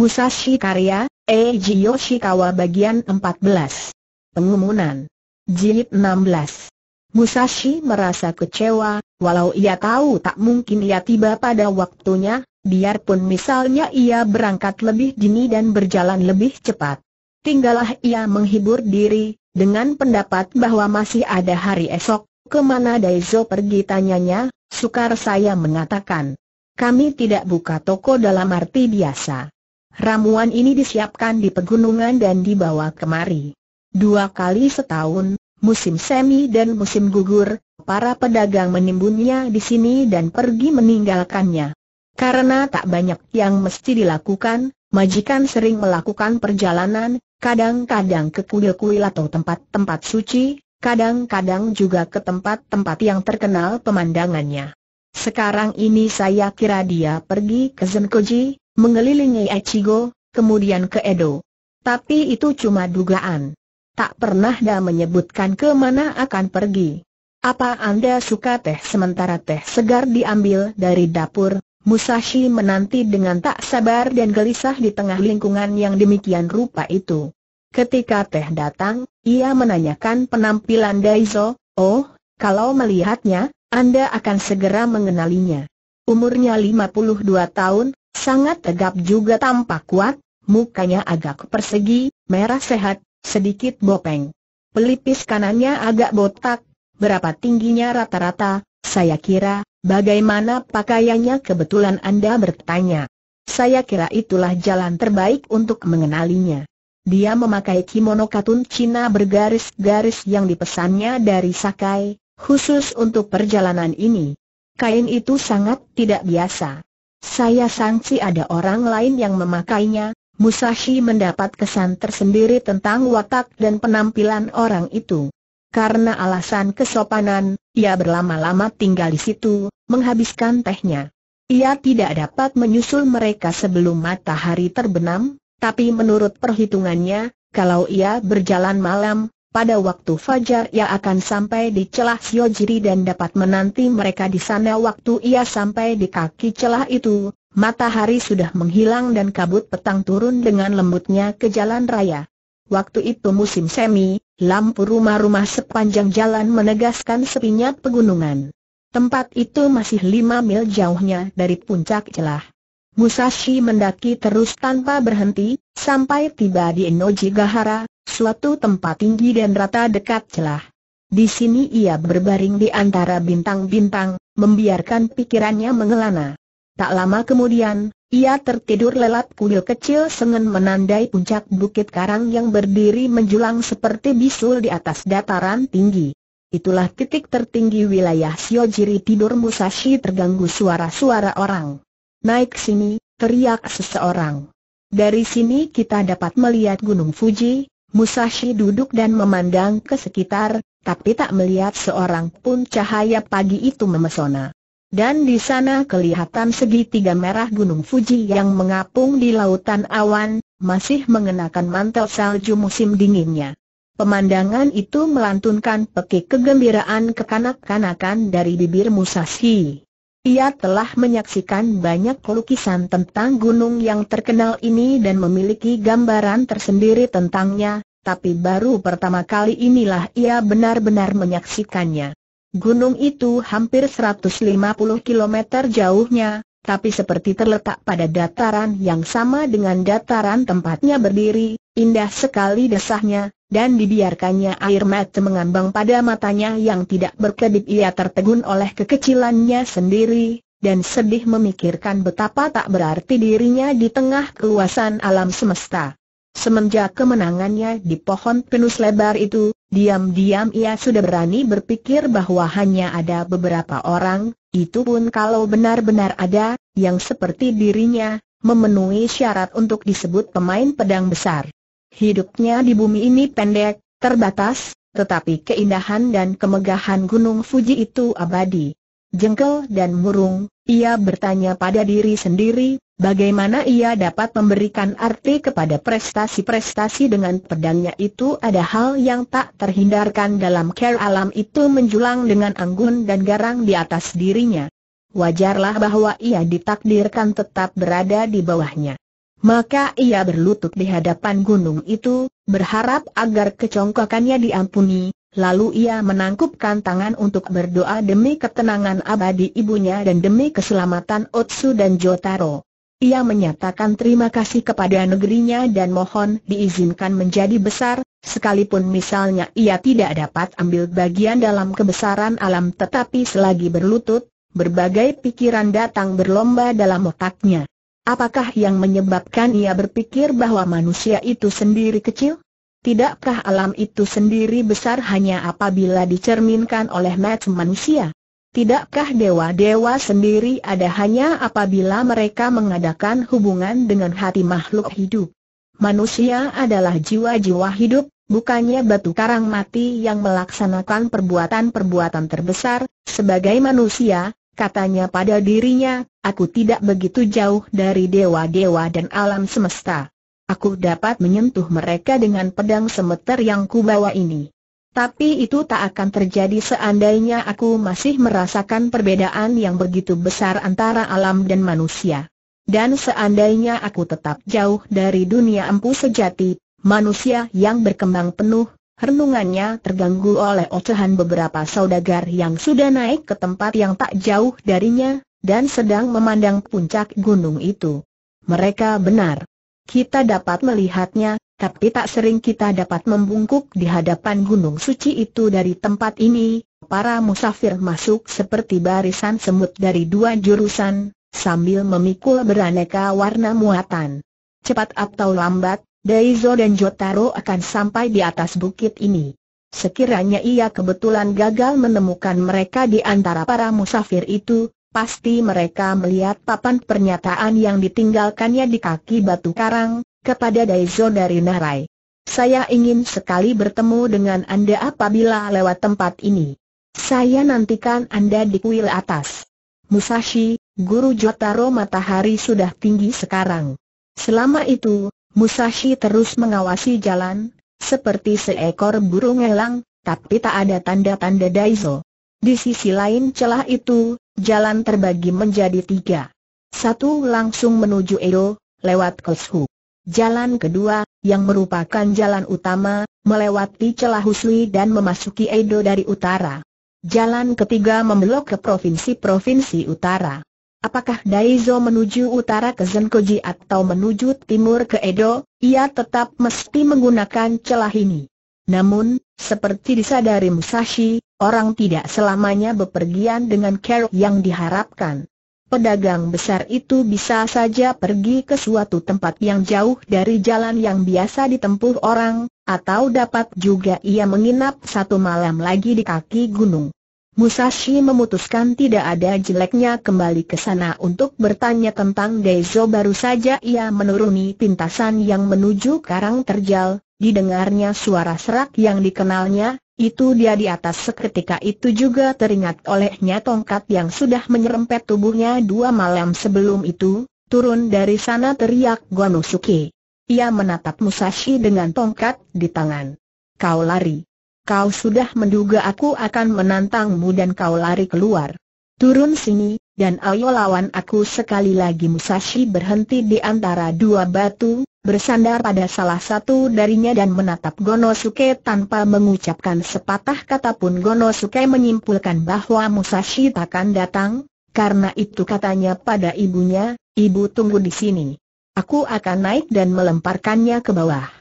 Musashi Karya, Eiji Yoshikawa bagian 14. Pengumuman. Jilid 16. Musashi merasa kecewa, walau ia tahu tak mungkin ia tiba pada waktunya, biarpun misalnya ia berangkat lebih dini dan berjalan lebih cepat. Tinggallah ia menghibur diri, dengan pendapat bahwa masih ada hari esok, kemana Daizo pergi tanyanya, sukar saya mengatakan. Kami tidak buka toko dalam arti biasa. Ramuan ini disiapkan di pegunungan dan dibawa kemari. Dua kali setahun, musim semi dan musim gugur, para pedagang menimbunnya di sini dan pergi meninggalkannya. Karena tak banyak yang mesti dilakukan, majikan sering melakukan perjalanan, kadang-kadang ke kuil-kuil atau tempat-tempat suci, kadang-kadang juga ke tempat-tempat yang terkenal pemandangannya. Sekarang ini saya kira dia pergi ke Zenkoji, mengelilingi Echigo, kemudian ke Edo. Tapi itu cuma dugaan. Tak pernah dia menyebutkan ke mana akan pergi. Apa Anda suka teh sementara teh segar diambil dari dapur? Musashi menanti dengan tak sabar dan gelisah di tengah lingkungan yang demikian rupa itu. Ketika teh datang, ia menanyakan penampilan Daiso. oh, kalau melihatnya, Anda akan segera mengenalinya. Umurnya 52 tahun, sangat tegap juga tampak kuat, mukanya agak persegi, merah sehat, sedikit bopeng. Pelipis kanannya agak botak, berapa tingginya rata-rata, saya kira, bagaimana pakaiannya kebetulan Anda bertanya. Saya kira itulah jalan terbaik untuk mengenalinya. Dia memakai kimono katun Cina bergaris-garis yang dipesannya dari Sakai, khusus untuk perjalanan ini. Kain itu sangat tidak biasa. Saya sangsi ada orang lain yang memakainya, Musashi mendapat kesan tersendiri tentang watak dan penampilan orang itu. Karena alasan kesopanan, ia berlama-lama tinggal di situ, menghabiskan tehnya. Ia tidak dapat menyusul mereka sebelum matahari terbenam, tapi menurut perhitungannya, kalau ia berjalan malam, pada waktu fajar ia akan sampai di celah Siojiri dan dapat menanti mereka di sana waktu ia sampai di kaki celah itu, matahari sudah menghilang dan kabut petang turun dengan lembutnya ke jalan raya. Waktu itu musim semi, lampu rumah-rumah sepanjang jalan menegaskan sepinya pegunungan. Tempat itu masih lima mil jauhnya dari puncak celah. Musashi mendaki terus tanpa berhenti, sampai tiba di Enoji Gahara, suatu tempat tinggi dan rata dekat celah. Di sini ia berbaring di antara bintang-bintang, membiarkan pikirannya mengelana. Tak lama kemudian, ia tertidur lelap kuil kecil sengen menandai puncak bukit karang yang berdiri menjulang seperti bisul di atas dataran tinggi. Itulah titik tertinggi wilayah Siojiri tidur Musashi terganggu suara-suara orang. Naik sini, teriak seseorang. Dari sini kita dapat melihat Gunung Fuji, Musashi duduk dan memandang ke sekitar, tapi tak melihat seorang pun cahaya pagi itu memesona. Dan di sana kelihatan segitiga merah Gunung Fuji yang mengapung di lautan awan, masih mengenakan mantel salju musim dinginnya. Pemandangan itu melantunkan pekik kegembiraan kekanak-kanakan dari bibir Musashi. Ia telah menyaksikan banyak lukisan tentang gunung yang terkenal ini dan memiliki gambaran tersendiri tentangnya, tapi baru pertama kali inilah ia benar-benar menyaksikannya. Gunung itu hampir 150 km jauhnya, tapi seperti terletak pada dataran yang sama dengan dataran tempatnya berdiri, Indah sekali desahnya, dan dibiarkannya air mata mengambang pada matanya yang tidak berkedip ia tertegun oleh kekecilannya sendiri, dan sedih memikirkan betapa tak berarti dirinya di tengah keluasan alam semesta. Semenjak kemenangannya di pohon penus lebar itu, diam-diam ia sudah berani berpikir bahwa hanya ada beberapa orang, itu pun kalau benar-benar ada, yang seperti dirinya, memenuhi syarat untuk disebut pemain pedang besar. Hidupnya di bumi ini pendek, terbatas, tetapi keindahan dan kemegahan Gunung Fuji itu abadi. Jengkel dan murung, ia bertanya pada diri sendiri, bagaimana ia dapat memberikan arti kepada prestasi-prestasi dengan pedangnya itu ada hal yang tak terhindarkan dalam care alam itu menjulang dengan anggun dan garang di atas dirinya. Wajarlah bahwa ia ditakdirkan tetap berada di bawahnya. Maka ia berlutut di hadapan gunung itu, berharap agar kecongkakannya diampuni, lalu ia menangkupkan tangan untuk berdoa demi ketenangan abadi ibunya dan demi keselamatan Otsu dan Jotaro. Ia menyatakan terima kasih kepada negerinya dan mohon diizinkan menjadi besar, sekalipun misalnya ia tidak dapat ambil bagian dalam kebesaran alam tetapi selagi berlutut, berbagai pikiran datang berlomba dalam otaknya. Apakah yang menyebabkan ia berpikir bahwa manusia itu sendiri kecil? Tidakkah alam itu sendiri besar hanya apabila dicerminkan oleh mata manusia? Tidakkah dewa-dewa sendiri ada hanya apabila mereka mengadakan hubungan dengan hati makhluk hidup? Manusia adalah jiwa-jiwa hidup, bukannya batu karang mati yang melaksanakan perbuatan-perbuatan terbesar, sebagai manusia, katanya pada dirinya, aku tidak begitu jauh dari dewa-dewa dan alam semesta. Aku dapat menyentuh mereka dengan pedang semeter yang kubawa ini. Tapi itu tak akan terjadi seandainya aku masih merasakan perbedaan yang begitu besar antara alam dan manusia. Dan seandainya aku tetap jauh dari dunia empu sejati, manusia yang berkembang penuh, Renungannya terganggu oleh ocehan beberapa saudagar yang sudah naik ke tempat yang tak jauh darinya, dan sedang memandang puncak gunung itu. Mereka benar. Kita dapat melihatnya, tapi tak sering kita dapat membungkuk di hadapan gunung suci itu dari tempat ini. Para musafir masuk seperti barisan semut dari dua jurusan, sambil memikul beraneka warna muatan. Cepat atau lambat, Daizo dan Jotaro akan sampai di atas bukit ini. Sekiranya ia kebetulan gagal menemukan mereka di antara para musafir itu, pasti mereka melihat papan pernyataan yang ditinggalkannya di kaki batu karang, kepada Daizo dari Narai. Saya ingin sekali bertemu dengan Anda apabila lewat tempat ini. Saya nantikan Anda di kuil atas. Musashi, Guru Jotaro matahari sudah tinggi sekarang. Selama itu, Musashi terus mengawasi jalan, seperti seekor burung elang, tapi tak ada tanda-tanda Daiso. Di sisi lain celah itu, jalan terbagi menjadi tiga. Satu langsung menuju Edo, lewat Koshu. Jalan kedua, yang merupakan jalan utama, melewati celah Husui dan memasuki Edo dari utara. Jalan ketiga membelok ke provinsi-provinsi utara. Apakah Daizo menuju utara ke Zenkoji atau menuju timur ke Edo, ia tetap mesti menggunakan celah ini. Namun, seperti disadari Musashi, orang tidak selamanya bepergian dengan care yang diharapkan. Pedagang besar itu bisa saja pergi ke suatu tempat yang jauh dari jalan yang biasa ditempuh orang, atau dapat juga ia menginap satu malam lagi di kaki gunung. Musashi memutuskan tidak ada jeleknya kembali ke sana untuk bertanya tentang Daiso. baru saja ia menuruni pintasan yang menuju karang terjal, didengarnya suara serak yang dikenalnya, itu dia di atas seketika itu juga teringat olehnya tongkat yang sudah menyerempet tubuhnya dua malam sebelum itu, turun dari sana teriak Gonosuke. Ia menatap Musashi dengan tongkat di tangan. Kau lari kau sudah menduga aku akan menantangmu dan kau lari keluar. Turun sini, dan ayo lawan aku sekali lagi Musashi berhenti di antara dua batu, bersandar pada salah satu darinya dan menatap Gonosuke tanpa mengucapkan sepatah kata pun Gonosuke menyimpulkan bahwa Musashi takkan datang, karena itu katanya pada ibunya, ibu tunggu di sini. Aku akan naik dan melemparkannya ke bawah.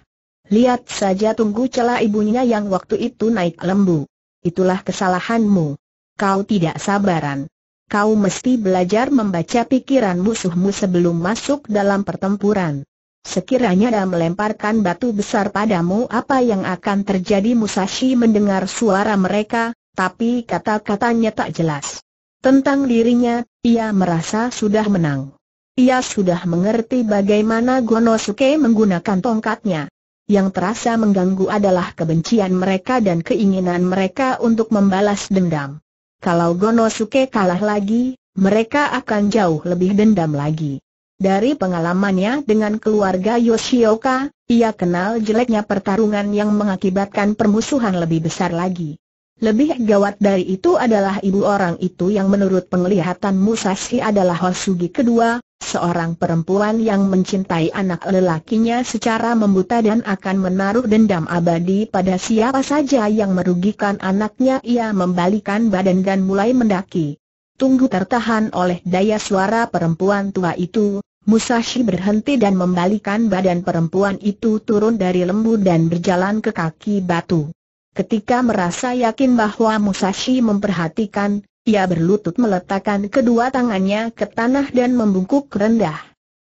Lihat saja tunggu celah ibunya yang waktu itu naik lembu. Itulah kesalahanmu. Kau tidak sabaran. Kau mesti belajar membaca pikiran musuhmu sebelum masuk dalam pertempuran. Sekiranya dia melemparkan batu besar padamu apa yang akan terjadi Musashi mendengar suara mereka, tapi kata-katanya tak jelas. Tentang dirinya, ia merasa sudah menang. Ia sudah mengerti bagaimana Gonosuke menggunakan tongkatnya. Yang terasa mengganggu adalah kebencian mereka dan keinginan mereka untuk membalas dendam. Kalau Gonosuke kalah lagi, mereka akan jauh lebih dendam lagi. Dari pengalamannya dengan keluarga Yoshioka, ia kenal jeleknya pertarungan yang mengakibatkan permusuhan lebih besar lagi. Lebih gawat dari itu adalah ibu orang itu yang menurut penglihatan Musashi adalah Hosugi kedua, seorang perempuan yang mencintai anak lelakinya secara membuta dan akan menaruh dendam abadi pada siapa saja yang merugikan anaknya ia membalikan badan dan mulai mendaki. Tunggu tertahan oleh daya suara perempuan tua itu, Musashi berhenti dan membalikan badan perempuan itu turun dari lembu dan berjalan ke kaki batu. Ketika merasa yakin bahwa Musashi memperhatikan, ia berlutut meletakkan kedua tangannya ke tanah dan membungkuk rendah.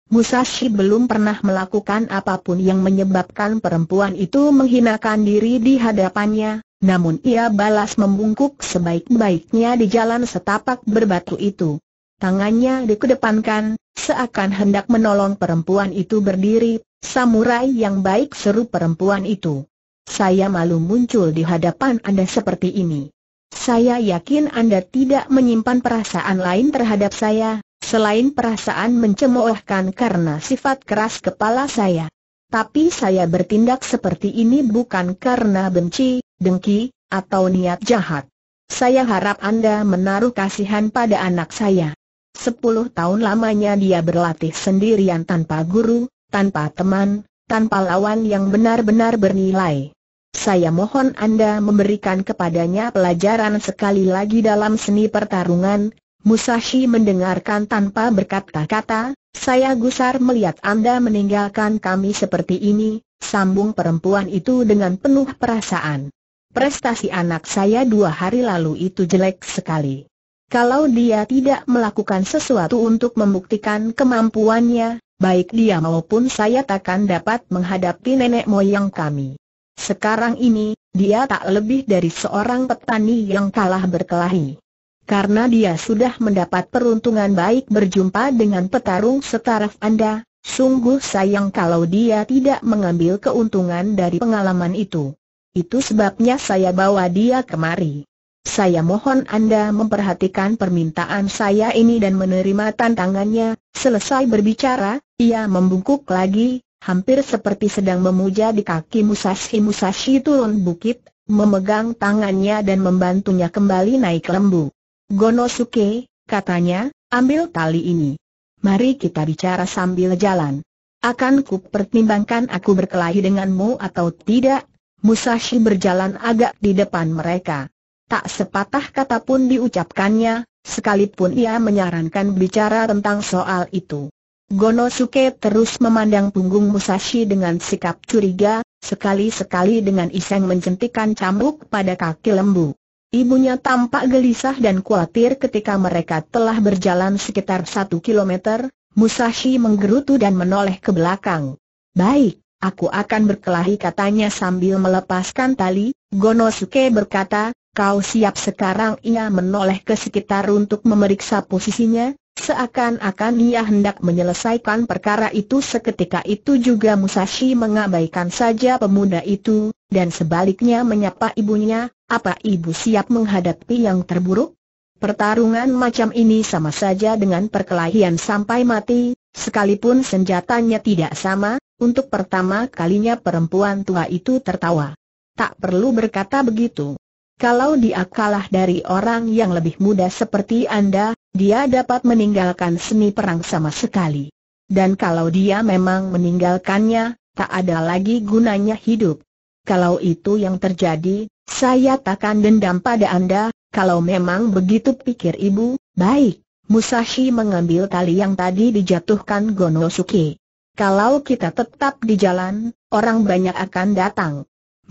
Musashi belum pernah melakukan apapun yang menyebabkan perempuan itu menghinakan diri di hadapannya, namun ia balas membungkuk sebaik-baiknya di jalan setapak berbatu itu. Tangannya dikedepankan, seakan hendak menolong perempuan itu berdiri, samurai yang baik seru perempuan itu. Saya malu muncul di hadapan Anda seperti ini. Saya yakin Anda tidak menyimpan perasaan lain terhadap saya, selain perasaan mencemoohkan karena sifat keras kepala saya. Tapi saya bertindak seperti ini bukan karena benci, dengki, atau niat jahat. Saya harap Anda menaruh kasihan pada anak saya. Sepuluh tahun lamanya dia berlatih sendirian tanpa guru, tanpa teman, tanpa lawan yang benar-benar bernilai. Saya mohon Anda memberikan kepadanya pelajaran sekali lagi dalam seni pertarungan. Musashi mendengarkan tanpa berkata-kata, saya gusar melihat Anda meninggalkan kami seperti ini, sambung perempuan itu dengan penuh perasaan. Prestasi anak saya dua hari lalu itu jelek sekali. Kalau dia tidak melakukan sesuatu untuk membuktikan kemampuannya, baik dia maupun saya takkan dapat menghadapi nenek moyang kami. Sekarang ini, dia tak lebih dari seorang petani yang kalah berkelahi. Karena dia sudah mendapat peruntungan baik berjumpa dengan petarung setaraf Anda, sungguh sayang kalau dia tidak mengambil keuntungan dari pengalaman itu. Itu sebabnya saya bawa dia kemari. Saya mohon Anda memperhatikan permintaan saya ini dan menerima tantangannya. Selesai berbicara, ia membungkuk lagi, hampir seperti sedang memuja di kaki Musashi Musashi turun bukit, memegang tangannya dan membantunya kembali naik lembu. Gonosuke, katanya, ambil tali ini. Mari kita bicara sambil jalan. Akan ku pertimbangkan aku berkelahi denganmu atau tidak? Musashi berjalan agak di depan mereka. Tak sepatah kata pun diucapkannya, sekalipun ia menyarankan bicara tentang soal itu. Gonosuke terus memandang punggung Musashi dengan sikap curiga, sekali-sekali dengan iseng mencentikan cambuk pada kaki lembu. Ibunya tampak gelisah dan khawatir ketika mereka telah berjalan sekitar satu kilometer, Musashi menggerutu dan menoleh ke belakang. Baik, aku akan berkelahi katanya sambil melepaskan tali, Gonosuke berkata, Kau siap sekarang ia menoleh ke sekitar untuk memeriksa posisinya, seakan-akan ia hendak menyelesaikan perkara itu seketika itu juga Musashi mengabaikan saja pemuda itu, dan sebaliknya menyapa ibunya, apa ibu siap menghadapi yang terburuk? Pertarungan macam ini sama saja dengan perkelahian sampai mati, sekalipun senjatanya tidak sama, untuk pertama kalinya perempuan tua itu tertawa. Tak perlu berkata begitu. Kalau dia kalah dari orang yang lebih muda seperti Anda, dia dapat meninggalkan seni perang sama sekali. Dan kalau dia memang meninggalkannya, tak ada lagi gunanya hidup. Kalau itu yang terjadi, saya takkan dendam pada Anda, kalau memang begitu pikir ibu, baik. Musashi mengambil tali yang tadi dijatuhkan Gonosuke. Kalau kita tetap di jalan, orang banyak akan datang.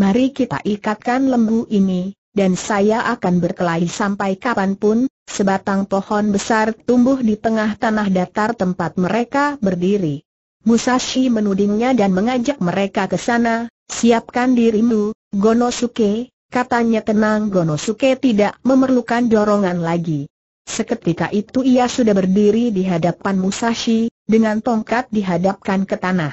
Mari kita ikatkan lembu ini, dan saya akan berkelahi sampai kapanpun, sebatang pohon besar tumbuh di tengah tanah datar tempat mereka berdiri. Musashi menudingnya dan mengajak mereka ke sana, siapkan dirimu, Gonosuke, katanya tenang Gonosuke tidak memerlukan dorongan lagi. Seketika itu ia sudah berdiri di hadapan Musashi, dengan tongkat dihadapkan ke tanah.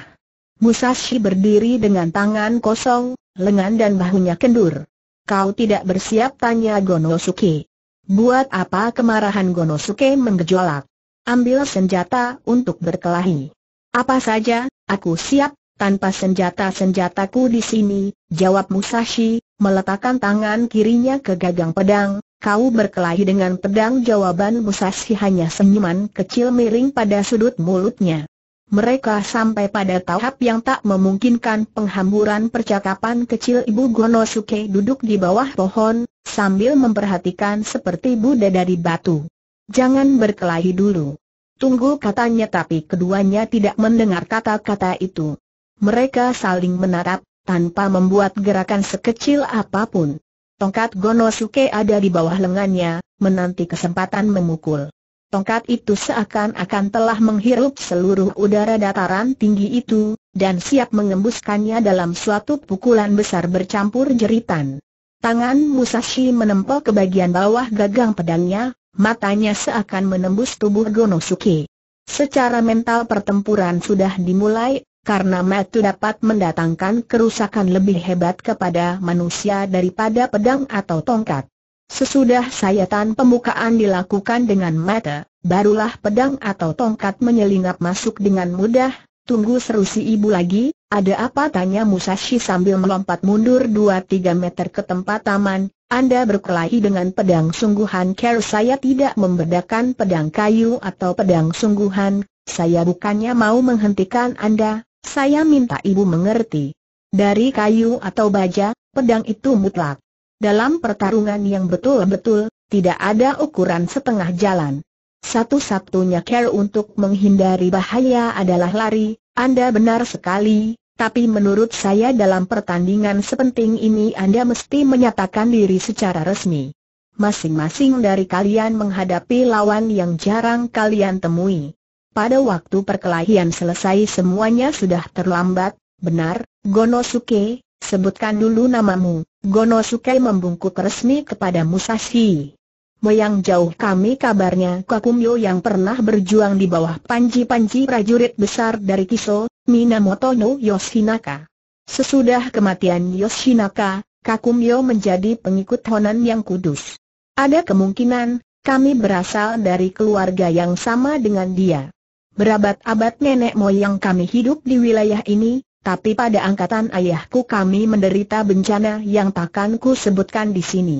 Musashi berdiri dengan tangan kosong, lengan dan bahunya kendur. Kau tidak bersiap tanya Gonosuke. Buat apa kemarahan Gonosuke menggejolak? Ambil senjata untuk berkelahi. Apa saja, aku siap, tanpa senjata-senjataku di sini, jawab Musashi, meletakkan tangan kirinya ke gagang pedang, kau berkelahi dengan pedang jawaban Musashi hanya senyuman kecil miring pada sudut mulutnya mereka sampai pada tahap yang tak memungkinkan penghamburan percakapan kecil Ibu Gonosuke duduk di bawah pohon, sambil memperhatikan seperti Buddha dari batu. Jangan berkelahi dulu. Tunggu katanya tapi keduanya tidak mendengar kata-kata itu. Mereka saling menatap, tanpa membuat gerakan sekecil apapun. Tongkat Gonosuke ada di bawah lengannya, menanti kesempatan memukul. Tongkat itu seakan-akan telah menghirup seluruh udara dataran tinggi itu, dan siap mengembuskannya dalam suatu pukulan besar bercampur jeritan. Tangan Musashi menempel ke bagian bawah gagang pedangnya, matanya seakan menembus tubuh Gonosuke. Secara mental pertempuran sudah dimulai, karena Matu dapat mendatangkan kerusakan lebih hebat kepada manusia daripada pedang atau tongkat. Sesudah sayatan pemukaan dilakukan dengan mata, barulah pedang atau tongkat menyelinap masuk dengan mudah, tunggu seru si ibu lagi, ada apa tanya Musashi sambil melompat mundur dua tiga meter ke tempat taman, Anda berkelahi dengan pedang sungguhan care saya tidak membedakan pedang kayu atau pedang sungguhan, saya bukannya mau menghentikan Anda, saya minta ibu mengerti. Dari kayu atau baja, pedang itu mutlak dalam pertarungan yang betul-betul, tidak ada ukuran setengah jalan. Satu-satunya care untuk menghindari bahaya adalah lari, Anda benar sekali, tapi menurut saya dalam pertandingan sepenting ini Anda mesti menyatakan diri secara resmi. Masing-masing dari kalian menghadapi lawan yang jarang kalian temui. Pada waktu perkelahian selesai semuanya sudah terlambat, benar, Gonosuke, Sebutkan dulu namamu. Gono Sukai membungkuk resmi kepada Musashi. Moyang jauh kami kabarnya Kakumyo yang pernah berjuang di bawah panji-panji prajurit besar dari Kiso, Minamoto no Yoshinaka. Sesudah kematian Yoshinaka, Kakumyo menjadi pengikut Honan yang kudus. Ada kemungkinan, kami berasal dari keluarga yang sama dengan dia. Berabad-abad nenek moyang kami hidup di wilayah ini, tapi pada angkatan ayahku kami menderita bencana yang takkan ku sebutkan di sini.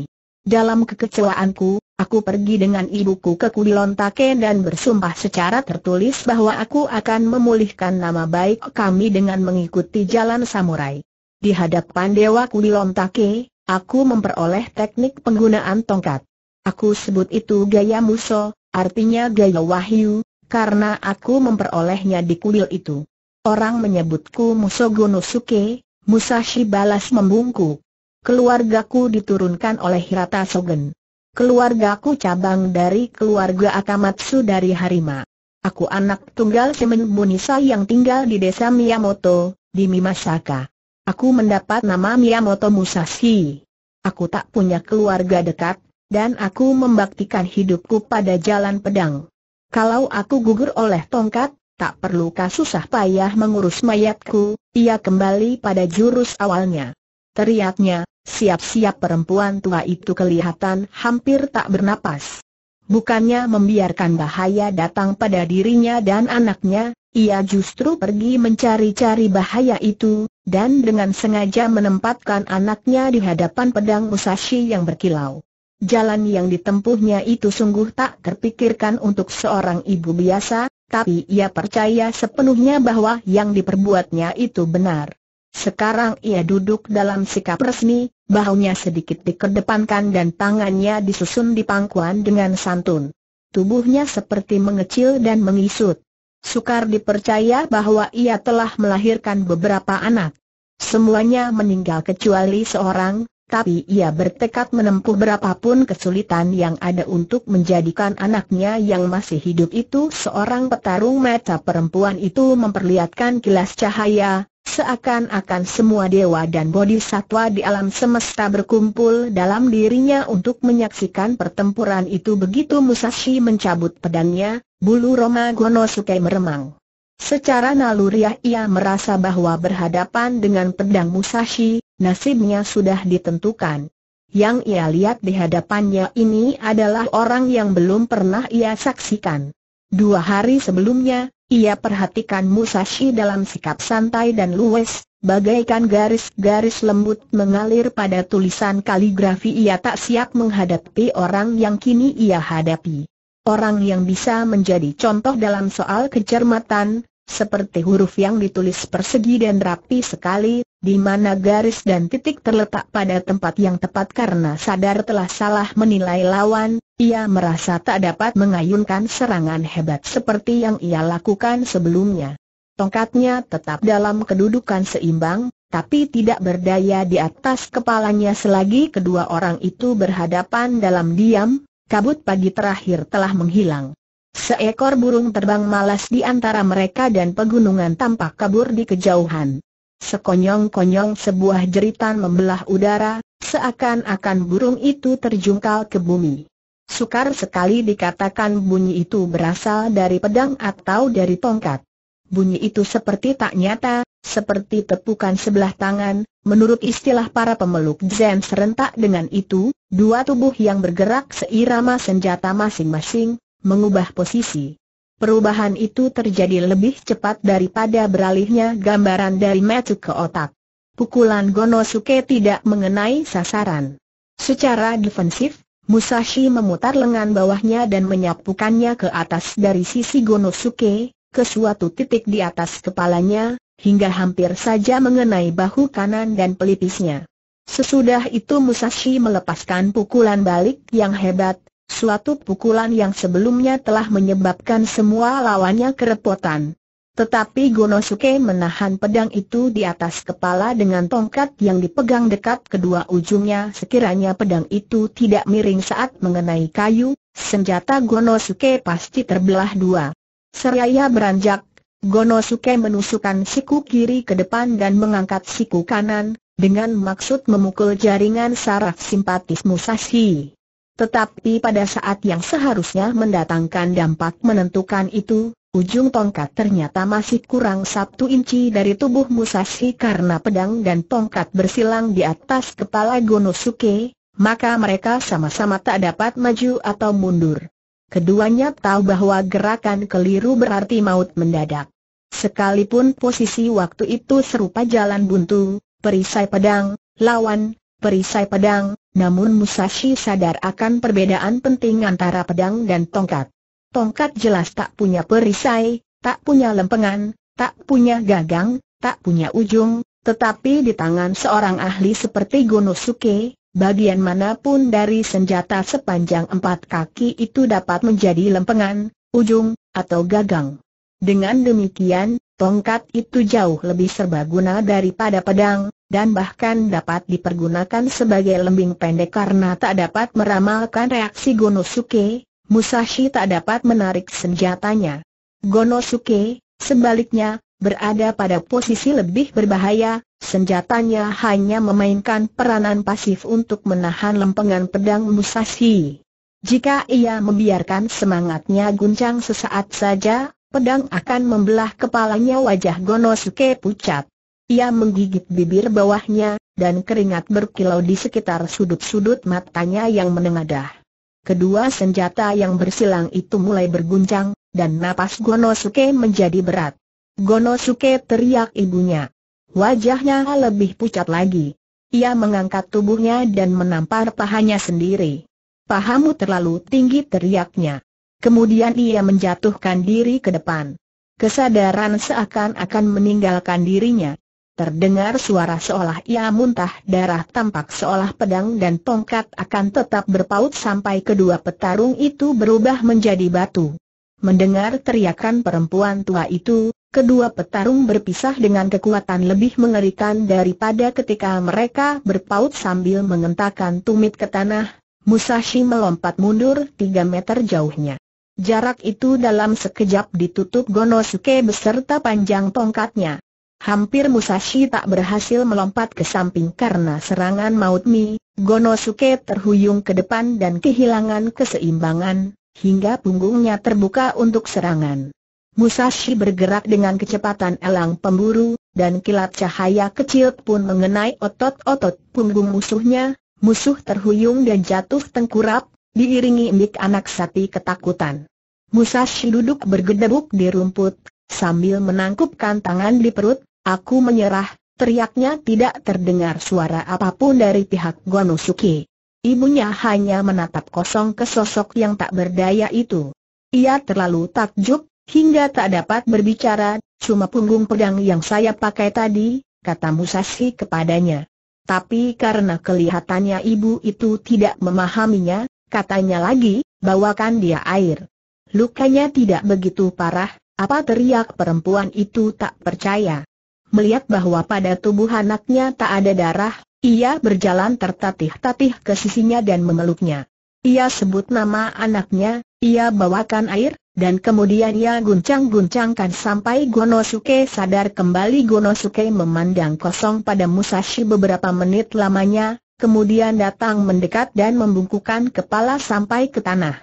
Dalam kekecewaanku, aku pergi dengan ibuku ke Kubilon Take dan bersumpah secara tertulis bahwa aku akan memulihkan nama baik kami dengan mengikuti jalan samurai. Di hadapan Dewa Kubilon Take, aku memperoleh teknik penggunaan tongkat. Aku sebut itu gaya muso, artinya gaya wahyu, karena aku memperolehnya di kuil itu. Orang menyebutku Musogo Musashi balas membungkuk. Keluargaku diturunkan oleh Hirata Sogen. Keluargaku cabang dari keluarga Akamatsu dari Harima. Aku anak tunggal Semen Munisa yang tinggal di desa Miyamoto, di Mimasaka. Aku mendapat nama Miyamoto Musashi. Aku tak punya keluarga dekat, dan aku membaktikan hidupku pada jalan pedang. Kalau aku gugur oleh tongkat, tak perlu kasusah payah mengurus mayatku, ia kembali pada jurus awalnya. Teriaknya, siap-siap perempuan tua itu kelihatan hampir tak bernapas. Bukannya membiarkan bahaya datang pada dirinya dan anaknya, ia justru pergi mencari-cari bahaya itu, dan dengan sengaja menempatkan anaknya di hadapan pedang Musashi yang berkilau. Jalan yang ditempuhnya itu sungguh tak terpikirkan untuk seorang ibu biasa, tapi ia percaya sepenuhnya bahwa yang diperbuatnya itu benar. Sekarang ia duduk dalam sikap resmi, bahunya sedikit dikedepankan dan tangannya disusun di pangkuan dengan santun. Tubuhnya seperti mengecil dan mengisut. Sukar dipercaya bahwa ia telah melahirkan beberapa anak. Semuanya meninggal kecuali seorang, tapi ia bertekad menempuh berapapun kesulitan yang ada untuk menjadikan anaknya yang masih hidup itu seorang petarung mata perempuan itu memperlihatkan kilas cahaya, seakan-akan semua dewa dan bodhisatwa di alam semesta berkumpul dalam dirinya untuk menyaksikan pertempuran itu begitu Musashi mencabut pedangnya, bulu Roma Gonosuke meremang. Secara naluriah ia merasa bahwa berhadapan dengan pedang Musashi, nasibnya sudah ditentukan. Yang ia lihat di hadapannya ini adalah orang yang belum pernah ia saksikan. Dua hari sebelumnya, ia perhatikan Musashi dalam sikap santai dan luwes, bagaikan garis-garis lembut mengalir pada tulisan kaligrafi ia tak siap menghadapi orang yang kini ia hadapi. Orang yang bisa menjadi contoh dalam soal kecermatan, seperti huruf yang ditulis persegi dan rapi sekali, di mana garis dan titik terletak pada tempat yang tepat karena sadar telah salah menilai lawan, ia merasa tak dapat mengayunkan serangan hebat seperti yang ia lakukan sebelumnya. Tongkatnya tetap dalam kedudukan seimbang, tapi tidak berdaya di atas kepalanya selagi kedua orang itu berhadapan dalam diam, kabut pagi terakhir telah menghilang. Seekor burung terbang malas di antara mereka dan pegunungan tampak kabur di kejauhan. Sekonyong-konyong sebuah jeritan membelah udara, seakan-akan burung itu terjungkal ke bumi. Sukar sekali dikatakan bunyi itu berasal dari pedang atau dari tongkat. Bunyi itu seperti tak nyata, seperti tepukan sebelah tangan, menurut istilah para pemeluk Zen serentak dengan itu, dua tubuh yang bergerak seirama senjata masing-masing, mengubah posisi. Perubahan itu terjadi lebih cepat daripada beralihnya gambaran dari mata ke otak. Pukulan Gonosuke tidak mengenai sasaran. Secara defensif, Musashi memutar lengan bawahnya dan menyapukannya ke atas dari sisi Gonosuke, ke suatu titik di atas kepalanya, hingga hampir saja mengenai bahu kanan dan pelipisnya. Sesudah itu Musashi melepaskan pukulan balik yang hebat, Suatu pukulan yang sebelumnya telah menyebabkan semua lawannya kerepotan. Tetapi Gonosuke menahan pedang itu di atas kepala dengan tongkat yang dipegang dekat kedua ujungnya sekiranya pedang itu tidak miring saat mengenai kayu, senjata Gonosuke pasti terbelah dua. Seraya beranjak, Gonosuke menusukkan siku kiri ke depan dan mengangkat siku kanan, dengan maksud memukul jaringan saraf simpatis Musashi. Tetapi pada saat yang seharusnya mendatangkan dampak menentukan itu, ujung tongkat ternyata masih kurang satu inci dari tubuh Musashi karena pedang dan tongkat bersilang di atas kepala Gonosuke, maka mereka sama-sama tak dapat maju atau mundur. Keduanya tahu bahwa gerakan keliru berarti maut mendadak. Sekalipun posisi waktu itu serupa jalan buntu, perisai pedang, lawan, perisai pedang, namun Musashi sadar akan perbedaan penting antara pedang dan tongkat. Tongkat jelas tak punya perisai, tak punya lempengan, tak punya gagang, tak punya ujung, tetapi di tangan seorang ahli seperti Gonosuke, bagian manapun dari senjata sepanjang empat kaki itu dapat menjadi lempengan, ujung, atau gagang. Dengan demikian, tongkat itu jauh lebih serbaguna daripada pedang, dan bahkan dapat dipergunakan sebagai lembing pendek karena tak dapat meramalkan reaksi Gonosuke, Musashi tak dapat menarik senjatanya. Gonosuke, sebaliknya, berada pada posisi lebih berbahaya, senjatanya hanya memainkan peranan pasif untuk menahan lempengan pedang Musashi. Jika ia membiarkan semangatnya guncang sesaat saja, pedang akan membelah kepalanya wajah Gonosuke pucat. Ia menggigit bibir bawahnya, dan keringat berkilau di sekitar sudut-sudut matanya yang menengadah. Kedua senjata yang bersilang itu mulai berguncang, dan napas Gonosuke menjadi berat. Gonosuke teriak ibunya. Wajahnya lebih pucat lagi. Ia mengangkat tubuhnya dan menampar pahanya sendiri. Pahamu terlalu tinggi teriaknya. Kemudian ia menjatuhkan diri ke depan. Kesadaran seakan-akan meninggalkan dirinya. Terdengar suara seolah ia muntah darah tampak seolah pedang dan tongkat akan tetap berpaut sampai kedua petarung itu berubah menjadi batu. Mendengar teriakan perempuan tua itu, kedua petarung berpisah dengan kekuatan lebih mengerikan daripada ketika mereka berpaut sambil mengentakkan tumit ke tanah, Musashi melompat mundur tiga meter jauhnya. Jarak itu dalam sekejap ditutup Gonosuke beserta panjang tongkatnya. Hampir Musashi tak berhasil melompat ke samping karena serangan maut Mi, Gonosuke terhuyung ke depan dan kehilangan keseimbangan, hingga punggungnya terbuka untuk serangan. Musashi bergerak dengan kecepatan elang pemburu, dan kilat cahaya kecil pun mengenai otot-otot punggung musuhnya, musuh terhuyung dan jatuh tengkurap, diiringi indik anak sapi ketakutan. Musashi duduk bergedebuk di rumput, sambil menangkupkan tangan di perut, aku menyerah, teriaknya tidak terdengar suara apapun dari pihak Gonosuke. Ibunya hanya menatap kosong ke sosok yang tak berdaya itu. Ia terlalu takjub, hingga tak dapat berbicara, cuma punggung pedang yang saya pakai tadi, kata Musashi kepadanya. Tapi karena kelihatannya ibu itu tidak memahaminya, Katanya lagi, bawakan dia air. Lukanya tidak begitu parah, apa teriak perempuan itu tak percaya. Melihat bahwa pada tubuh anaknya tak ada darah, ia berjalan tertatih-tatih ke sisinya dan memeluknya. Ia sebut nama anaknya, ia bawakan air, dan kemudian ia guncang-guncangkan sampai Gonosuke sadar kembali Gonosuke memandang kosong pada Musashi beberapa menit lamanya, kemudian datang mendekat dan membungkukkan kepala sampai ke tanah.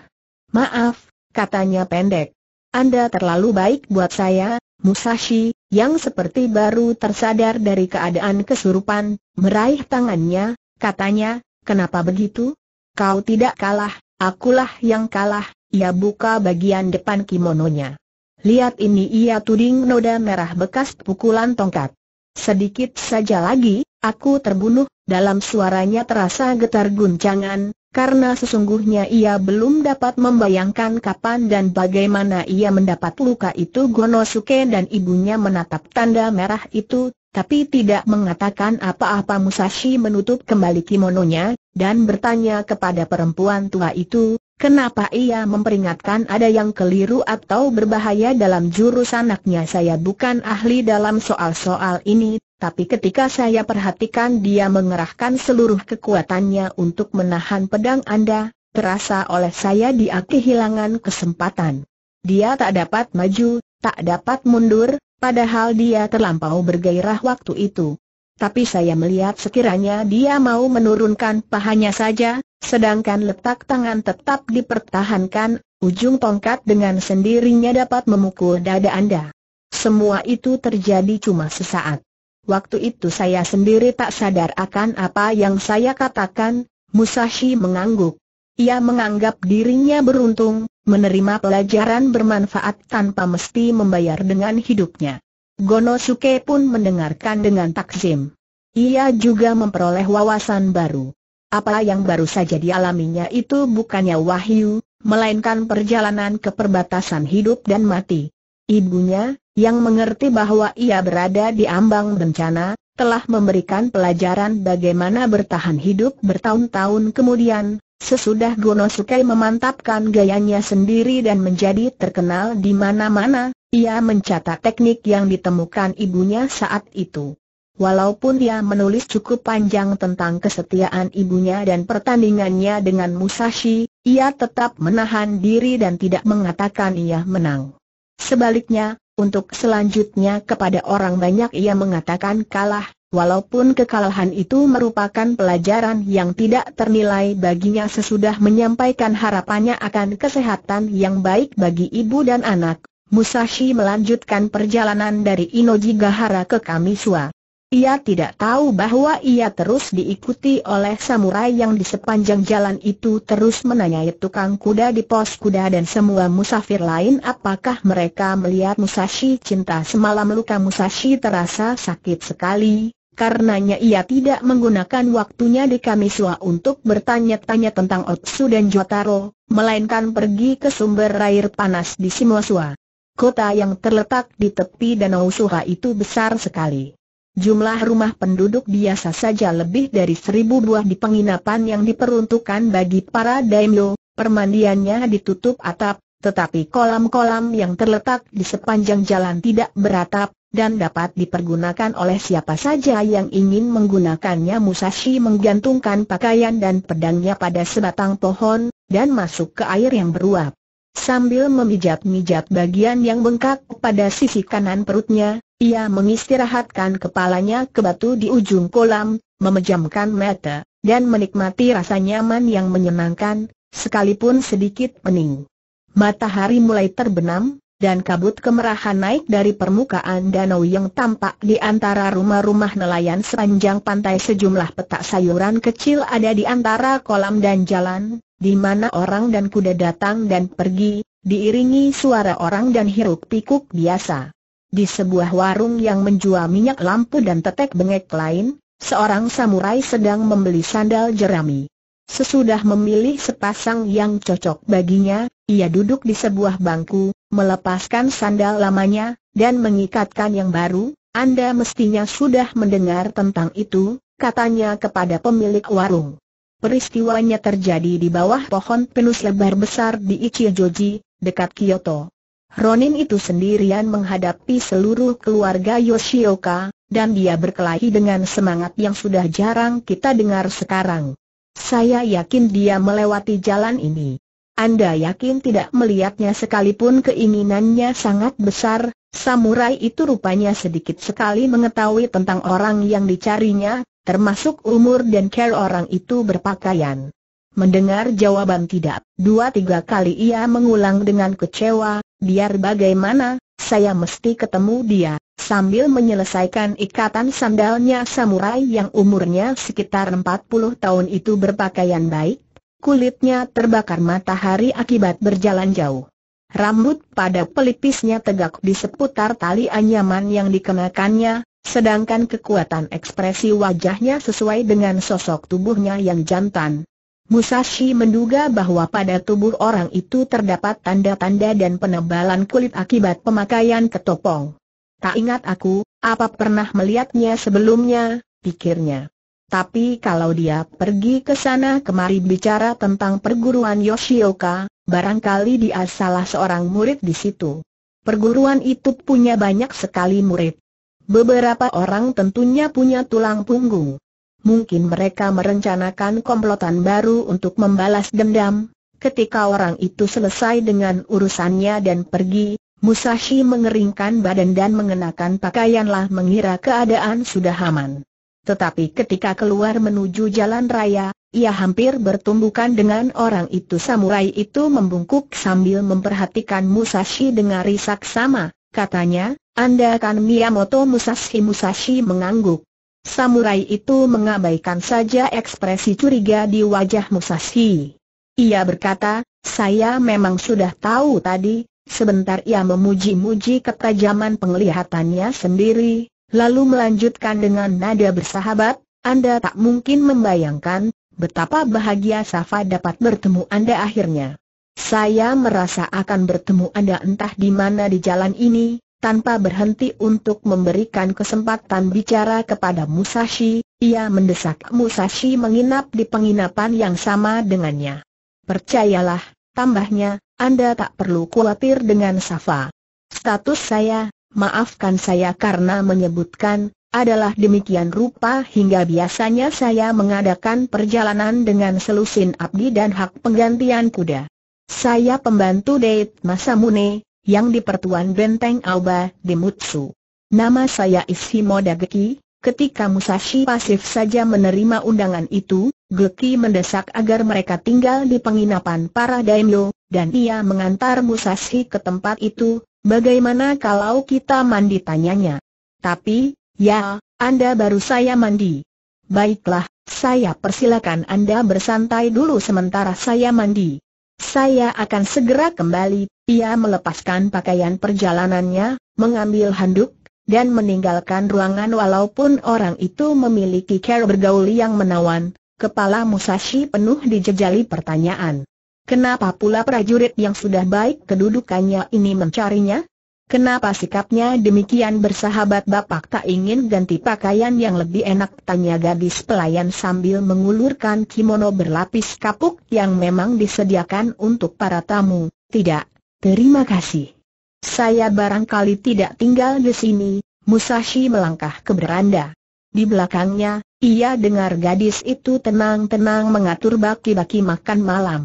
Maaf, katanya pendek. Anda terlalu baik buat saya, Musashi, yang seperti baru tersadar dari keadaan kesurupan, meraih tangannya, katanya, kenapa begitu? Kau tidak kalah, akulah yang kalah, ia buka bagian depan kimononya. Lihat ini ia tuding noda merah bekas pukulan tongkat. Sedikit saja lagi, Aku terbunuh, dalam suaranya terasa getar guncangan, karena sesungguhnya ia belum dapat membayangkan kapan dan bagaimana ia mendapat luka itu Gonosuke dan ibunya menatap tanda merah itu, tapi tidak mengatakan apa-apa Musashi menutup kembali kimononya, dan bertanya kepada perempuan tua itu, Kenapa ia memperingatkan ada yang keliru atau berbahaya dalam jurus anaknya saya bukan ahli dalam soal-soal ini, tapi ketika saya perhatikan dia mengerahkan seluruh kekuatannya untuk menahan pedang Anda, terasa oleh saya dia kehilangan kesempatan. Dia tak dapat maju, tak dapat mundur, padahal dia terlampau bergairah waktu itu. Tapi saya melihat sekiranya dia mau menurunkan pahanya saja, sedangkan letak tangan tetap dipertahankan, ujung tongkat dengan sendirinya dapat memukul dada Anda. Semua itu terjadi cuma sesaat. Waktu itu saya sendiri tak sadar akan apa yang saya katakan, Musashi mengangguk. Ia menganggap dirinya beruntung, menerima pelajaran bermanfaat tanpa mesti membayar dengan hidupnya. Gonosuke pun mendengarkan dengan takzim. Ia juga memperoleh wawasan baru. Apa yang baru saja dialaminya itu bukannya wahyu, melainkan perjalanan ke perbatasan hidup dan mati. Ibunya, yang mengerti bahwa ia berada di ambang bencana, telah memberikan pelajaran bagaimana bertahan hidup bertahun-tahun kemudian, sesudah Gonosuke memantapkan gayanya sendiri dan menjadi terkenal di mana-mana, ia mencatat teknik yang ditemukan ibunya saat itu. Walaupun dia menulis cukup panjang tentang kesetiaan ibunya dan pertandingannya dengan Musashi, ia tetap menahan diri dan tidak mengatakan ia menang. Sebaliknya, untuk selanjutnya kepada orang banyak ia mengatakan kalah, walaupun kekalahan itu merupakan pelajaran yang tidak ternilai baginya sesudah menyampaikan harapannya akan kesehatan yang baik bagi ibu dan anak. Musashi melanjutkan perjalanan dari Inojigahara ke Kamisua. Ia tidak tahu bahwa ia terus diikuti oleh samurai yang di sepanjang jalan itu terus menanyai tukang kuda di pos kuda dan semua musafir lain apakah mereka melihat Musashi cinta semalam luka Musashi terasa sakit sekali, karenanya ia tidak menggunakan waktunya di Kamiswa untuk bertanya-tanya tentang Otsu dan Jotaro, melainkan pergi ke sumber air panas di Simoswa. Kota yang terletak di tepi Danau Suha itu besar sekali. Jumlah rumah penduduk biasa saja lebih dari seribu buah di penginapan yang diperuntukkan bagi para daimyo, permandiannya ditutup atap, tetapi kolam-kolam yang terletak di sepanjang jalan tidak beratap, dan dapat dipergunakan oleh siapa saja yang ingin menggunakannya Musashi menggantungkan pakaian dan pedangnya pada sebatang pohon, dan masuk ke air yang beruap. Sambil memijat-mijat bagian yang bengkak pada sisi kanan perutnya, ia mengistirahatkan kepalanya ke batu di ujung kolam, memejamkan mata, dan menikmati rasa nyaman yang menyenangkan, sekalipun sedikit pening. Matahari mulai terbenam, dan kabut kemerahan naik dari permukaan danau yang tampak di antara rumah-rumah nelayan sepanjang pantai sejumlah petak sayuran kecil ada di antara kolam dan jalan, di mana orang dan kuda datang dan pergi, diiringi suara orang dan hiruk pikuk biasa. Di sebuah warung yang menjual minyak lampu dan tetek bengek lain, seorang samurai sedang membeli sandal jerami. Sesudah memilih sepasang yang cocok baginya, ia duduk di sebuah bangku, melepaskan sandal lamanya, dan mengikatkan yang baru, Anda mestinya sudah mendengar tentang itu, katanya kepada pemilik warung. Peristiwanya terjadi di bawah pohon pinus lebar besar di Ichijoji, dekat Kyoto. Ronin itu sendirian menghadapi seluruh keluarga Yoshioka, dan dia berkelahi dengan semangat yang sudah jarang kita dengar sekarang. Saya yakin dia melewati jalan ini. Anda yakin tidak melihatnya sekalipun keinginannya sangat besar, samurai itu rupanya sedikit sekali mengetahui tentang orang yang dicarinya, termasuk umur dan care orang itu berpakaian. Mendengar jawaban tidak, dua tiga kali ia mengulang dengan kecewa, biar bagaimana, saya mesti ketemu dia. Sambil menyelesaikan ikatan sandalnya samurai yang umurnya sekitar 40 tahun itu berpakaian baik, kulitnya terbakar matahari akibat berjalan jauh. Rambut pada pelipisnya tegak di seputar tali anyaman yang dikenakannya, sedangkan kekuatan ekspresi wajahnya sesuai dengan sosok tubuhnya yang jantan. Musashi menduga bahwa pada tubuh orang itu terdapat tanda-tanda dan penebalan kulit akibat pemakaian ketopong. Tak ingat aku, apa pernah melihatnya sebelumnya, pikirnya. Tapi kalau dia pergi ke sana kemari bicara tentang perguruan Yoshioka, barangkali dia salah seorang murid di situ. Perguruan itu punya banyak sekali murid. Beberapa orang tentunya punya tulang punggung. Mungkin mereka merencanakan komplotan baru untuk membalas dendam. Ketika orang itu selesai dengan urusannya dan pergi, Musashi mengeringkan badan dan mengenakan pakaianlah mengira keadaan sudah aman. Tetapi ketika keluar menuju jalan raya, ia hampir bertumbukan dengan orang itu samurai itu membungkuk sambil memperhatikan Musashi dengan risak sama, katanya, Anda kan Miyamoto Musashi Musashi mengangguk. Samurai itu mengabaikan saja ekspresi curiga di wajah Musashi. Ia berkata, saya memang sudah tahu tadi, sebentar ia memuji-muji ketajaman penglihatannya sendiri, lalu melanjutkan dengan nada bersahabat, Anda tak mungkin membayangkan, betapa bahagia Safa dapat bertemu Anda akhirnya. Saya merasa akan bertemu Anda entah di mana di jalan ini, tanpa berhenti untuk memberikan kesempatan bicara kepada Musashi, ia mendesak Musashi menginap di penginapan yang sama dengannya. Percayalah, tambahnya, Anda tak perlu khawatir dengan Safa. Status saya, maafkan saya karena menyebutkan, adalah demikian rupa hingga biasanya saya mengadakan perjalanan dengan selusin abdi dan hak penggantian kuda. Saya pembantu Deit Masamune, yang di pertuan benteng Alba di Mutsu. Nama saya Ishimo Dageki, ketika Musashi pasif saja menerima undangan itu, Geki mendesak agar mereka tinggal di penginapan para daimyo, dan ia mengantar Musashi ke tempat itu, bagaimana kalau kita mandi tanyanya. Tapi, ya, Anda baru saya mandi. Baiklah, saya persilakan Anda bersantai dulu sementara saya mandi. Saya akan segera kembali, ia melepaskan pakaian perjalanannya, mengambil handuk, dan meninggalkan ruangan walaupun orang itu memiliki cara bergaul yang menawan, kepala Musashi penuh dijejali pertanyaan. Kenapa pula prajurit yang sudah baik kedudukannya ini mencarinya? Kenapa sikapnya demikian bersahabat bapak tak ingin ganti pakaian yang lebih enak tanya gadis pelayan sambil mengulurkan kimono berlapis kapuk yang memang disediakan untuk para tamu. Tidak, Terima kasih. Saya barangkali tidak tinggal di sini, Musashi melangkah ke beranda. Di belakangnya, ia dengar gadis itu tenang-tenang mengatur baki-baki makan malam.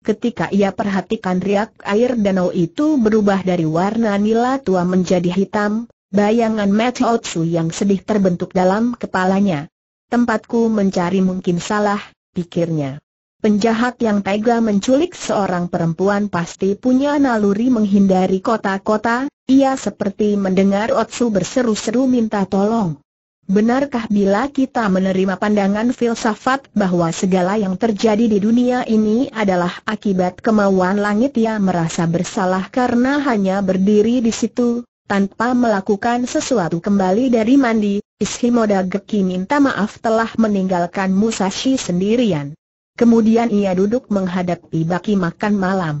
Ketika ia perhatikan riak air danau itu berubah dari warna nila tua menjadi hitam, bayangan Otsu yang sedih terbentuk dalam kepalanya. Tempatku mencari mungkin salah, pikirnya. Penjahat yang tega menculik seorang perempuan pasti punya naluri menghindari kota-kota, ia seperti mendengar Otsu berseru-seru minta tolong. Benarkah bila kita menerima pandangan filsafat bahwa segala yang terjadi di dunia ini adalah akibat kemauan langit ia merasa bersalah karena hanya berdiri di situ, tanpa melakukan sesuatu kembali dari mandi, Ishimoda Geki minta maaf telah meninggalkan Musashi sendirian. Kemudian ia duduk menghadapi baki makan malam.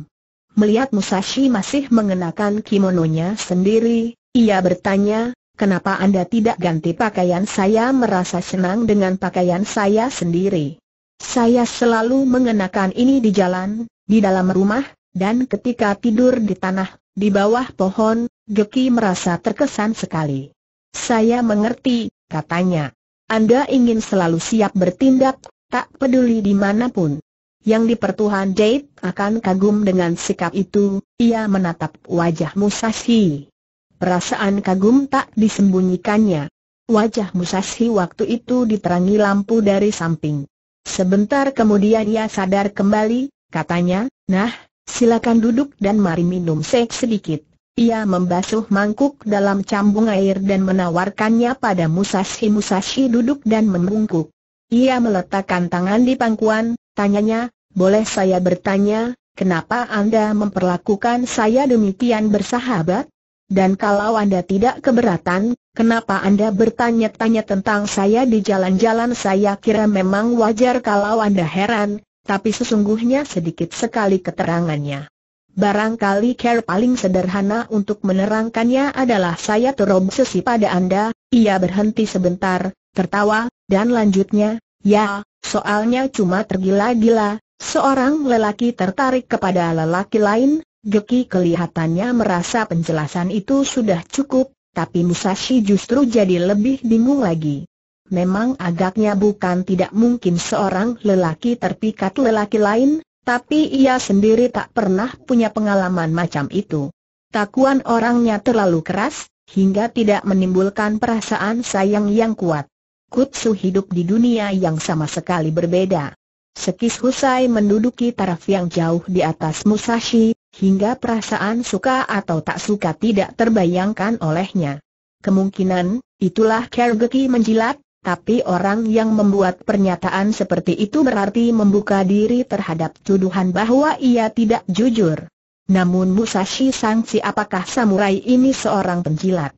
Melihat Musashi masih mengenakan kimononya sendiri, ia bertanya, kenapa Anda tidak ganti pakaian saya merasa senang dengan pakaian saya sendiri. Saya selalu mengenakan ini di jalan, di dalam rumah, dan ketika tidur di tanah, di bawah pohon, Geki merasa terkesan sekali. Saya mengerti, katanya. Anda ingin selalu siap bertindak, tak peduli di dimanapun. Yang dipertuhan Jade akan kagum dengan sikap itu, ia menatap wajah Musashi. Perasaan kagum tak disembunyikannya. Wajah Musashi waktu itu diterangi lampu dari samping. Sebentar kemudian ia sadar kembali, katanya, nah, silakan duduk dan mari minum sek sedikit. Ia membasuh mangkuk dalam cambung air dan menawarkannya pada Musashi Musashi duduk dan membungkuk. Ia meletakkan tangan di pangkuan, tanyanya, boleh saya bertanya, kenapa Anda memperlakukan saya demikian bersahabat? Dan kalau Anda tidak keberatan, kenapa Anda bertanya-tanya tentang saya di jalan-jalan saya kira memang wajar kalau Anda heran, tapi sesungguhnya sedikit sekali keterangannya. Barangkali care paling sederhana untuk menerangkannya adalah saya terobsesi pada Anda, ia berhenti sebentar, tertawa, dan lanjutnya, ya, soalnya cuma tergila-gila, seorang lelaki tertarik kepada lelaki lain, Geki kelihatannya merasa penjelasan itu sudah cukup, tapi Musashi justru jadi lebih bingung lagi. Memang agaknya bukan tidak mungkin seorang lelaki terpikat lelaki lain, tapi ia sendiri tak pernah punya pengalaman macam itu. Takuan orangnya terlalu keras, hingga tidak menimbulkan perasaan sayang yang kuat. Kutsu hidup di dunia yang sama sekali berbeda. Sekis Husai menduduki taraf yang jauh di atas Musashi, hingga perasaan suka atau tak suka tidak terbayangkan olehnya. Kemungkinan, itulah Kergeki menjilat, tapi orang yang membuat pernyataan seperti itu berarti membuka diri terhadap tuduhan bahwa ia tidak jujur. Namun Musashi Sangsi apakah samurai ini seorang penjilat?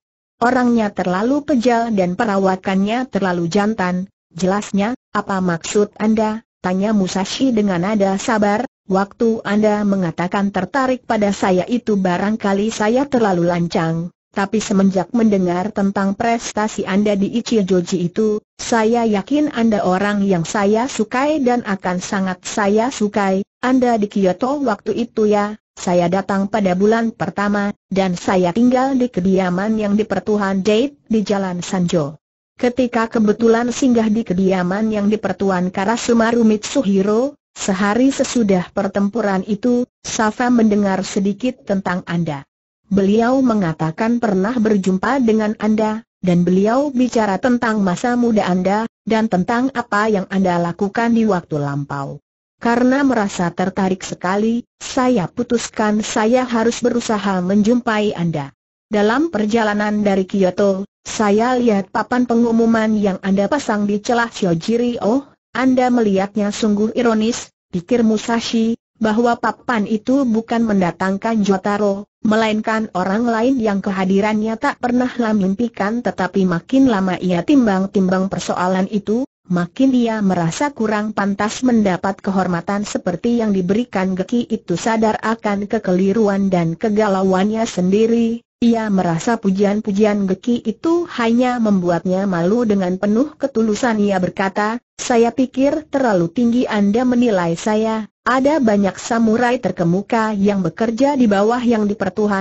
Orangnya terlalu pejal dan perawakannya terlalu jantan. Jelasnya, apa maksud Anda? Tanya Musashi dengan nada sabar. Waktu Anda mengatakan tertarik pada saya itu barangkali saya terlalu lancang. Tapi semenjak mendengar tentang prestasi Anda di Ichijoji itu, saya yakin Anda orang yang saya sukai dan akan sangat saya sukai. Anda di Kyoto waktu itu ya, saya datang pada bulan pertama, dan saya tinggal di kediaman yang di Pertuan Date, di Jalan Sanjo. Ketika kebetulan singgah di kediaman yang di Pertuan Karasumaru Mitsuhiro, sehari sesudah pertempuran itu, Safa mendengar sedikit tentang Anda. Beliau mengatakan pernah berjumpa dengan Anda, dan beliau bicara tentang masa muda Anda, dan tentang apa yang Anda lakukan di waktu lampau. Karena merasa tertarik sekali, saya putuskan saya harus berusaha menjumpai Anda. Dalam perjalanan dari Kyoto, saya lihat papan pengumuman yang Anda pasang di celah Shojiri. Oh, Anda melihatnya sungguh ironis, pikir Musashi, bahwa papan itu bukan mendatangkan Jotaro, melainkan orang lain yang kehadirannya tak pernahlah mimpikan tetapi makin lama ia timbang-timbang persoalan itu, makin dia merasa kurang pantas mendapat kehormatan seperti yang diberikan Geki itu sadar akan kekeliruan dan kegalauannya sendiri, ia merasa pujian-pujian Geki itu hanya membuatnya malu dengan penuh ketulusan ia berkata, saya pikir terlalu tinggi Anda menilai saya, ada banyak samurai terkemuka yang bekerja di bawah yang di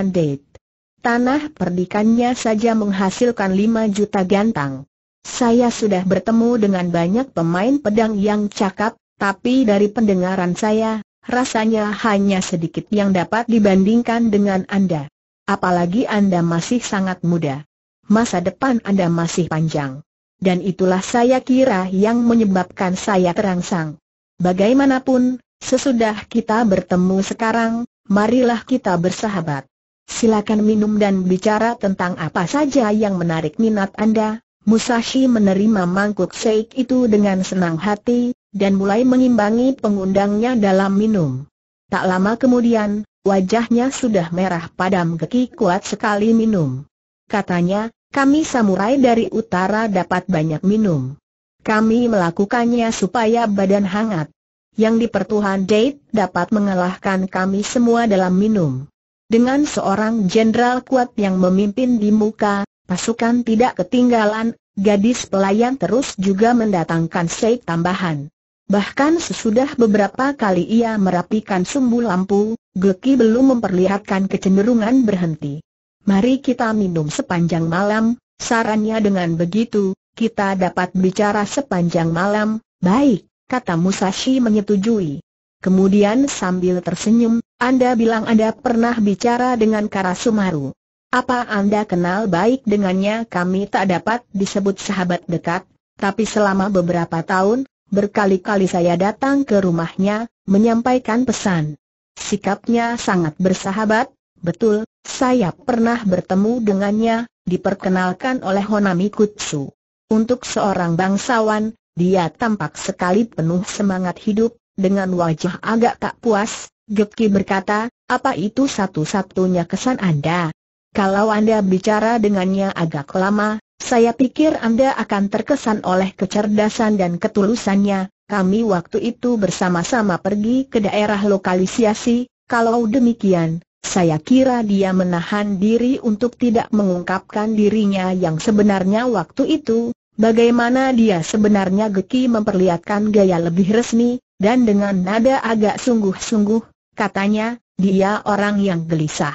date. Tanah perdikannya saja menghasilkan lima juta gantang. Saya sudah bertemu dengan banyak pemain pedang yang cakap, tapi dari pendengaran saya, rasanya hanya sedikit yang dapat dibandingkan dengan Anda. Apalagi Anda masih sangat muda. Masa depan Anda masih panjang. Dan itulah saya kira yang menyebabkan saya terangsang. Bagaimanapun, sesudah kita bertemu sekarang, marilah kita bersahabat. Silakan minum dan bicara tentang apa saja yang menarik minat Anda, Musashi menerima mangkuk seik itu dengan senang hati, dan mulai mengimbangi pengundangnya dalam minum. Tak lama kemudian, wajahnya sudah merah padam geki kuat sekali minum. Katanya, kami samurai dari utara dapat banyak minum. Kami melakukannya supaya badan hangat. Yang di pertuhan Date dapat mengalahkan kami semua dalam minum. Dengan seorang jenderal kuat yang memimpin di muka, Pasukan tidak ketinggalan, gadis pelayan terus juga mendatangkan seik tambahan. Bahkan sesudah beberapa kali ia merapikan sumbu lampu, Gleki belum memperlihatkan kecenderungan berhenti. Mari kita minum sepanjang malam, sarannya dengan begitu, kita dapat bicara sepanjang malam, baik, kata Musashi menyetujui. Kemudian sambil tersenyum, Anda bilang Anda pernah bicara dengan Karasumaru. Apa Anda kenal baik dengannya kami tak dapat disebut sahabat dekat, tapi selama beberapa tahun, berkali-kali saya datang ke rumahnya, menyampaikan pesan. Sikapnya sangat bersahabat, betul, saya pernah bertemu dengannya, diperkenalkan oleh Honami Kutsu. Untuk seorang bangsawan, dia tampak sekali penuh semangat hidup, dengan wajah agak tak puas, Geki berkata, apa itu satu-satunya kesan Anda? Kalau Anda bicara dengannya agak lama, saya pikir Anda akan terkesan oleh kecerdasan dan ketulusannya. Kami waktu itu bersama-sama pergi ke daerah lokalisasi. Kalau demikian, saya kira dia menahan diri untuk tidak mengungkapkan dirinya yang sebenarnya waktu itu, bagaimana dia sebenarnya Geki memperlihatkan gaya lebih resmi, dan dengan nada agak sungguh-sungguh, katanya, dia orang yang gelisah.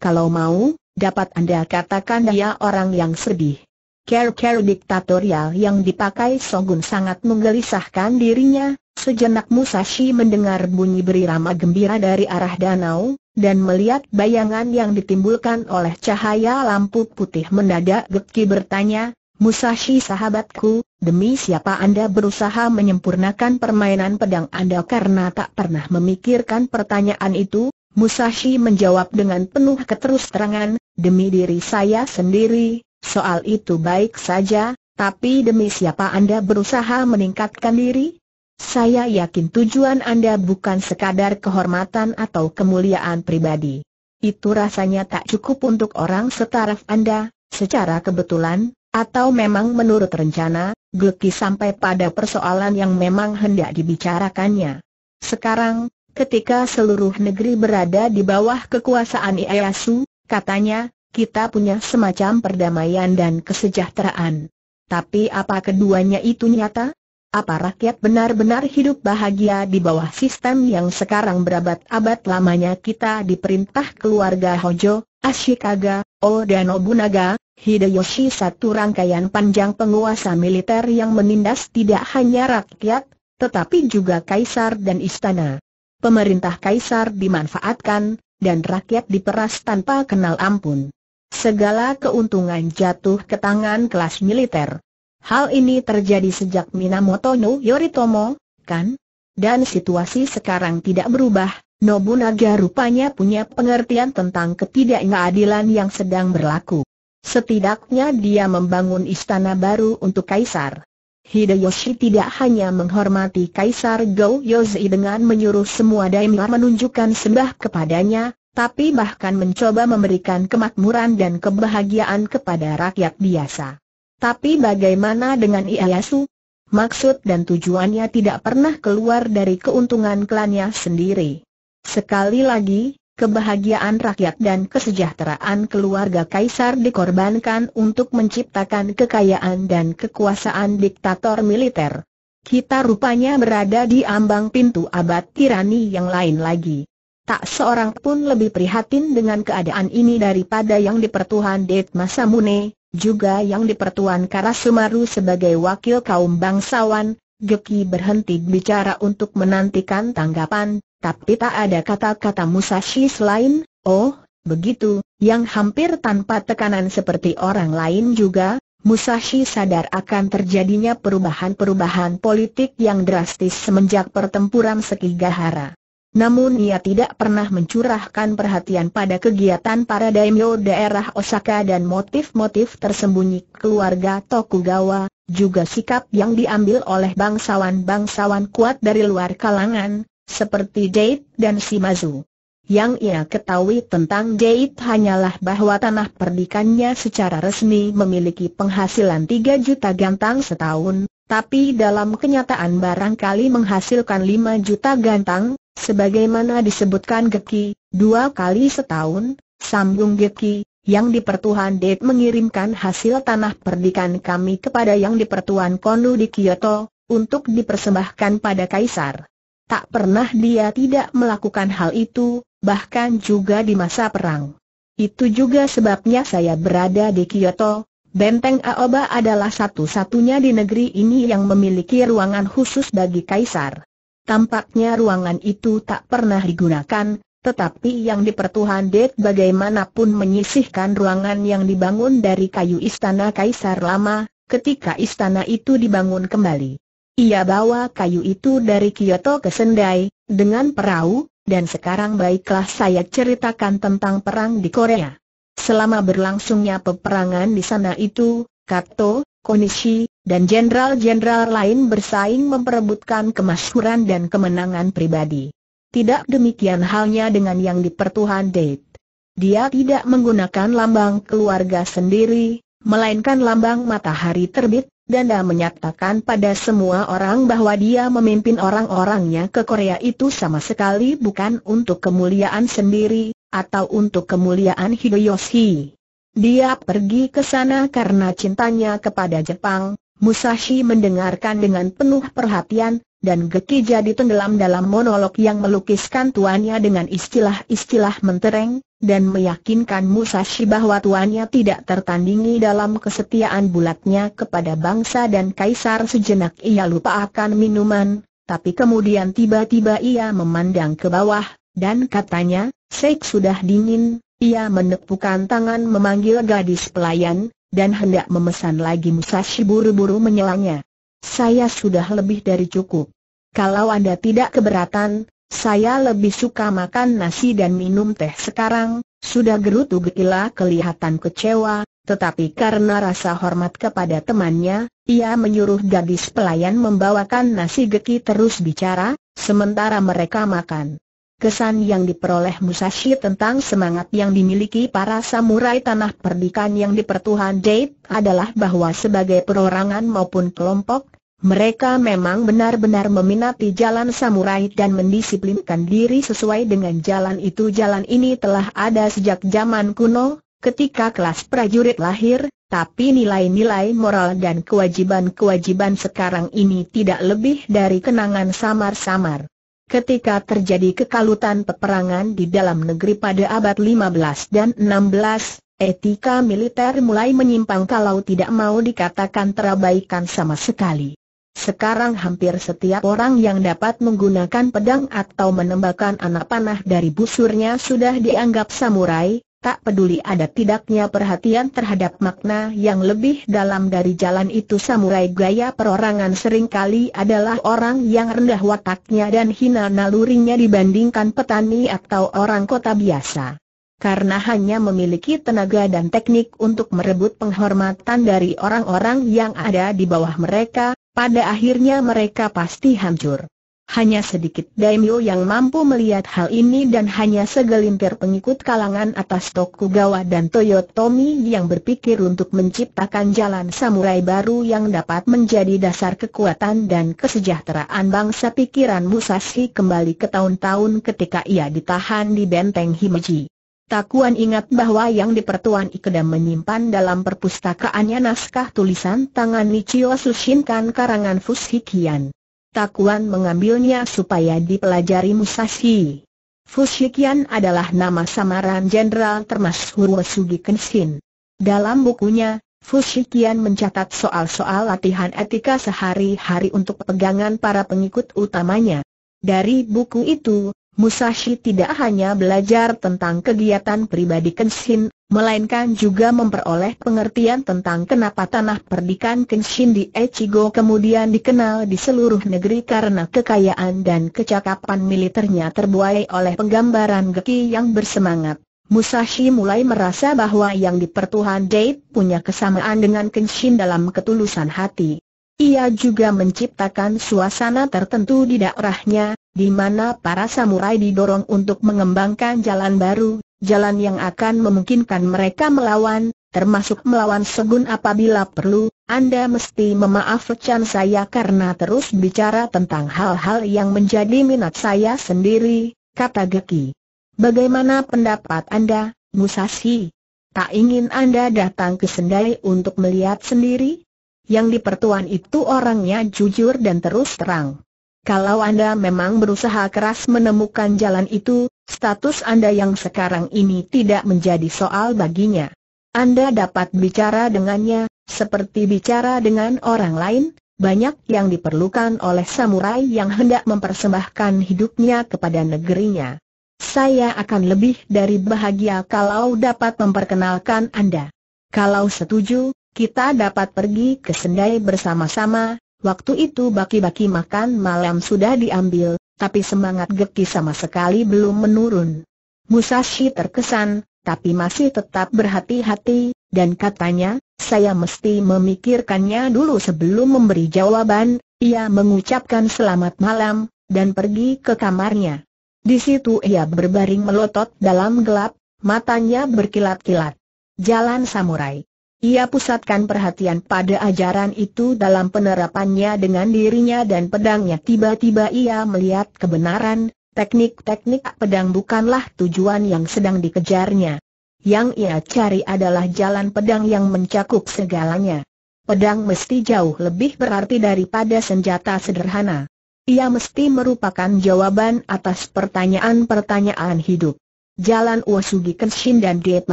Kalau mau, dapat Anda katakan dia orang yang sedih. Ker-ker diktatorial yang dipakai Sogun sangat menggelisahkan dirinya, sejenak Musashi mendengar bunyi berirama gembira dari arah danau, dan melihat bayangan yang ditimbulkan oleh cahaya lampu putih mendadak Geki bertanya, Musashi sahabatku, demi siapa Anda berusaha menyempurnakan permainan pedang Anda karena tak pernah memikirkan pertanyaan itu, Musashi menjawab dengan penuh keterusterangan, demi diri saya sendiri, soal itu baik saja, tapi demi siapa Anda berusaha meningkatkan diri? Saya yakin tujuan Anda bukan sekadar kehormatan atau kemuliaan pribadi. Itu rasanya tak cukup untuk orang setaraf Anda, secara kebetulan, atau memang menurut rencana, Gleki sampai pada persoalan yang memang hendak dibicarakannya. Sekarang, Ketika seluruh negeri berada di bawah kekuasaan Ieyasu, katanya, kita punya semacam perdamaian dan kesejahteraan. Tapi apa keduanya itu nyata? Apa rakyat benar-benar hidup bahagia di bawah sistem yang sekarang berabad-abad lamanya kita diperintah keluarga Hojo, Ashikaga, Oda Nobunaga, Hideyoshi satu rangkaian panjang penguasa militer yang menindas tidak hanya rakyat, tetapi juga kaisar dan istana pemerintah kaisar dimanfaatkan, dan rakyat diperas tanpa kenal ampun. Segala keuntungan jatuh ke tangan kelas militer. Hal ini terjadi sejak Minamoto no Yoritomo, kan? Dan situasi sekarang tidak berubah, Nobunaga rupanya punya pengertian tentang ketidakadilan yang sedang berlaku. Setidaknya dia membangun istana baru untuk kaisar. Hideyoshi tidak hanya menghormati Kaisar Yozi dengan menyuruh semua daimyo menunjukkan sembah kepadanya, tapi bahkan mencoba memberikan kemakmuran dan kebahagiaan kepada rakyat biasa. Tapi bagaimana dengan Ieyasu? Maksud dan tujuannya tidak pernah keluar dari keuntungan klannya sendiri. Sekali lagi, kebahagiaan rakyat dan kesejahteraan keluarga kaisar dikorbankan untuk menciptakan kekayaan dan kekuasaan diktator militer. Kita rupanya berada di ambang pintu abad tirani yang lain lagi. Tak seorang pun lebih prihatin dengan keadaan ini daripada yang dipertuhan Det Masamune, juga yang dipertuhan Karasumaru sebagai wakil kaum bangsawan, Geki berhenti bicara untuk menantikan tanggapan tapi tak ada kata-kata Musashi selain, oh, begitu, yang hampir tanpa tekanan seperti orang lain juga, Musashi sadar akan terjadinya perubahan-perubahan politik yang drastis semenjak pertempuran Sekigahara. Namun ia tidak pernah mencurahkan perhatian pada kegiatan para daimyo daerah Osaka dan motif-motif tersembunyi keluarga Tokugawa, juga sikap yang diambil oleh bangsawan-bangsawan kuat dari luar kalangan, seperti Jade dan Shimazu. Yang ia ketahui tentang Jade hanyalah bahwa tanah perdikannya secara resmi memiliki penghasilan 3 juta gantang setahun, tapi dalam kenyataan barangkali menghasilkan 5 juta gantang, sebagaimana disebutkan Geki, dua kali setahun, sambung Geki, yang di pertuhan Date mengirimkan hasil tanah perdikan kami kepada yang di pertuhan Konu di Kyoto, untuk dipersembahkan pada Kaisar. Tak pernah dia tidak melakukan hal itu, bahkan juga di masa perang. Itu juga sebabnya saya berada di Kyoto. Benteng Aoba adalah satu-satunya di negeri ini yang memiliki ruangan khusus bagi kaisar. Tampaknya ruangan itu tak pernah digunakan, tetapi yang dipertuhankan bagaimanapun menyisihkan ruangan yang dibangun dari kayu istana kaisar lama, ketika istana itu dibangun kembali. Ia bawa kayu itu dari Kyoto ke Sendai, dengan perahu, dan sekarang baiklah saya ceritakan tentang perang di Korea. Selama berlangsungnya peperangan di sana itu, Kato, Konishi, dan jenderal-jenderal lain bersaing memperebutkan kemasyuran dan kemenangan pribadi. Tidak demikian halnya dengan yang di Pertuhan Date. Dia tidak menggunakan lambang keluarga sendiri, melainkan lambang matahari terbit, Danda menyatakan pada semua orang bahwa dia memimpin orang-orangnya ke Korea itu sama sekali bukan untuk kemuliaan sendiri, atau untuk kemuliaan Hideyoshi. Dia pergi ke sana karena cintanya kepada Jepang, Musashi mendengarkan dengan penuh perhatian, dan Geki jadi tenggelam dalam monolog yang melukiskan tuannya dengan istilah-istilah mentereng, dan meyakinkan Musashi bahwa tuannya tidak tertandingi dalam kesetiaan bulatnya kepada bangsa dan kaisar sejenak ia lupa akan minuman, tapi kemudian tiba-tiba ia memandang ke bawah, dan katanya, Seik sudah dingin, ia menepukan tangan memanggil gadis pelayan, dan hendak memesan lagi Musashi buru-buru menyelanya. Saya sudah lebih dari cukup. Kalau Anda tidak keberatan, saya lebih suka makan nasi dan minum teh sekarang, sudah gerutu gila kelihatan kecewa, tetapi karena rasa hormat kepada temannya, ia menyuruh gadis pelayan membawakan nasi geki terus bicara, sementara mereka makan. Kesan yang diperoleh Musashi tentang semangat yang dimiliki para samurai tanah perdikan yang dipertuhan Jade adalah bahwa sebagai perorangan maupun kelompok, mereka memang benar-benar meminati jalan samurai dan mendisiplinkan diri sesuai dengan jalan itu Jalan ini telah ada sejak zaman kuno, ketika kelas prajurit lahir, tapi nilai-nilai moral dan kewajiban-kewajiban sekarang ini tidak lebih dari kenangan samar-samar. Ketika terjadi kekalutan peperangan di dalam negeri pada abad 15 dan 16, Etika militer mulai menyimpang kalau tidak mau dikatakan terabaikan sama sekali. Sekarang hampir setiap orang yang dapat menggunakan pedang atau menembakkan anak panah dari busurnya sudah dianggap samurai, tak peduli ada tidaknya perhatian terhadap makna yang lebih dalam dari jalan itu samurai gaya perorangan seringkali adalah orang yang rendah wataknya dan hina nalurinya dibandingkan petani atau orang kota biasa karena hanya memiliki tenaga dan teknik untuk merebut penghormatan dari orang-orang yang ada di bawah mereka, pada akhirnya mereka pasti hancur. Hanya sedikit daimyo yang mampu melihat hal ini dan hanya segelintir pengikut kalangan atas Tokugawa dan Toyotomi yang berpikir untuk menciptakan jalan samurai baru yang dapat menjadi dasar kekuatan dan kesejahteraan bangsa pikiran Musashi kembali ke tahun-tahun ketika ia ditahan di benteng Himeji. Takuan ingat bahwa yang dipertuan Ikeda menyimpan dalam perpustakaannya naskah tulisan tangan Nichio Sushinkan karangan Fushikian. Takuan mengambilnya supaya dipelajari Musashi. Fushikian adalah nama samaran jenderal termasuk Sugi Kenshin. Dalam bukunya, Fushikian mencatat soal-soal latihan etika sehari-hari untuk pegangan para pengikut utamanya. Dari buku itu, Musashi tidak hanya belajar tentang kegiatan pribadi Kenshin, melainkan juga memperoleh pengertian tentang kenapa tanah perdikan Kenshin di Echigo kemudian dikenal di seluruh negeri karena kekayaan dan kecakapan militernya terbuai oleh penggambaran Geki yang bersemangat. Musashi mulai merasa bahwa yang dipertuhan Date punya kesamaan dengan Kenshin dalam ketulusan hati. Ia juga menciptakan suasana tertentu di daerahnya, di mana para samurai didorong untuk mengembangkan jalan baru, jalan yang akan memungkinkan mereka melawan, termasuk melawan segun apabila perlu, Anda mesti memaafkan saya karena terus bicara tentang hal-hal yang menjadi minat saya sendiri, kata Geki. Bagaimana pendapat Anda, Musashi? Tak ingin Anda datang ke Sendai untuk melihat sendiri? Yang di pertuan itu orangnya jujur dan terus terang. Kalau Anda memang berusaha keras menemukan jalan itu, status Anda yang sekarang ini tidak menjadi soal baginya. Anda dapat bicara dengannya, seperti bicara dengan orang lain, banyak yang diperlukan oleh samurai yang hendak mempersembahkan hidupnya kepada negerinya. Saya akan lebih dari bahagia kalau dapat memperkenalkan Anda. Kalau setuju, kita dapat pergi ke Sendai bersama-sama, Waktu itu baki-baki makan malam sudah diambil, tapi semangat Geki sama sekali belum menurun. Musashi terkesan, tapi masih tetap berhati-hati, dan katanya, saya mesti memikirkannya dulu sebelum memberi jawaban, ia mengucapkan selamat malam, dan pergi ke kamarnya. Di situ ia berbaring melotot dalam gelap, matanya berkilat-kilat. Jalan samurai. Ia pusatkan perhatian pada ajaran itu dalam penerapannya dengan dirinya dan pedangnya tiba-tiba ia melihat kebenaran, teknik-teknik pedang bukanlah tujuan yang sedang dikejarnya. Yang ia cari adalah jalan pedang yang mencakup segalanya. Pedang mesti jauh lebih berarti daripada senjata sederhana. Ia mesti merupakan jawaban atas pertanyaan-pertanyaan hidup. Jalan Uosugi Kenshin dan Diet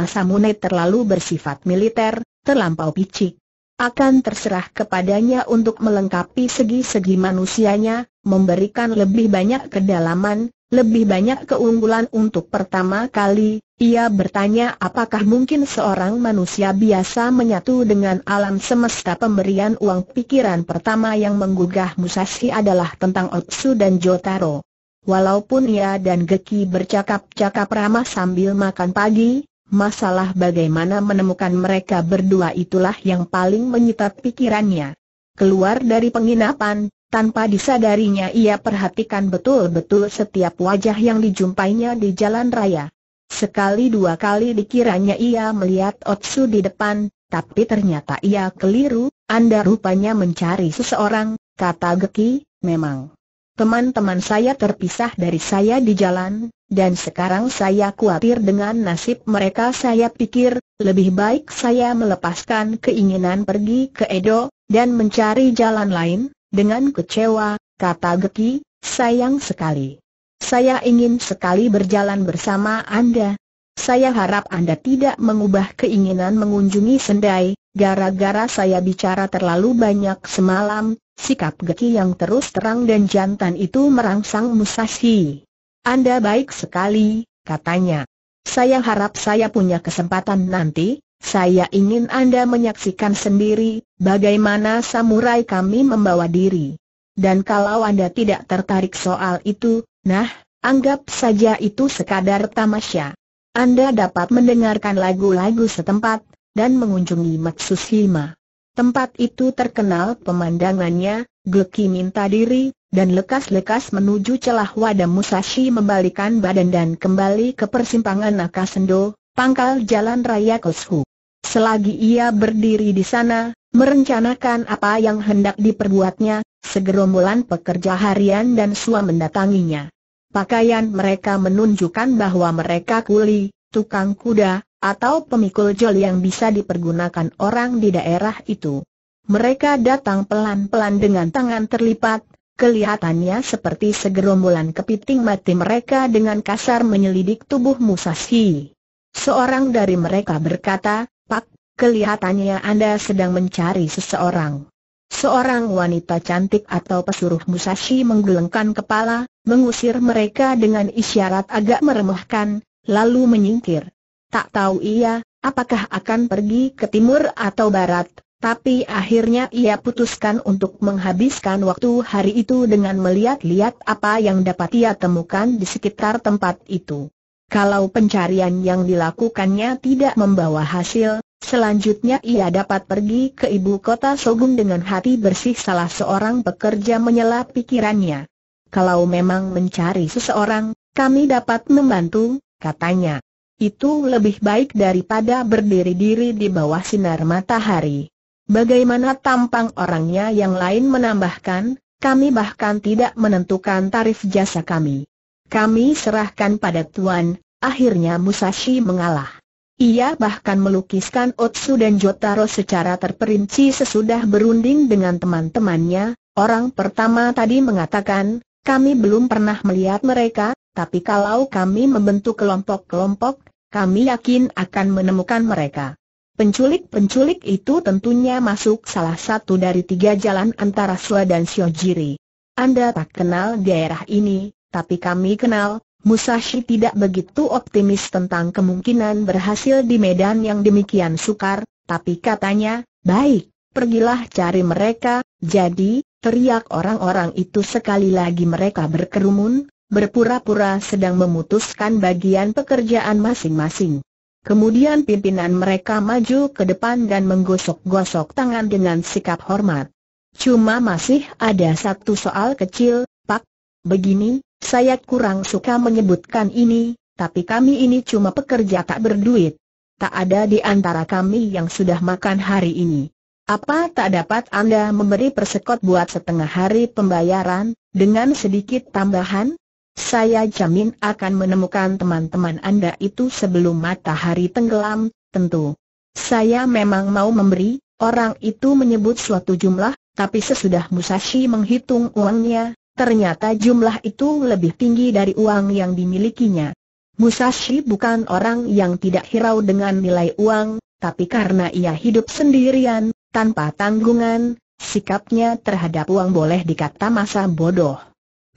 Masamune terlalu bersifat militer, terlampau picik. Akan terserah kepadanya untuk melengkapi segi-segi manusianya, memberikan lebih banyak kedalaman, lebih banyak keunggulan untuk pertama kali. Ia bertanya apakah mungkin seorang manusia biasa menyatu dengan alam semesta pemberian uang pikiran pertama yang menggugah Musashi adalah tentang Otsu dan Jotaro. Walaupun ia dan Geki bercakap-cakap ramah sambil makan pagi, masalah bagaimana menemukan mereka berdua itulah yang paling menyita pikirannya. Keluar dari penginapan, tanpa disadarinya ia perhatikan betul-betul setiap wajah yang dijumpainya di jalan raya. Sekali dua kali dikiranya ia melihat Otsu di depan, tapi ternyata ia keliru, Anda rupanya mencari seseorang, kata Geki, memang. Teman-teman saya terpisah dari saya di jalan, dan sekarang saya khawatir dengan nasib mereka saya pikir, lebih baik saya melepaskan keinginan pergi ke Edo, dan mencari jalan lain, dengan kecewa, kata Geki, sayang sekali. Saya ingin sekali berjalan bersama Anda. Saya harap Anda tidak mengubah keinginan mengunjungi Sendai, gara-gara saya bicara terlalu banyak semalam, sikap Geki yang terus terang dan jantan itu merangsang Musashi. Anda baik sekali, katanya. Saya harap saya punya kesempatan nanti, saya ingin Anda menyaksikan sendiri, bagaimana samurai kami membawa diri. Dan kalau Anda tidak tertarik soal itu, nah, anggap saja itu sekadar tamasya. Anda dapat mendengarkan lagu-lagu setempat, dan mengunjungi Matsushima. Tempat itu terkenal pemandangannya, Gleki minta diri, dan lekas-lekas menuju celah wadah Musashi membalikan badan dan kembali ke persimpangan Nakasendo, pangkal jalan raya Koshu. Selagi ia berdiri di sana, merencanakan apa yang hendak diperbuatnya, segerombolan pekerja harian dan suam mendatanginya. Pakaian mereka menunjukkan bahwa mereka kuli, tukang kuda, atau pemikul jol yang bisa dipergunakan orang di daerah itu. Mereka datang pelan-pelan dengan tangan terlipat, Kelihatannya seperti segerombolan kepiting mati mereka dengan kasar menyelidik tubuh Musashi. Seorang dari mereka berkata, Pak, kelihatannya Anda sedang mencari seseorang. Seorang wanita cantik atau pesuruh Musashi menggelengkan kepala, mengusir mereka dengan isyarat agak meremehkan, lalu menyingkir. Tak tahu ia, apakah akan pergi ke timur atau barat, tapi akhirnya ia putuskan untuk menghabiskan waktu hari itu dengan melihat-lihat apa yang dapat ia temukan di sekitar tempat itu. Kalau pencarian yang dilakukannya tidak membawa hasil, selanjutnya ia dapat pergi ke ibu kota Sogung dengan hati bersih salah seorang pekerja menyela pikirannya. Kalau memang mencari seseorang, kami dapat membantu, katanya. Itu lebih baik daripada berdiri-diri di bawah sinar matahari. Bagaimana tampang orangnya yang lain menambahkan, kami bahkan tidak menentukan tarif jasa kami. Kami serahkan pada Tuan, akhirnya Musashi mengalah. Ia bahkan melukiskan Otsu dan Jotaro secara terperinci sesudah berunding dengan teman-temannya. Orang pertama tadi mengatakan, kami belum pernah melihat mereka, tapi kalau kami membentuk kelompok-kelompok, kami yakin akan menemukan mereka. Penculik-penculik itu tentunya masuk salah satu dari tiga jalan antara Sua dan Sio Anda tak kenal daerah ini, tapi kami kenal, Musashi tidak begitu optimis tentang kemungkinan berhasil di medan yang demikian sukar, tapi katanya, baik, pergilah cari mereka, jadi, teriak orang-orang itu sekali lagi mereka berkerumun, berpura-pura sedang memutuskan bagian pekerjaan masing-masing. Kemudian pimpinan mereka maju ke depan dan menggosok-gosok tangan dengan sikap hormat. Cuma masih ada satu soal kecil, Pak. Begini, saya kurang suka menyebutkan ini, tapi kami ini cuma pekerja tak berduit. Tak ada di antara kami yang sudah makan hari ini. Apa tak dapat Anda memberi persekot buat setengah hari pembayaran, dengan sedikit tambahan? Saya jamin akan menemukan teman-teman Anda itu sebelum matahari tenggelam, tentu. Saya memang mau memberi, orang itu menyebut suatu jumlah, tapi sesudah Musashi menghitung uangnya, ternyata jumlah itu lebih tinggi dari uang yang dimilikinya. Musashi bukan orang yang tidak hirau dengan nilai uang, tapi karena ia hidup sendirian, tanpa tanggungan, sikapnya terhadap uang boleh dikata masa bodoh.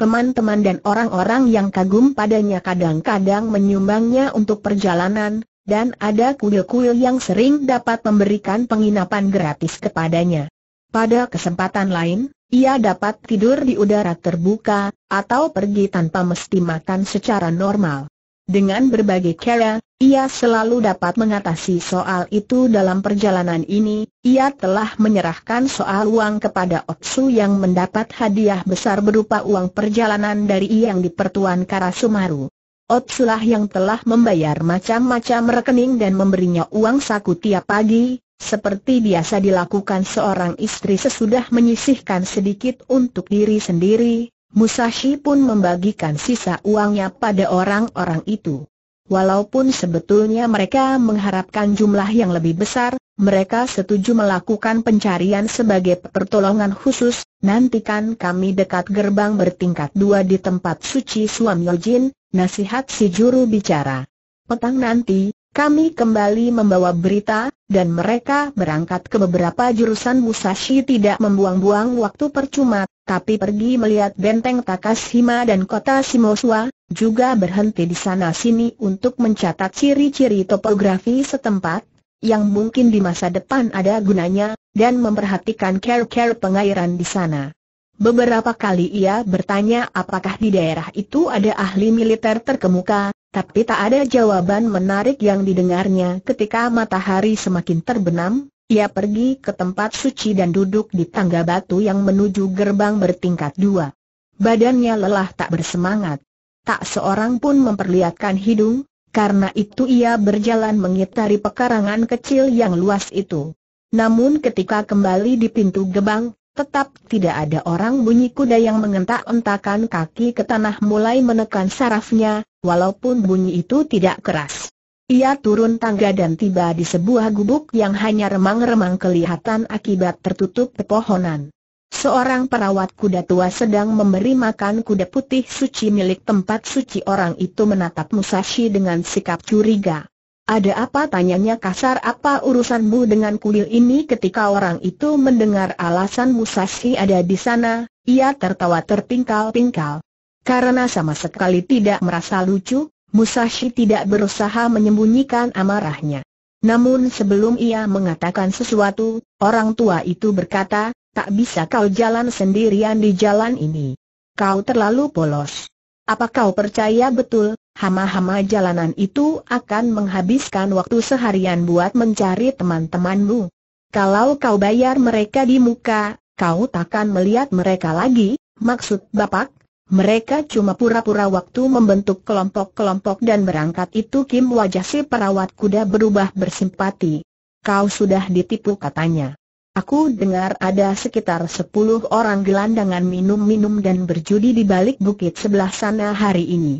Teman-teman dan orang-orang yang kagum padanya kadang-kadang menyumbangnya untuk perjalanan, dan ada kuil-kuil yang sering dapat memberikan penginapan gratis kepadanya. Pada kesempatan lain, ia dapat tidur di udara terbuka, atau pergi tanpa mesti makan secara normal. Dengan berbagai cara, ia selalu dapat mengatasi soal itu dalam perjalanan ini, ia telah menyerahkan soal uang kepada Otsu yang mendapat hadiah besar berupa uang perjalanan dari yang dipertuan Karasumaru. Otsu lah yang telah membayar macam-macam rekening dan memberinya uang saku tiap pagi, seperti biasa dilakukan seorang istri sesudah menyisihkan sedikit untuk diri sendiri, Musashi pun membagikan sisa uangnya pada orang-orang itu. Walaupun sebetulnya mereka mengharapkan jumlah yang lebih besar, mereka setuju melakukan pencarian sebagai pertolongan khusus, nantikan kami dekat gerbang bertingkat dua di tempat suci Suam Yojin, nasihat si juru bicara. Petang nanti, kami kembali membawa berita, dan mereka berangkat ke beberapa jurusan Musashi tidak membuang-buang waktu percuma, tapi pergi melihat benteng Takashima dan kota Shimoswa, juga berhenti di sana-sini untuk mencatat ciri-ciri topografi setempat, yang mungkin di masa depan ada gunanya, dan memperhatikan care-care pengairan di sana. Beberapa kali ia bertanya apakah di daerah itu ada ahli militer terkemuka, tapi tak ada jawaban menarik yang didengarnya ketika matahari semakin terbenam, ia pergi ke tempat suci dan duduk di tangga batu yang menuju gerbang bertingkat dua. Badannya lelah tak bersemangat tak seorang pun memperlihatkan hidung, karena itu ia berjalan mengitari pekarangan kecil yang luas itu. Namun ketika kembali di pintu gebang, tetap tidak ada orang bunyi kuda yang mengentak-entakan kaki ke tanah mulai menekan sarafnya, walaupun bunyi itu tidak keras. Ia turun tangga dan tiba di sebuah gubuk yang hanya remang-remang kelihatan akibat tertutup pepohonan. Seorang perawat kuda tua sedang memberi makan kuda putih suci milik tempat suci orang itu menatap Musashi dengan sikap curiga. Ada apa tanyanya kasar apa urusanmu dengan kuil ini ketika orang itu mendengar alasan Musashi ada di sana, ia tertawa terpingkal-pingkal. Karena sama sekali tidak merasa lucu, Musashi tidak berusaha menyembunyikan amarahnya. Namun sebelum ia mengatakan sesuatu, orang tua itu berkata, tak bisa kau jalan sendirian di jalan ini. Kau terlalu polos. Apa kau percaya betul, hama-hama jalanan itu akan menghabiskan waktu seharian buat mencari teman-temanmu? Kalau kau bayar mereka di muka, kau takkan melihat mereka lagi, maksud Bapak? Mereka cuma pura-pura waktu membentuk kelompok-kelompok dan berangkat itu Kim wajah si perawat kuda berubah bersimpati. Kau sudah ditipu katanya. Aku dengar ada sekitar sepuluh orang gelandangan minum-minum dan berjudi di balik bukit sebelah sana hari ini.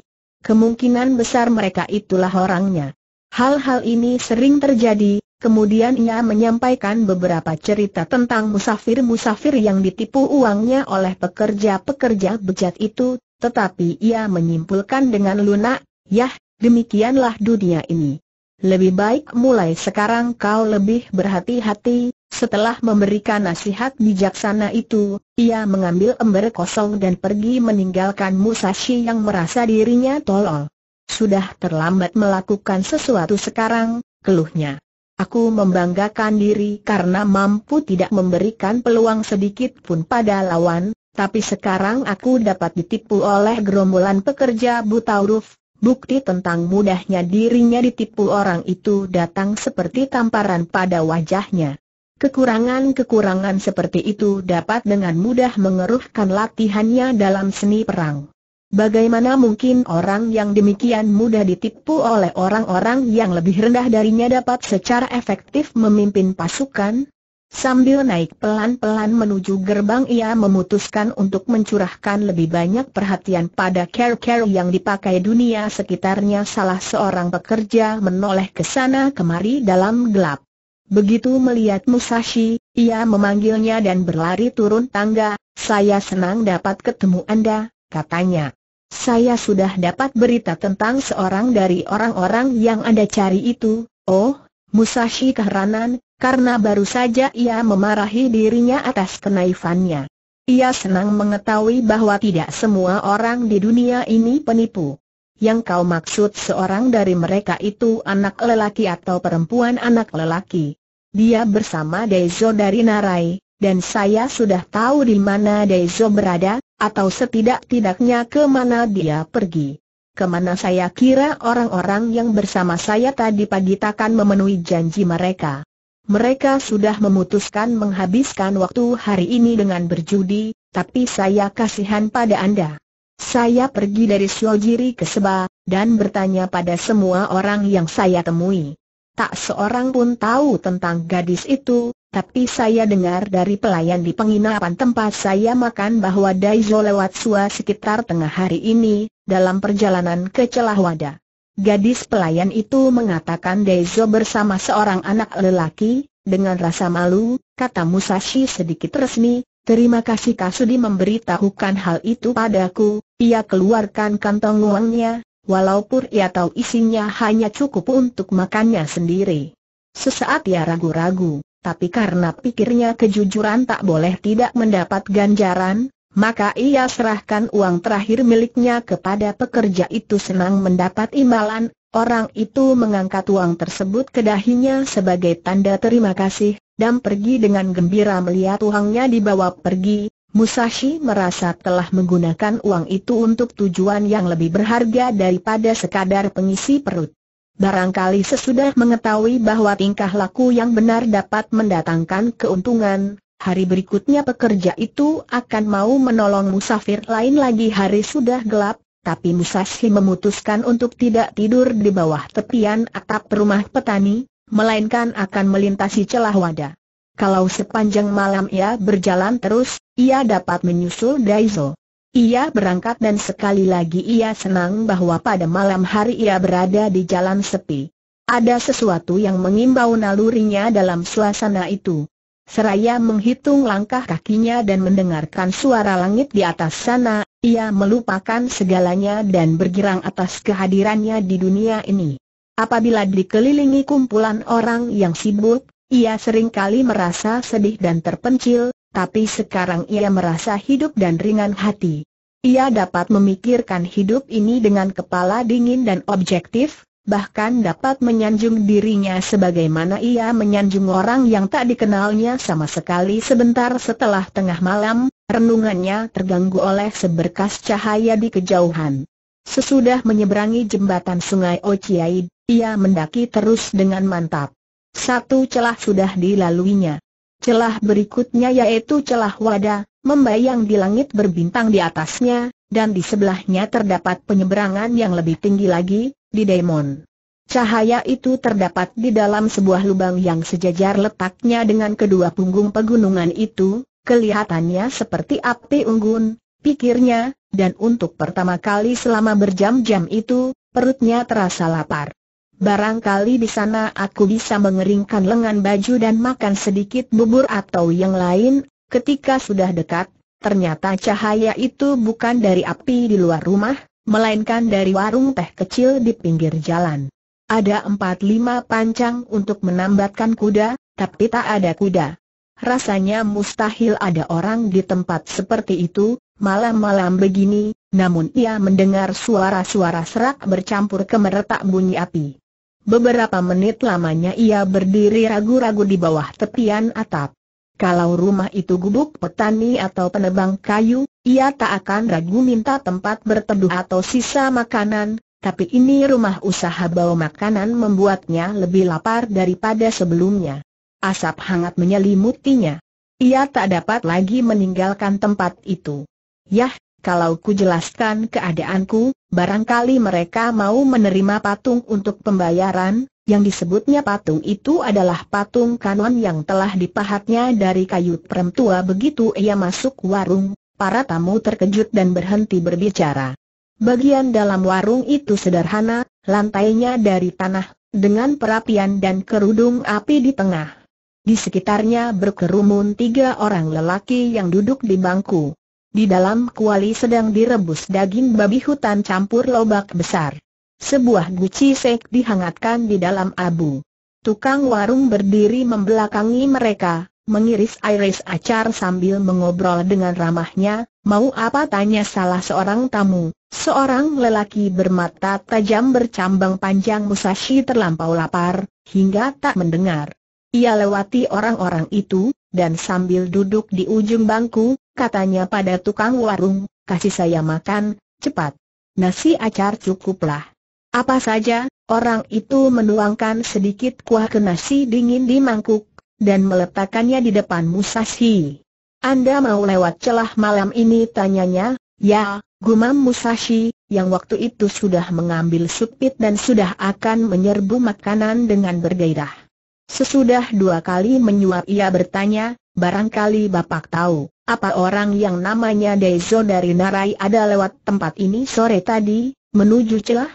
Kemungkinan besar mereka itulah orangnya. Hal-hal ini sering terjadi, kemudian ia menyampaikan beberapa cerita tentang musafir-musafir yang ditipu uangnya oleh pekerja-pekerja bejat itu, tetapi ia menyimpulkan dengan lunak, yah, demikianlah dunia ini. Lebih baik mulai sekarang kau lebih berhati-hati, setelah memberikan nasihat bijaksana itu, ia mengambil ember kosong dan pergi meninggalkan Musashi yang merasa dirinya tolol. Sudah terlambat melakukan sesuatu sekarang, keluhnya. Aku membanggakan diri karena mampu tidak memberikan peluang sedikit pun pada lawan, tapi sekarang aku dapat ditipu oleh gerombolan pekerja buta huruf. Bukti tentang mudahnya dirinya ditipu orang itu datang seperti tamparan pada wajahnya. Kekurangan-kekurangan seperti itu dapat dengan mudah mengeruhkan latihannya dalam seni perang. Bagaimana mungkin orang yang demikian mudah ditipu oleh orang-orang yang lebih rendah darinya dapat secara efektif memimpin pasukan? Sambil naik pelan-pelan menuju gerbang ia memutuskan untuk mencurahkan lebih banyak perhatian pada care-care yang dipakai dunia sekitarnya salah seorang pekerja menoleh ke sana kemari dalam gelap. Begitu melihat Musashi, ia memanggilnya dan berlari turun tangga, saya senang dapat ketemu Anda, katanya. Saya sudah dapat berita tentang seorang dari orang-orang yang Anda cari itu, oh, Musashi keheranan, karena baru saja ia memarahi dirinya atas kenaifannya. Ia senang mengetahui bahwa tidak semua orang di dunia ini penipu. Yang kau maksud seorang dari mereka itu anak lelaki atau perempuan anak lelaki. Dia bersama Dezo dari Narai, dan saya sudah tahu di mana Dezo berada, atau setidak-tidaknya kemana dia pergi. Kemana saya kira orang-orang yang bersama saya tadi pagi takkan memenuhi janji mereka. Mereka sudah memutuskan menghabiskan waktu hari ini dengan berjudi, tapi saya kasihan pada Anda. Saya pergi dari Syojiri ke Seba, dan bertanya pada semua orang yang saya temui. Tak seorang pun tahu tentang gadis itu, tapi saya dengar dari pelayan di penginapan tempat saya makan bahwa Daizo lewat sua sekitar tengah hari ini, dalam perjalanan ke celah Celahwada. Gadis pelayan itu mengatakan Daizo bersama seorang anak lelaki, dengan rasa malu, kata Musashi sedikit resmi, terima kasih Kasudi memberitahukan hal itu padaku, ia keluarkan kantong uangnya, walaupun ia tahu isinya hanya cukup untuk makannya sendiri. Sesaat ia ragu-ragu, tapi karena pikirnya kejujuran tak boleh tidak mendapat ganjaran, maka ia serahkan uang terakhir miliknya kepada pekerja itu senang mendapat imbalan, orang itu mengangkat uang tersebut ke dahinya sebagai tanda terima kasih, dan pergi dengan gembira melihat uangnya dibawa pergi, Musashi merasa telah menggunakan uang itu untuk tujuan yang lebih berharga daripada sekadar pengisi perut. Barangkali sesudah mengetahui bahwa tingkah laku yang benar dapat mendatangkan keuntungan, hari berikutnya pekerja itu akan mau menolong musafir lain lagi hari sudah gelap, tapi Musashi memutuskan untuk tidak tidur di bawah tepian atap rumah petani, melainkan akan melintasi celah wadah. Kalau sepanjang malam ia berjalan terus, ia dapat menyusul Daiso. Ia berangkat dan sekali lagi ia senang bahwa pada malam hari ia berada di jalan sepi. Ada sesuatu yang mengimbau nalurinya dalam suasana itu. Seraya menghitung langkah kakinya dan mendengarkan suara langit di atas sana, ia melupakan segalanya dan bergirang atas kehadirannya di dunia ini. Apabila dikelilingi kumpulan orang yang sibuk, ia seringkali merasa sedih dan terpencil, tapi sekarang ia merasa hidup dan ringan hati. Ia dapat memikirkan hidup ini dengan kepala dingin dan objektif, bahkan dapat menyanjung dirinya sebagaimana ia menyanjung orang yang tak dikenalnya sama sekali sebentar setelah tengah malam, renungannya terganggu oleh seberkas cahaya di kejauhan. Sesudah menyeberangi jembatan sungai Ociaid, ia mendaki terus dengan mantap. Satu celah sudah dilaluinya. Celah berikutnya yaitu celah wadah, membayang di langit berbintang di atasnya, dan di sebelahnya terdapat penyeberangan yang lebih tinggi lagi, di Daemon. Cahaya itu terdapat di dalam sebuah lubang yang sejajar letaknya dengan kedua punggung pegunungan itu, kelihatannya seperti api unggun, pikirnya, dan untuk pertama kali selama berjam-jam itu, perutnya terasa lapar. Barangkali di sana aku bisa mengeringkan lengan baju dan makan sedikit bubur atau yang lain. Ketika sudah dekat, ternyata cahaya itu bukan dari api di luar rumah, melainkan dari warung teh kecil di pinggir jalan. Ada empat lima pancang untuk menambatkan kuda, tapi tak ada kuda. Rasanya mustahil ada orang di tempat seperti itu, malam-malam begini, namun ia mendengar suara-suara serak bercampur kemeretak bunyi api. Beberapa menit lamanya ia berdiri ragu-ragu di bawah tepian atap. Kalau rumah itu gubuk petani atau penebang kayu, ia tak akan ragu minta tempat berteduh atau sisa makanan, tapi ini rumah usaha bawa makanan membuatnya lebih lapar daripada sebelumnya. Asap hangat menyelimutinya. Ia tak dapat lagi meninggalkan tempat itu. Yah, kalau ku jelaskan keadaanku, barangkali mereka mau menerima patung untuk pembayaran, yang disebutnya patung itu adalah patung kanon yang telah dipahatnya dari kayu perem tua begitu ia masuk warung, para tamu terkejut dan berhenti berbicara. Bagian dalam warung itu sederhana, lantainya dari tanah, dengan perapian dan kerudung api di tengah. Di sekitarnya berkerumun tiga orang lelaki yang duduk di bangku. Di dalam kuali sedang direbus daging babi hutan campur lobak besar. Sebuah guci sek dihangatkan di dalam abu. Tukang warung berdiri membelakangi mereka, mengiris iris acar sambil mengobrol dengan ramahnya, mau apa tanya salah seorang tamu, seorang lelaki bermata tajam bercambang panjang Musashi terlampau lapar, hingga tak mendengar. Ia lewati orang-orang itu, dan sambil duduk di ujung bangku, katanya pada tukang warung, kasih saya makan, cepat. Nasi acar cukuplah. Apa saja, orang itu menuangkan sedikit kuah ke nasi dingin di mangkuk, dan meletakkannya di depan Musashi. Anda mau lewat celah malam ini tanyanya, ya, gumam Musashi, yang waktu itu sudah mengambil supit dan sudah akan menyerbu makanan dengan bergairah. Sesudah dua kali menyuap ia bertanya, Barangkali Bapak tahu, apa orang yang namanya Dezo dari Narai ada lewat tempat ini sore tadi, menuju celah?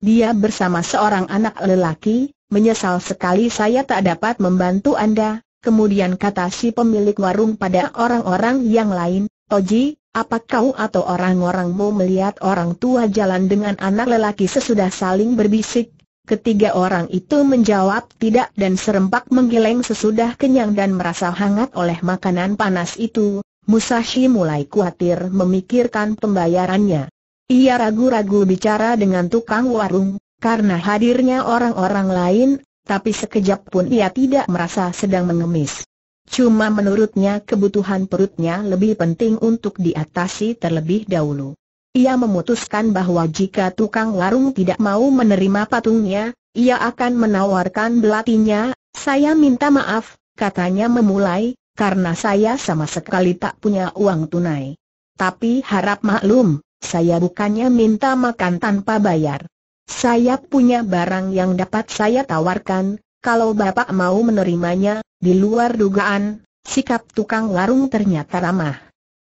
Dia bersama seorang anak lelaki, menyesal sekali saya tak dapat membantu Anda, kemudian kata si pemilik warung pada orang-orang yang lain, Oji, apa kau atau orang-orangmu melihat orang tua jalan dengan anak lelaki sesudah saling berbisik, Ketiga orang itu menjawab tidak dan serempak menggeleng sesudah kenyang dan merasa hangat oleh makanan panas itu, Musashi mulai khawatir memikirkan pembayarannya. Ia ragu-ragu bicara dengan tukang warung, karena hadirnya orang-orang lain, tapi sekejap pun ia tidak merasa sedang mengemis. Cuma menurutnya kebutuhan perutnya lebih penting untuk diatasi terlebih dahulu. Ia memutuskan bahwa jika tukang warung tidak mau menerima patungnya, ia akan menawarkan belatinya, saya minta maaf, katanya memulai, karena saya sama sekali tak punya uang tunai. Tapi harap maklum, saya bukannya minta makan tanpa bayar. Saya punya barang yang dapat saya tawarkan, kalau Bapak mau menerimanya, di luar dugaan, sikap tukang warung ternyata ramah.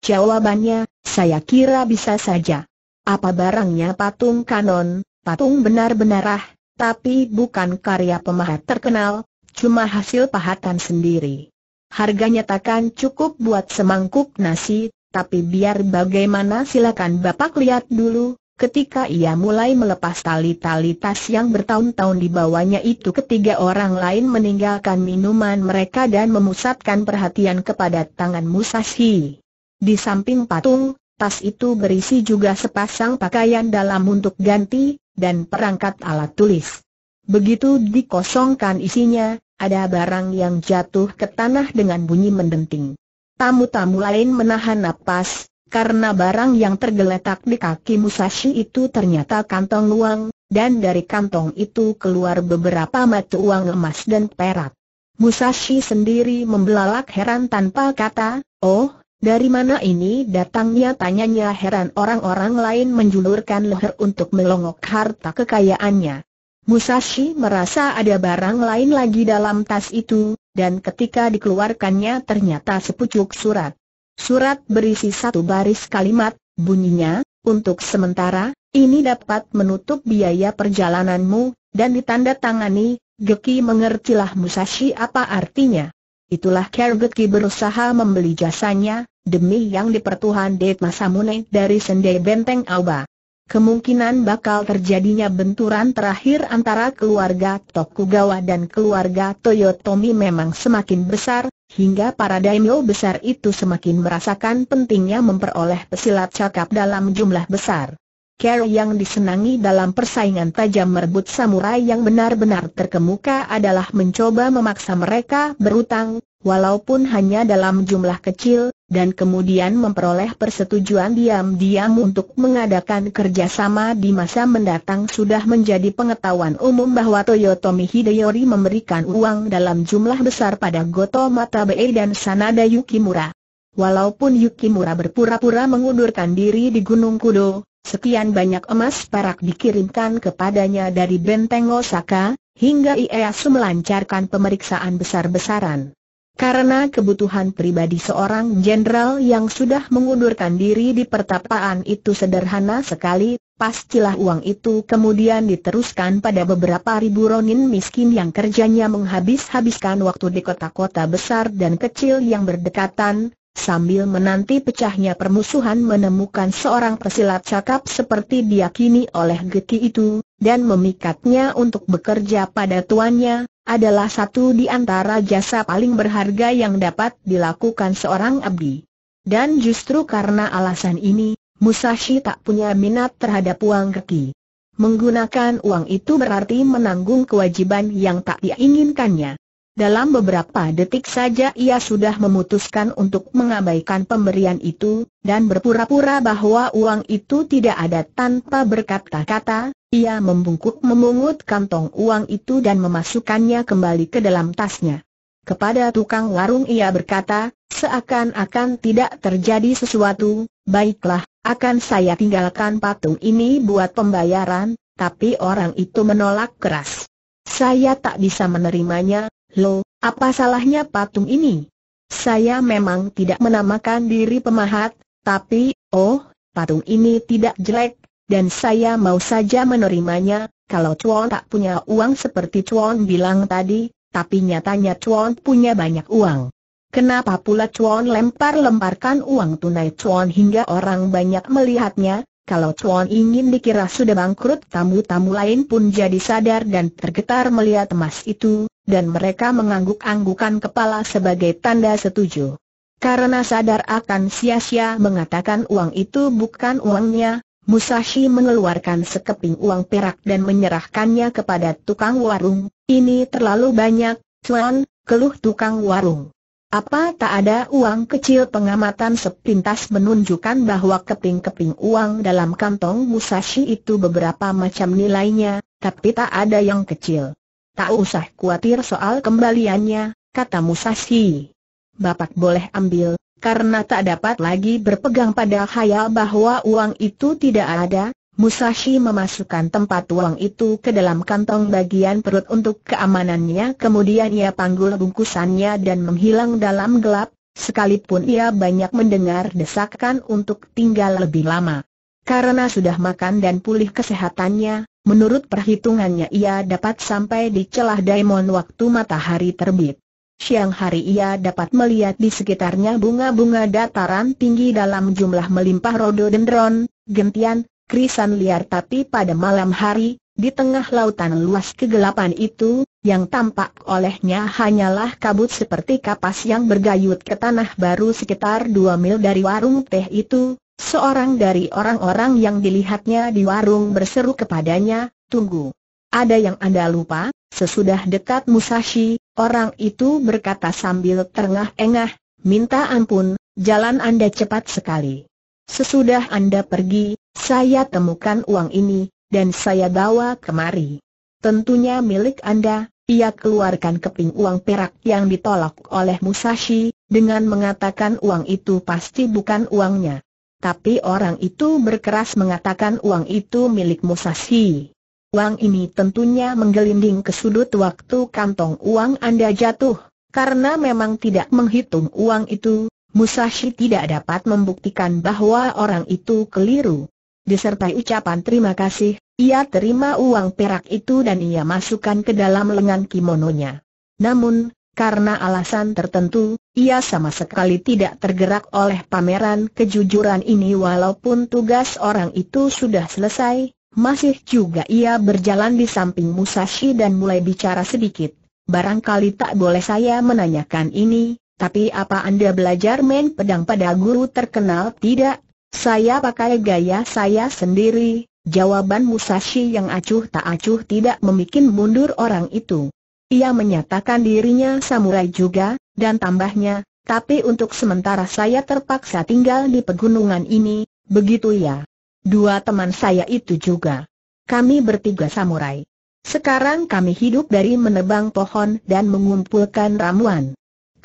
Jawabannya, saya kira bisa saja. Apa barangnya patung kanon, patung benar-benar ah, tapi bukan karya pemahat terkenal, cuma hasil pahatan sendiri. Harganya takkan cukup buat semangkuk nasi, tapi biar bagaimana silakan Bapak lihat dulu, ketika ia mulai melepas tali-tali tas yang bertahun-tahun dibawanya itu ketiga orang lain meninggalkan minuman mereka dan memusatkan perhatian kepada tangan Musashi. Di samping patung, tas itu berisi juga sepasang pakaian dalam untuk ganti, dan perangkat alat tulis. Begitu dikosongkan isinya, ada barang yang jatuh ke tanah dengan bunyi mendenting. Tamu-tamu lain menahan napas, karena barang yang tergeletak di kaki Musashi itu ternyata kantong uang, dan dari kantong itu keluar beberapa mata uang emas dan perak. Musashi sendiri membelalak heran tanpa kata, oh, dari mana ini datangnya tanyanya heran orang-orang lain menjulurkan leher untuk melongok harta kekayaannya. Musashi merasa ada barang lain lagi dalam tas itu, dan ketika dikeluarkannya ternyata sepucuk surat. Surat berisi satu baris kalimat, bunyinya, untuk sementara, ini dapat menutup biaya perjalananmu, dan ditanda tangani, Geki mengertilah Musashi apa artinya. Itulah Kergetki berusaha membeli jasanya, demi yang dipertuhan Det Masamune dari Sendai Benteng Aoba. Kemungkinan bakal terjadinya benturan terakhir antara keluarga Tokugawa dan keluarga Toyotomi memang semakin besar, hingga para daimyo besar itu semakin merasakan pentingnya memperoleh pesilat cakap dalam jumlah besar. Kera yang disenangi dalam persaingan tajam merebut samurai yang benar-benar terkemuka adalah mencoba memaksa mereka berutang, walaupun hanya dalam jumlah kecil, dan kemudian memperoleh persetujuan diam-diam untuk mengadakan kerjasama di masa mendatang sudah menjadi pengetahuan umum bahwa Toyotomi Hideyori memberikan uang dalam jumlah besar pada Goto Matabe dan Sanada Yukimura. Walaupun Yukimura berpura-pura mengundurkan diri di Gunung Kudo, Sekian banyak emas perak dikirimkan kepadanya dari benteng Osaka, hingga ia e melancarkan pemeriksaan besar-besaran. Karena kebutuhan pribadi seorang jenderal yang sudah mengundurkan diri di pertapaan itu sederhana sekali, pastilah uang itu kemudian diteruskan pada beberapa ribu ronin miskin yang kerjanya menghabis-habiskan waktu di kota-kota besar dan kecil yang berdekatan, Sambil menanti pecahnya permusuhan menemukan seorang pesilat cakap seperti diyakini oleh geti itu, dan memikatnya untuk bekerja pada tuannya, adalah satu di antara jasa paling berharga yang dapat dilakukan seorang abdi. Dan justru karena alasan ini, Musashi tak punya minat terhadap uang geti. Menggunakan uang itu berarti menanggung kewajiban yang tak diinginkannya. Dalam beberapa detik saja ia sudah memutuskan untuk mengabaikan pemberian itu, dan berpura-pura bahwa uang itu tidak ada tanpa berkata-kata, ia membungkuk memungut kantong uang itu dan memasukkannya kembali ke dalam tasnya. Kepada tukang warung ia berkata, seakan-akan tidak terjadi sesuatu, baiklah, akan saya tinggalkan patung ini buat pembayaran, tapi orang itu menolak keras. Saya tak bisa menerimanya, Loh, apa salahnya patung ini? Saya memang tidak menamakan diri pemahat, tapi, oh, patung ini tidak jelek, dan saya mau saja menerimanya, kalau Chuan tak punya uang seperti Chuan bilang tadi, tapi nyatanya Chuan punya banyak uang. Kenapa pula Chuan lempar-lemparkan uang tunai Chuan hingga orang banyak melihatnya, kalau Tuan ingin dikira sudah bangkrut tamu-tamu lain pun jadi sadar dan tergetar melihat emas itu, dan mereka mengangguk-anggukan kepala sebagai tanda setuju. Karena sadar akan sia-sia mengatakan uang itu bukan uangnya, Musashi mengeluarkan sekeping uang perak dan menyerahkannya kepada tukang warung. Ini terlalu banyak, Tuan, keluh tukang warung. Apa tak ada uang kecil pengamatan sepintas menunjukkan bahwa keping-keping uang dalam kantong Musashi itu beberapa macam nilainya, tapi tak ada yang kecil. Tak usah khawatir soal kembaliannya, kata Musashi. Bapak boleh ambil, karena tak dapat lagi berpegang pada khayal bahwa uang itu tidak ada, Musashi memasukkan tempat uang itu ke dalam kantong bagian perut untuk keamanannya kemudian ia panggul bungkusannya dan menghilang dalam gelap, sekalipun ia banyak mendengar desakan untuk tinggal lebih lama. Karena sudah makan dan pulih kesehatannya, menurut perhitungannya ia dapat sampai di celah Daimon waktu matahari terbit. Siang hari ia dapat melihat di sekitarnya bunga-bunga dataran tinggi dalam jumlah melimpah rhododendron, gentian, krisan liar tapi pada malam hari, di tengah lautan luas kegelapan itu, yang tampak olehnya hanyalah kabut seperti kapas yang bergayut ke tanah baru sekitar dua mil dari warung teh itu, seorang dari orang-orang yang dilihatnya di warung berseru kepadanya, tunggu. Ada yang Anda lupa, sesudah dekat Musashi, orang itu berkata sambil terengah-engah, minta ampun, jalan Anda cepat sekali. Sesudah Anda pergi, saya temukan uang ini, dan saya bawa kemari. Tentunya milik Anda, ia keluarkan keping uang perak yang ditolak oleh Musashi, dengan mengatakan uang itu pasti bukan uangnya. Tapi orang itu berkeras mengatakan uang itu milik Musashi. Uang ini tentunya menggelinding ke sudut waktu kantong uang Anda jatuh, karena memang tidak menghitung uang itu, Musashi tidak dapat membuktikan bahwa orang itu keliru disertai ucapan terima kasih, ia terima uang perak itu dan ia masukkan ke dalam lengan kimononya. Namun, karena alasan tertentu, ia sama sekali tidak tergerak oleh pameran kejujuran ini walaupun tugas orang itu sudah selesai, masih juga ia berjalan di samping Musashi dan mulai bicara sedikit. Barangkali tak boleh saya menanyakan ini, tapi apa Anda belajar main pedang pada guru terkenal tidak? Saya pakai gaya saya sendiri, jawaban Musashi yang acuh tak acuh tidak membuat mundur orang itu. Ia menyatakan dirinya samurai juga, dan tambahnya, tapi untuk sementara saya terpaksa tinggal di pegunungan ini, begitu ya. Dua teman saya itu juga. Kami bertiga samurai. Sekarang kami hidup dari menebang pohon dan mengumpulkan ramuan.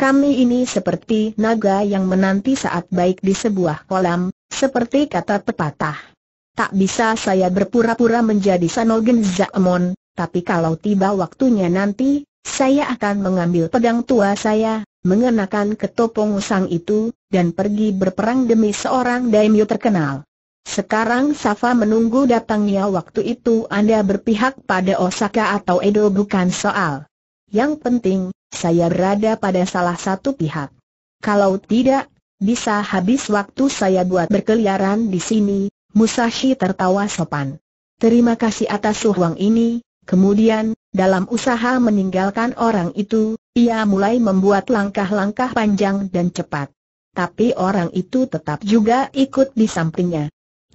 Kami ini seperti naga yang menanti saat baik di sebuah kolam, seperti kata pepatah. Tak bisa saya berpura-pura menjadi Sanogen Zakmon, tapi kalau tiba waktunya nanti, saya akan mengambil pedang tua saya, mengenakan ketopong usang itu, dan pergi berperang demi seorang daimyo terkenal. Sekarang Safa menunggu datangnya waktu itu Anda berpihak pada Osaka atau Edo bukan soal. Yang penting, saya berada pada salah satu pihak. Kalau tidak, bisa habis waktu saya buat berkeliaran di sini, Musashi tertawa sopan. Terima kasih atas uang ini, kemudian, dalam usaha meninggalkan orang itu, ia mulai membuat langkah-langkah panjang dan cepat. Tapi orang itu tetap juga ikut di sampingnya.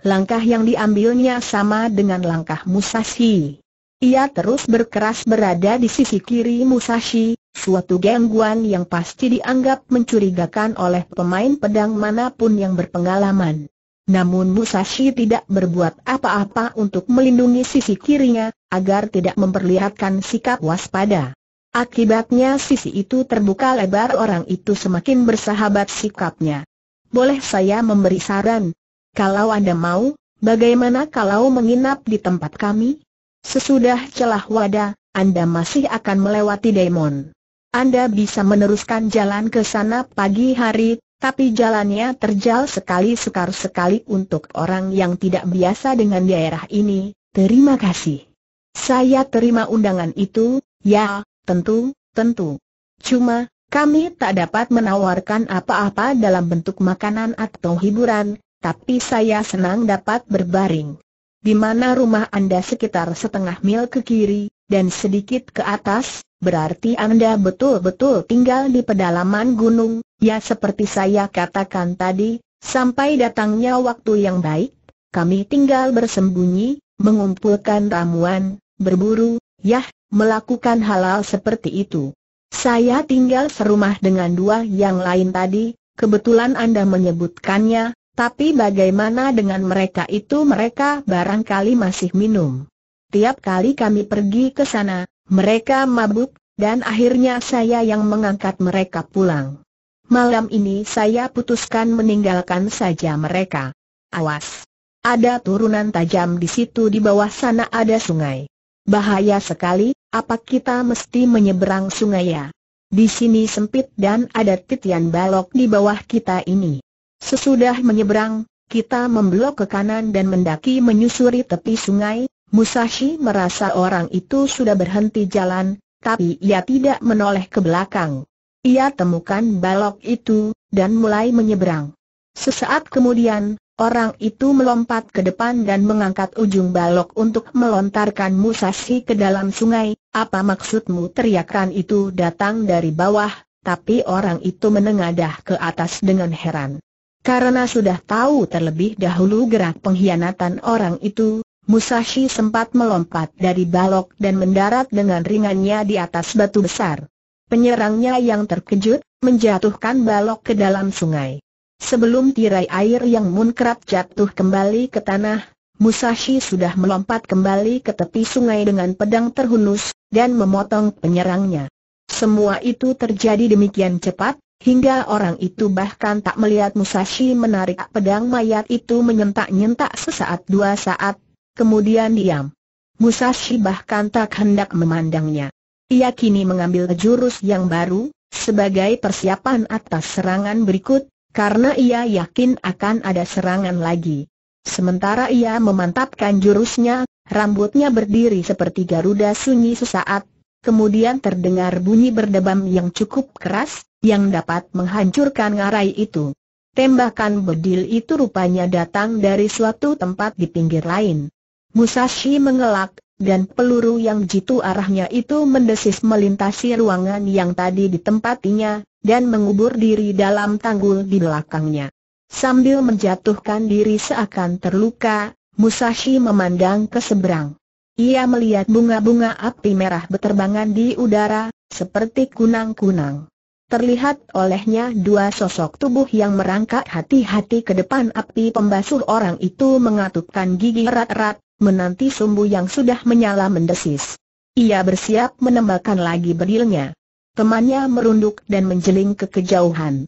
Langkah yang diambilnya sama dengan langkah Musashi. Ia terus berkeras berada di sisi kiri Musashi, suatu gangguan yang pasti dianggap mencurigakan oleh pemain pedang manapun yang berpengalaman. Namun Musashi tidak berbuat apa-apa untuk melindungi sisi kirinya, agar tidak memperlihatkan sikap waspada. Akibatnya sisi itu terbuka lebar orang itu semakin bersahabat sikapnya. Boleh saya memberi saran? Kalau Anda mau, bagaimana kalau menginap di tempat kami? Sesudah celah wadah, Anda masih akan melewati Daimon. Anda bisa meneruskan jalan ke sana pagi hari, tapi jalannya terjal sekali sekar sekali untuk orang yang tidak biasa dengan daerah ini, terima kasih. Saya terima undangan itu, ya, tentu, tentu. Cuma, kami tak dapat menawarkan apa-apa dalam bentuk makanan atau hiburan, tapi saya senang dapat berbaring. Di mana rumah Anda sekitar setengah mil ke kiri, dan sedikit ke atas, Berarti Anda betul-betul tinggal di pedalaman gunung, ya seperti saya katakan tadi, sampai datangnya waktu yang baik, kami tinggal bersembunyi, mengumpulkan ramuan, berburu, yah, melakukan halal seperti itu. Saya tinggal serumah dengan dua yang lain tadi, kebetulan Anda menyebutkannya, tapi bagaimana dengan mereka itu mereka barangkali masih minum. Tiap kali kami pergi ke sana, mereka mabuk, dan akhirnya saya yang mengangkat mereka pulang. Malam ini saya putuskan meninggalkan saja mereka. Awas! Ada turunan tajam di situ di bawah sana ada sungai. Bahaya sekali, apa kita mesti menyeberang sungai ya? Di sini sempit dan ada titian balok di bawah kita ini. Sesudah menyeberang, kita memblok ke kanan dan mendaki menyusuri tepi sungai, Musashi merasa orang itu sudah berhenti jalan, tapi ia tidak menoleh ke belakang. Ia temukan balok itu, dan mulai menyeberang. Sesaat kemudian, orang itu melompat ke depan dan mengangkat ujung balok untuk melontarkan Musashi ke dalam sungai. Apa maksudmu teriakan itu datang dari bawah, tapi orang itu menengadah ke atas dengan heran. Karena sudah tahu terlebih dahulu gerak pengkhianatan orang itu, Musashi sempat melompat dari balok dan mendarat dengan ringannya di atas batu besar. Penyerangnya yang terkejut, menjatuhkan balok ke dalam sungai. Sebelum tirai air yang munkrat jatuh kembali ke tanah, Musashi sudah melompat kembali ke tepi sungai dengan pedang terhunus, dan memotong penyerangnya. Semua itu terjadi demikian cepat, hingga orang itu bahkan tak melihat Musashi menarik pedang mayat itu menyentak-nyentak sesaat dua saat, kemudian diam. Musashi bahkan tak hendak memandangnya. Ia kini mengambil jurus yang baru, sebagai persiapan atas serangan berikut, karena ia yakin akan ada serangan lagi. Sementara ia memantapkan jurusnya, rambutnya berdiri seperti Garuda sunyi sesaat, kemudian terdengar bunyi berdebam yang cukup keras, yang dapat menghancurkan ngarai itu. Tembakan bedil itu rupanya datang dari suatu tempat di pinggir lain. Musashi mengelak, dan peluru yang jitu arahnya itu mendesis melintasi ruangan yang tadi ditempatinya, dan mengubur diri dalam tanggul di belakangnya. Sambil menjatuhkan diri seakan terluka, Musashi memandang ke seberang. Ia melihat bunga-bunga api merah berterbangan di udara, seperti kunang-kunang. Terlihat olehnya dua sosok tubuh yang merangkak hati-hati ke depan api pembasuh orang itu mengatupkan gigi erat-erat, menanti sumbu yang sudah menyala mendesis. Ia bersiap menembakkan lagi berilnya. Temannya merunduk dan menjeling ke kejauhan.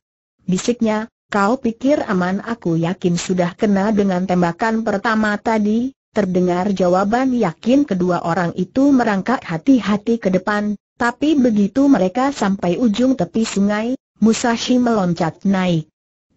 Bisiknya, kau pikir aman aku yakin sudah kena dengan tembakan pertama tadi, terdengar jawaban yakin kedua orang itu merangkak hati-hati ke depan, tapi begitu mereka sampai ujung tepi sungai, Musashi meloncat naik.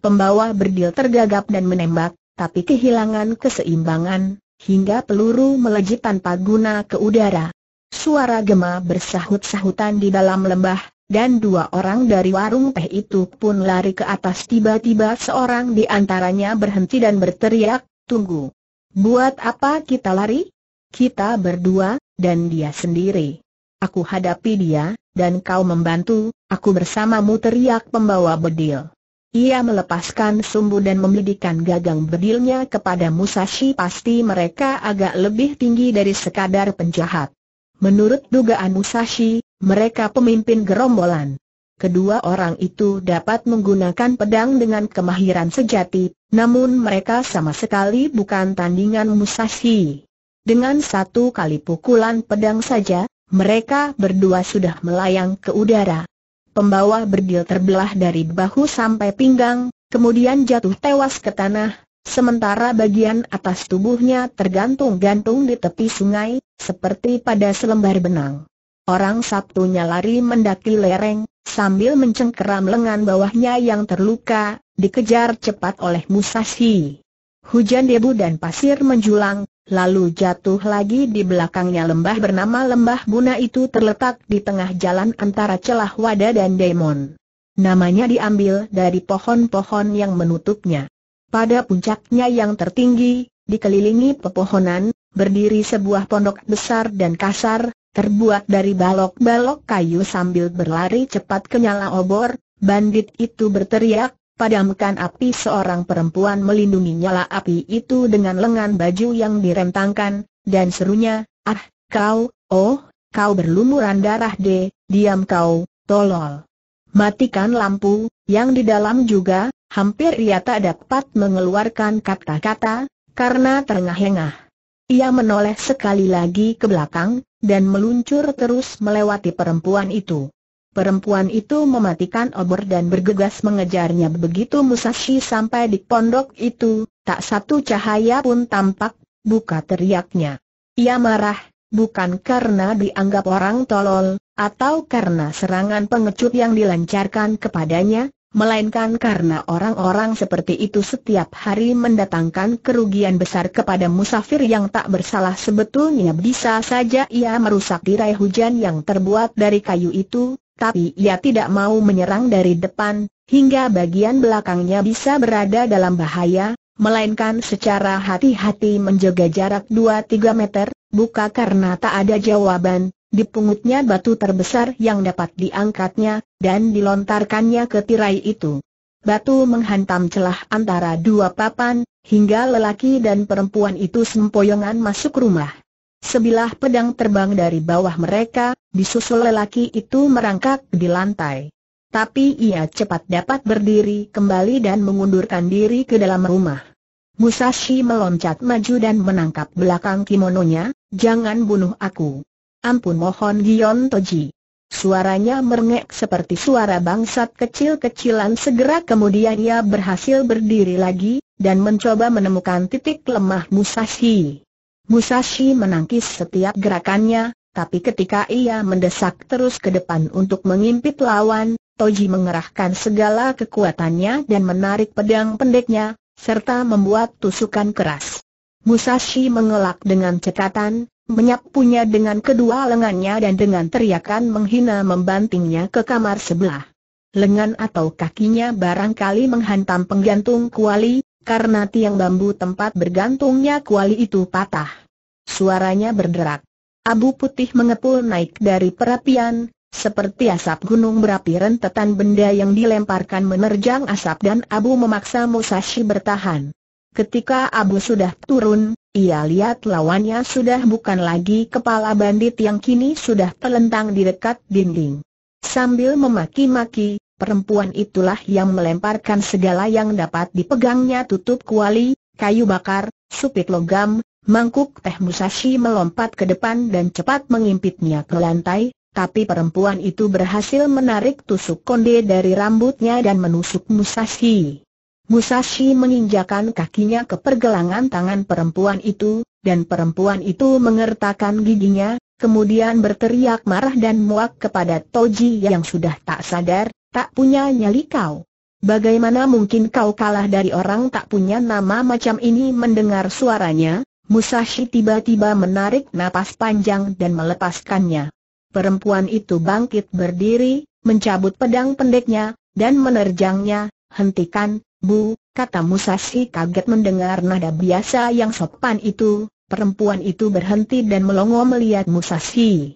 Pembawa berdil tergagap dan menembak, tapi kehilangan keseimbangan, hingga peluru melejit tanpa guna ke udara. Suara gema bersahut-sahutan di dalam lembah, dan dua orang dari warung teh itu pun lari ke atas tiba-tiba seorang di antaranya berhenti dan berteriak, tunggu. Buat apa kita lari? Kita berdua, dan dia sendiri. Aku hadapi dia, dan kau membantu, aku bersamamu teriak pembawa bedil. Ia melepaskan sumbu dan membidikan gagang bedilnya kepada Musashi pasti mereka agak lebih tinggi dari sekadar penjahat. Menurut dugaan Musashi, mereka pemimpin gerombolan. Kedua orang itu dapat menggunakan pedang dengan kemahiran sejati, namun mereka sama sekali bukan tandingan Musashi. Dengan satu kali pukulan pedang saja, mereka berdua sudah melayang ke udara. Pembawa berdil terbelah dari bahu sampai pinggang, kemudian jatuh tewas ke tanah, sementara bagian atas tubuhnya tergantung-gantung di tepi sungai, seperti pada selembar benang. Orang Sabtunya lari mendaki lereng, sambil mencengkeram lengan bawahnya yang terluka, dikejar cepat oleh Musashi. Hujan debu dan pasir menjulang, Lalu jatuh lagi di belakangnya lembah bernama Lembah Buna itu terletak di tengah jalan antara celah Wada dan Demon. Namanya diambil dari pohon-pohon yang menutupnya. Pada puncaknya yang tertinggi, dikelilingi pepohonan, berdiri sebuah pondok besar dan kasar, terbuat dari balok-balok kayu sambil berlari cepat ke nyala obor, bandit itu berteriak, padamkan api seorang perempuan melindungi nyala api itu dengan lengan baju yang direntangkan, dan serunya, ah, kau, oh, kau berlumuran darah de, diam kau, tolol. Matikan lampu, yang di dalam juga, hampir ia tak dapat mengeluarkan kata-kata, karena terengah-engah. Ia menoleh sekali lagi ke belakang, dan meluncur terus melewati perempuan itu. Perempuan itu mematikan obor dan bergegas mengejarnya begitu Musashi sampai di pondok itu, tak satu cahaya pun tampak, buka teriaknya. Ia marah, bukan karena dianggap orang tolol, atau karena serangan pengecut yang dilancarkan kepadanya, melainkan karena orang-orang seperti itu setiap hari mendatangkan kerugian besar kepada musafir yang tak bersalah sebetulnya bisa saja ia merusak tirai hujan yang terbuat dari kayu itu, tapi ia tidak mau menyerang dari depan, hingga bagian belakangnya bisa berada dalam bahaya, melainkan secara hati-hati menjaga jarak 2-3 meter, buka karena tak ada jawaban, dipungutnya batu terbesar yang dapat diangkatnya, dan dilontarkannya ke tirai itu. Batu menghantam celah antara dua papan, hingga lelaki dan perempuan itu sempoyongan masuk rumah. Sebilah pedang terbang dari bawah mereka, disusul lelaki itu merangkak di lantai. Tapi ia cepat dapat berdiri kembali dan mengundurkan diri ke dalam rumah. Musashi meloncat maju dan menangkap belakang kimononya, jangan bunuh aku. Ampun mohon Gion Toji. Suaranya merengek seperti suara bangsat kecil-kecilan segera kemudian ia berhasil berdiri lagi, dan mencoba menemukan titik lemah Musashi. Musashi menangkis setiap gerakannya, tapi ketika ia mendesak terus ke depan untuk mengimpit lawan, Toji mengerahkan segala kekuatannya dan menarik pedang pendeknya, serta membuat tusukan keras. Musashi mengelak dengan cekatan, menyapunya dengan kedua lengannya dan dengan teriakan menghina membantingnya ke kamar sebelah. Lengan atau kakinya barangkali menghantam penggantung kuali, karena tiang bambu tempat bergantungnya kuali itu patah. Suaranya berderak. Abu putih mengepul naik dari perapian, seperti asap gunung berapi rentetan benda yang dilemparkan menerjang asap dan Abu memaksa Musashi bertahan. Ketika Abu sudah turun, ia lihat lawannya sudah bukan lagi kepala bandit yang kini sudah telentang di dekat dinding. Sambil memaki-maki, perempuan itulah yang melemparkan segala yang dapat dipegangnya tutup kuali, kayu bakar, supit logam, Mangkuk teh Musashi melompat ke depan dan cepat mengimpitnya ke lantai, tapi perempuan itu berhasil menarik tusuk konde dari rambutnya dan menusuk Musashi. Musashi menginjakan kakinya ke pergelangan tangan perempuan itu, dan perempuan itu mengertakkan giginya, kemudian berteriak marah dan muak kepada Toji yang sudah tak sadar, tak punya nyali kau. Bagaimana mungkin kau kalah dari orang tak punya nama macam ini mendengar suaranya, Musashi tiba-tiba menarik napas panjang dan melepaskannya. Perempuan itu bangkit berdiri, mencabut pedang pendeknya, dan menerjangnya, hentikan, bu, kata Musashi kaget mendengar nada biasa yang sopan itu, perempuan itu berhenti dan melongo melihat Musashi.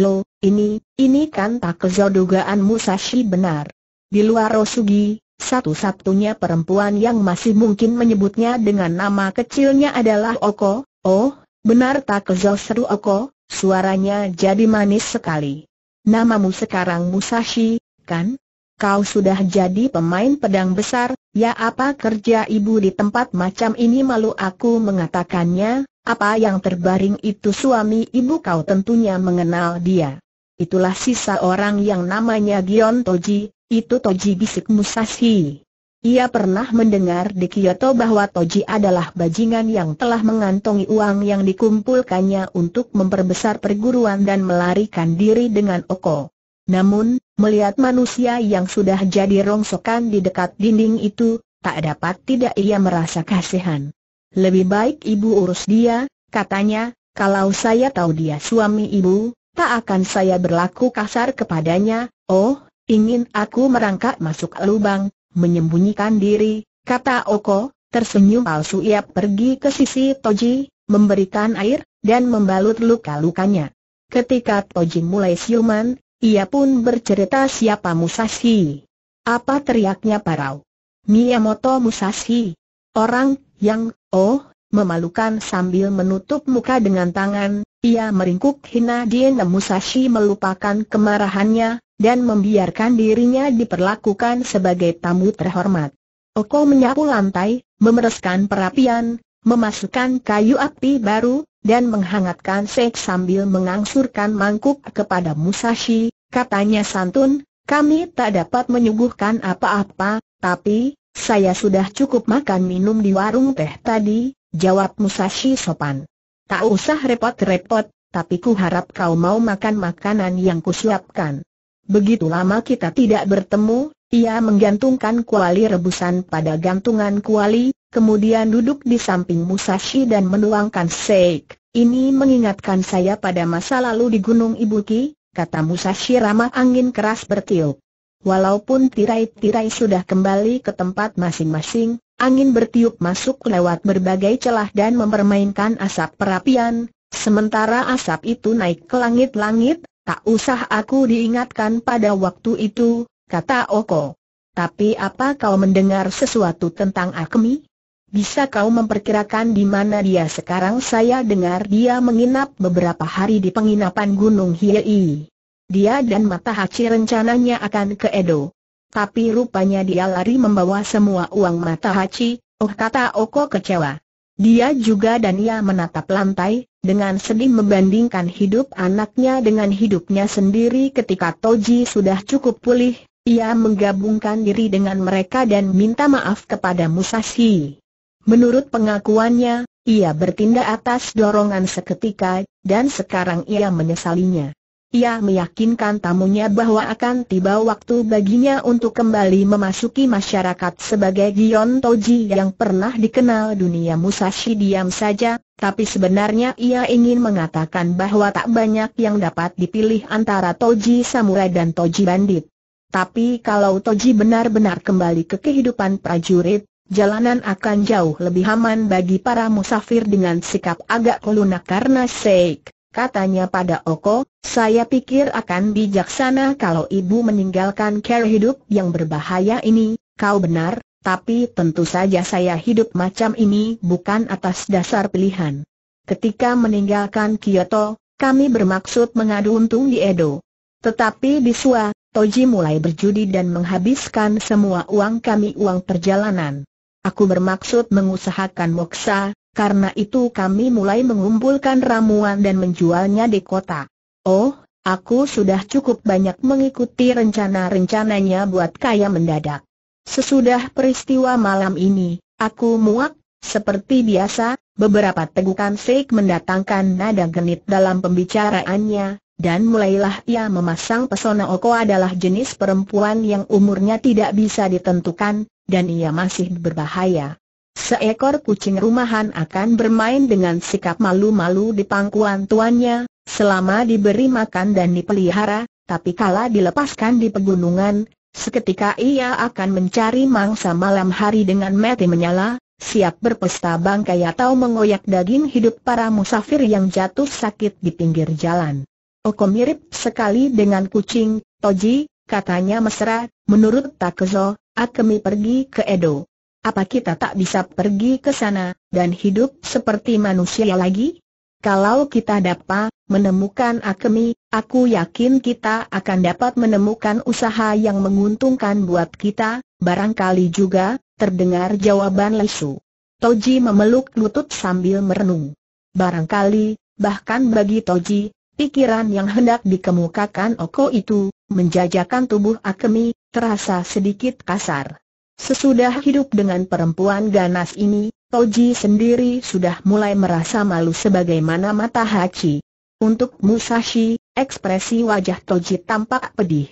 Lo, ini, ini kan tak kezodugaan Musashi benar. Di luar Rosugi, satu-satunya perempuan yang masih mungkin menyebutnya dengan nama kecilnya adalah Oko. Oh, benar tak kezel seru Oko, suaranya jadi manis sekali. Namamu sekarang Musashi, kan? Kau sudah jadi pemain pedang besar, ya apa kerja ibu di tempat macam ini malu aku mengatakannya, apa yang terbaring itu suami ibu kau tentunya mengenal dia. Itulah sisa orang yang namanya Gion Toji, itu Toji bisik Musashi. Ia pernah mendengar di Kyoto bahwa Toji adalah bajingan yang telah mengantongi uang yang dikumpulkannya untuk memperbesar perguruan dan melarikan diri dengan Oko. Namun, melihat manusia yang sudah jadi rongsokan di dekat dinding itu, tak dapat tidak ia merasa kasihan. Lebih baik ibu urus dia, katanya, kalau saya tahu dia suami ibu, tak akan saya berlaku kasar kepadanya, oh, Ingin aku merangkak masuk lubang, menyembunyikan diri, kata Oko, tersenyum palsu ia pergi ke sisi Toji, memberikan air, dan membalut luka-lukanya. Ketika Toji mulai siuman, ia pun bercerita siapa Musashi. Apa teriaknya Parau? Miyamoto Musashi. Orang yang, oh, memalukan sambil menutup muka dengan tangan, ia meringkuk hina Diena Musashi melupakan kemarahannya, dan membiarkan dirinya diperlakukan sebagai tamu terhormat. Oko menyapu lantai, memereskan perapian, memasukkan kayu api baru, dan menghangatkan sek sambil mengangsurkan mangkuk kepada Musashi, katanya santun, kami tak dapat menyuguhkan apa-apa, tapi, saya sudah cukup makan minum di warung teh tadi, jawab Musashi sopan. Tak usah repot-repot, tapi ku harap kau mau makan makanan yang kusiapkan. Begitu lama kita tidak bertemu, ia menggantungkan kuali rebusan pada gantungan kuali, kemudian duduk di samping Musashi dan menuangkan seik. Ini mengingatkan saya pada masa lalu di Gunung Ibuki, kata Musashi ramah angin keras bertiup. Walaupun tirai-tirai sudah kembali ke tempat masing-masing, angin bertiup masuk lewat berbagai celah dan mempermainkan asap perapian, sementara asap itu naik ke langit-langit, Tak usah aku diingatkan pada waktu itu, kata Oko. Tapi apa kau mendengar sesuatu tentang Akemi? Bisa kau memperkirakan di mana dia sekarang? Saya dengar dia menginap beberapa hari di penginapan Gunung Hiei. Dia dan Mata Hachi rencananya akan ke Edo. Tapi rupanya dia lari membawa semua uang Mata Hachi, oh kata Oko kecewa. Dia juga dan ia menatap lantai, dengan sedih membandingkan hidup anaknya dengan hidupnya sendiri ketika Toji sudah cukup pulih, ia menggabungkan diri dengan mereka dan minta maaf kepada Musashi. Menurut pengakuannya, ia bertindak atas dorongan seketika, dan sekarang ia menyesalinya. Ia meyakinkan tamunya bahwa akan tiba waktu baginya untuk kembali memasuki masyarakat sebagai Gion Toji yang pernah dikenal dunia Musashi diam saja, tapi sebenarnya ia ingin mengatakan bahwa tak banyak yang dapat dipilih antara Toji Samurai dan Toji Bandit. Tapi kalau Toji benar-benar kembali ke kehidupan prajurit, jalanan akan jauh lebih aman bagi para musafir dengan sikap agak lunak karena seik katanya pada Oko, saya pikir akan bijaksana kalau ibu meninggalkan cara hidup yang berbahaya ini, kau benar, tapi tentu saja saya hidup macam ini bukan atas dasar pilihan. Ketika meninggalkan Kyoto, kami bermaksud mengadu untung di Edo. Tetapi di Sua, Toji mulai berjudi dan menghabiskan semua uang kami uang perjalanan. Aku bermaksud mengusahakan moksa, karena itu kami mulai mengumpulkan ramuan dan menjualnya di kota. Oh, aku sudah cukup banyak mengikuti rencana-rencananya buat kaya mendadak. Sesudah peristiwa malam ini, aku muak, seperti biasa, beberapa tegukan fake mendatangkan nada genit dalam pembicaraannya, dan mulailah ia memasang pesona Oko adalah jenis perempuan yang umurnya tidak bisa ditentukan, dan ia masih berbahaya. Seekor kucing rumahan akan bermain dengan sikap malu-malu di pangkuan tuannya, selama diberi makan dan dipelihara, tapi kala dilepaskan di pegunungan, seketika ia akan mencari mangsa malam hari dengan mati menyala, siap berpesta bangkai atau mengoyak daging hidup para musafir yang jatuh sakit di pinggir jalan. Oko mirip sekali dengan kucing, Toji, katanya mesra, menurut Takezo, Akemi pergi ke Edo. Apa kita tak bisa pergi ke sana, dan hidup seperti manusia lagi? Kalau kita dapat menemukan Akemi, aku yakin kita akan dapat menemukan usaha yang menguntungkan buat kita, barangkali juga, terdengar jawaban lesu. Toji memeluk lutut sambil merenung. Barangkali, bahkan bagi Toji, pikiran yang hendak dikemukakan Oko itu, menjajakan tubuh Akemi, terasa sedikit kasar. Sesudah hidup dengan perempuan ganas ini, Toji sendiri sudah mulai merasa malu sebagaimana mata Hachi. Untuk Musashi, ekspresi wajah Toji tampak pedih.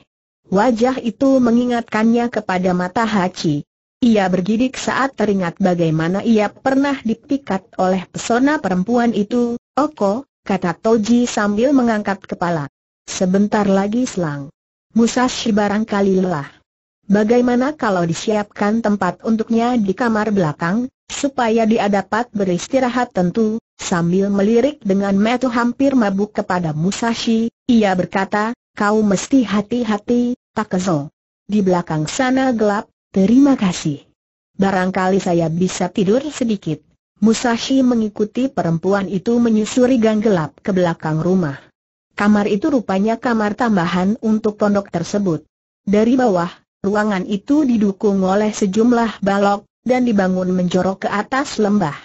Wajah itu mengingatkannya kepada mata Hachi. Ia bergidik saat teringat bagaimana ia pernah dipikat oleh pesona perempuan itu, Oko, kata Toji sambil mengangkat kepala. Sebentar lagi selang. Musashi barangkali lelah. Bagaimana kalau disiapkan tempat untuknya di kamar belakang, supaya dia dapat beristirahat tentu, sambil melirik dengan metu hampir mabuk kepada Musashi, ia berkata, kau mesti hati-hati, Takezo. Di belakang sana gelap, terima kasih. Barangkali saya bisa tidur sedikit. Musashi mengikuti perempuan itu menyusuri gang gelap ke belakang rumah. Kamar itu rupanya kamar tambahan untuk pondok tersebut. Dari bawah, ruangan itu didukung oleh sejumlah balok, dan dibangun menjorok ke atas lembah.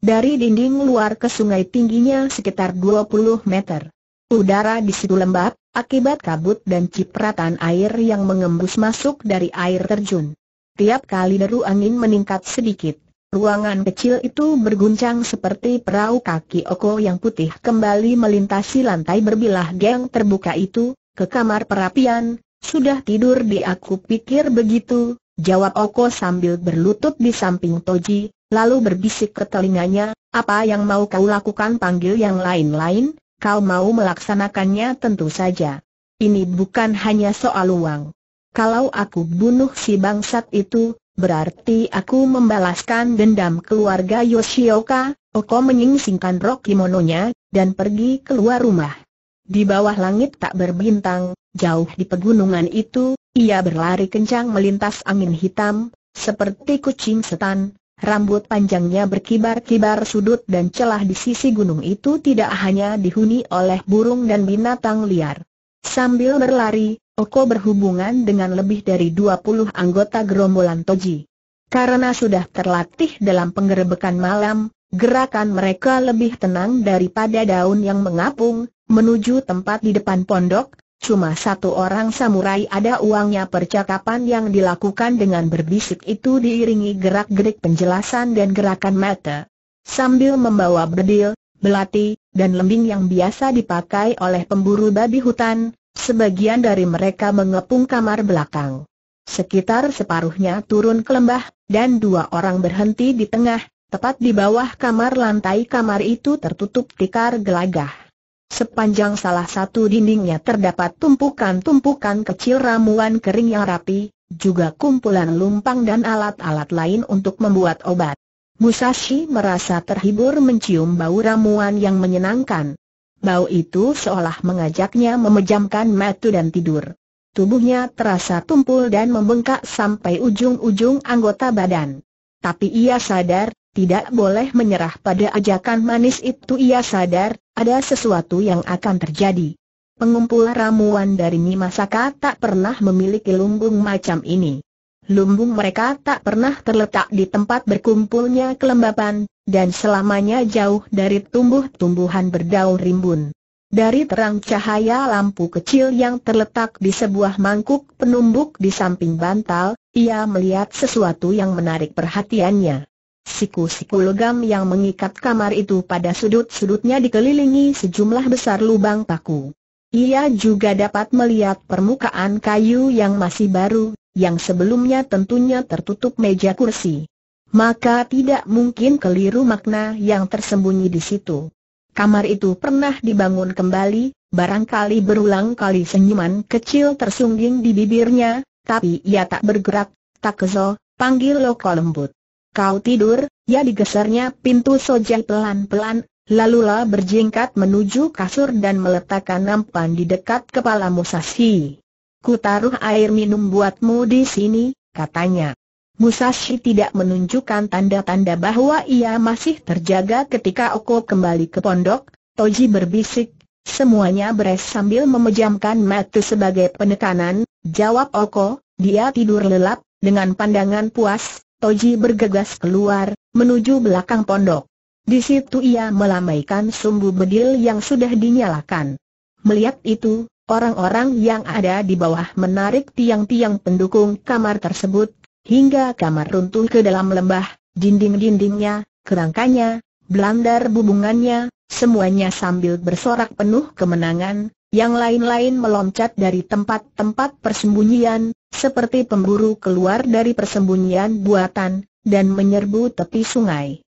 Dari dinding luar ke sungai tingginya sekitar 20 meter. Udara di situ lembab, akibat kabut dan cipratan air yang mengembus masuk dari air terjun. Tiap kali deru angin meningkat sedikit, ruangan kecil itu berguncang seperti perahu kaki Oko yang putih kembali melintasi lantai berbilah geng terbuka itu, ke kamar perapian, sudah tidur di aku pikir begitu, jawab Oko sambil berlutut di samping Toji, lalu berbisik ke telinganya, apa yang mau kau lakukan panggil yang lain-lain, kau mau melaksanakannya tentu saja. Ini bukan hanya soal uang. Kalau aku bunuh si bangsat itu, berarti aku membalaskan dendam keluarga Yoshioka, Oko menyingsingkan rok kimononya, dan pergi keluar rumah. Di bawah langit tak berbintang, jauh di pegunungan itu, ia berlari kencang melintas angin hitam, seperti kucing setan, rambut panjangnya berkibar-kibar sudut dan celah di sisi gunung itu tidak hanya dihuni oleh burung dan binatang liar. Sambil berlari, Oko berhubungan dengan lebih dari 20 anggota gerombolan Toji. Karena sudah terlatih dalam penggerebekan malam, gerakan mereka lebih tenang daripada daun yang mengapung, menuju tempat di depan pondok, cuma satu orang samurai ada uangnya percakapan yang dilakukan dengan berbisik itu diiringi gerak-gerik penjelasan dan gerakan mata. Sambil membawa bedil, belati, dan lembing yang biasa dipakai oleh pemburu babi hutan, sebagian dari mereka mengepung kamar belakang. Sekitar separuhnya turun ke lembah, dan dua orang berhenti di tengah, tepat di bawah kamar lantai kamar itu tertutup tikar gelagah. Sepanjang salah satu dindingnya terdapat tumpukan-tumpukan kecil ramuan kering yang rapi, juga kumpulan lumpang dan alat-alat lain untuk membuat obat. Musashi merasa terhibur mencium bau ramuan yang menyenangkan. Bau itu seolah mengajaknya memejamkan mata dan tidur. Tubuhnya terasa tumpul dan membengkak sampai ujung-ujung anggota badan. Tapi ia sadar, tidak boleh menyerah pada ajakan manis itu ia sadar, ada sesuatu yang akan terjadi. Pengumpul ramuan dari Nimasaka tak pernah memiliki lumbung macam ini. Lumbung mereka tak pernah terletak di tempat berkumpulnya kelembapan, dan selamanya jauh dari tumbuh-tumbuhan berdaun rimbun. Dari terang cahaya lampu kecil yang terletak di sebuah mangkuk penumbuk di samping bantal, ia melihat sesuatu yang menarik perhatiannya. Siku-siku logam yang mengikat kamar itu pada sudut-sudutnya dikelilingi sejumlah besar lubang paku. Ia juga dapat melihat permukaan kayu yang masih baru, yang sebelumnya tentunya tertutup meja kursi. Maka tidak mungkin keliru makna yang tersembunyi di situ. Kamar itu pernah dibangun kembali, barangkali berulang kali senyuman kecil tersungging di bibirnya, tapi ia tak bergerak, tak kezo, panggil loko lembut. Kau tidur, ya digesernya pintu sojai pelan-pelan, lalu lalulah berjingkat menuju kasur dan meletakkan nampan di dekat kepala Musashi. Ku taruh air minum buatmu di sini, katanya. Musashi tidak menunjukkan tanda-tanda bahwa ia masih terjaga ketika Oko kembali ke pondok, Toji berbisik, semuanya beres sambil memejamkan mata sebagai penekanan, jawab Oko, dia tidur lelap, dengan pandangan puas, Toji bergegas keluar, menuju belakang pondok. Di situ ia melambaikan sumbu bedil yang sudah dinyalakan. Melihat itu, orang-orang yang ada di bawah menarik tiang-tiang pendukung kamar tersebut, hingga kamar runtuh ke dalam lembah, dinding-dindingnya, kerangkanya, belandar bubungannya, semuanya sambil bersorak penuh kemenangan, yang lain-lain meloncat dari tempat-tempat persembunyian, seperti pemburu keluar dari persembunyian buatan, dan menyerbu tepi sungai.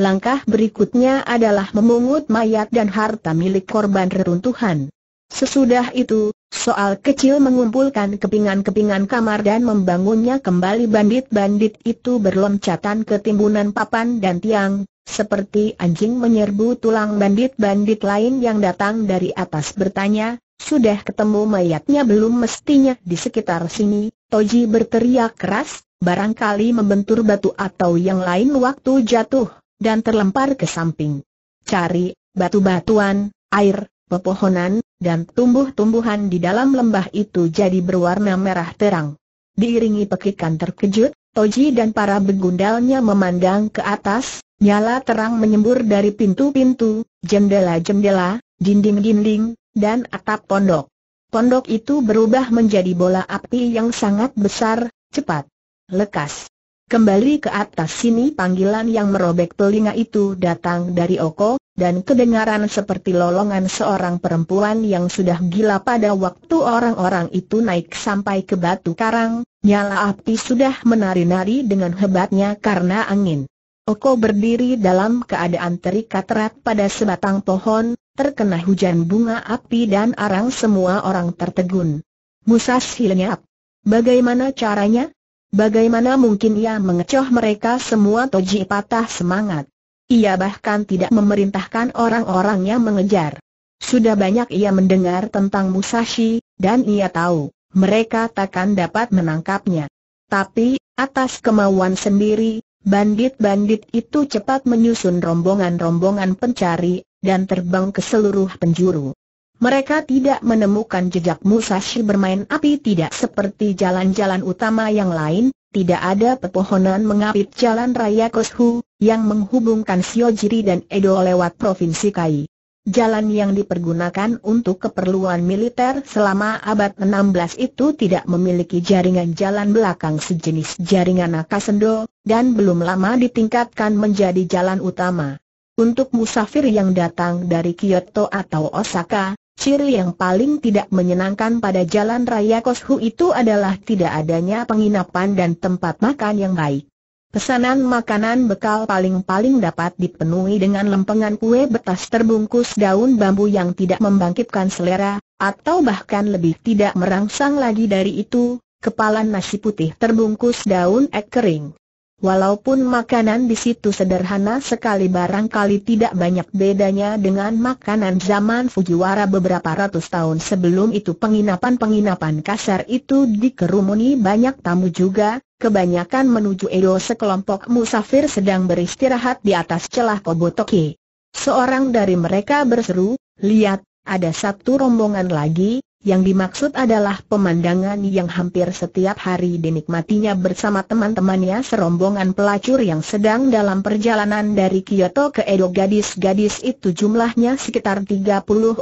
Langkah berikutnya adalah memungut mayat dan harta milik korban reruntuhan. Sesudah itu, soal kecil mengumpulkan kepingan-kepingan kamar dan membangunnya kembali bandit-bandit itu berloncatan ke timbunan papan dan tiang, seperti anjing menyerbu tulang bandit-bandit lain yang datang dari atas bertanya, sudah ketemu mayatnya belum mestinya di sekitar sini, Toji berteriak keras, barangkali membentur batu atau yang lain waktu jatuh, dan terlempar ke samping. Cari, batu-batuan, air, pepohonan, dan tumbuh-tumbuhan di dalam lembah itu jadi berwarna merah terang. Diiringi pekikan terkejut, Toji dan para begundalnya memandang ke atas, nyala terang menyembur dari pintu-pintu, jendela-jendela, dinding-dinding, dan atap pondok. Pondok itu berubah menjadi bola api yang sangat besar, cepat, lekas. Kembali ke atas sini panggilan yang merobek telinga itu datang dari Oko, dan kedengaran seperti lolongan seorang perempuan yang sudah gila pada waktu orang-orang itu naik sampai ke batu karang, nyala api sudah menari-nari dengan hebatnya karena angin. Oko berdiri dalam keadaan terikat rat pada sebatang pohon, terkena hujan bunga api dan arang semua orang tertegun. Musas lenyap. Bagaimana caranya? Bagaimana mungkin ia mengecoh mereka semua Toji patah semangat. Ia bahkan tidak memerintahkan orang-orangnya mengejar. Sudah banyak ia mendengar tentang Musashi, dan ia tahu, mereka takkan dapat menangkapnya. Tapi, atas kemauan sendiri, bandit-bandit itu cepat menyusun rombongan-rombongan pencari dan terbang ke seluruh penjuru. Mereka tidak menemukan jejak Musashi bermain api tidak seperti jalan-jalan utama yang lain, tidak ada pepohonan mengapit jalan raya Koshu, yang menghubungkan Shiojiri dan Edo lewat Provinsi Kai. Jalan yang dipergunakan untuk keperluan militer selama abad 16 itu tidak memiliki jaringan jalan belakang sejenis jaringan Akasendo, dan belum lama ditingkatkan menjadi jalan utama. Untuk musafir yang datang dari Kyoto atau Osaka, ciri yang paling tidak menyenangkan pada jalan raya Koshu itu adalah tidak adanya penginapan dan tempat makan yang baik. Pesanan makanan bekal paling-paling dapat dipenuhi dengan lempengan kue betas terbungkus daun bambu yang tidak membangkitkan selera, atau bahkan lebih tidak merangsang lagi dari itu, kepalan nasi putih terbungkus daun ek kering. Walaupun makanan di situ sederhana sekali barangkali tidak banyak bedanya dengan makanan zaman Fujiwara beberapa ratus tahun sebelum itu penginapan-penginapan kasar itu dikerumuni banyak tamu juga, kebanyakan menuju Edo sekelompok musafir sedang beristirahat di atas celah Kobotoki. Seorang dari mereka berseru, lihat, ada satu rombongan lagi, yang dimaksud adalah pemandangan yang hampir setiap hari dinikmatinya bersama teman-temannya serombongan pelacur yang sedang dalam perjalanan dari Kyoto ke Edo gadis-gadis itu jumlahnya sekitar 30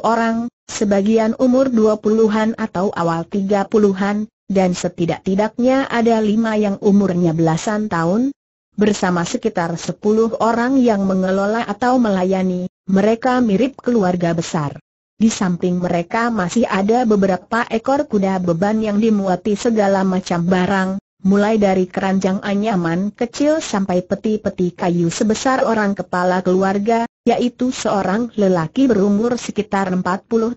orang, sebagian umur 20-an atau awal 30-an, dan setidak-tidaknya ada lima yang umurnya belasan tahun, bersama sekitar 10 orang yang mengelola atau melayani, mereka mirip keluarga besar. Di samping mereka masih ada beberapa ekor kuda beban yang dimuati segala macam barang, mulai dari keranjang anyaman kecil sampai peti-peti kayu sebesar orang kepala keluarga, yaitu seorang lelaki berumur sekitar 40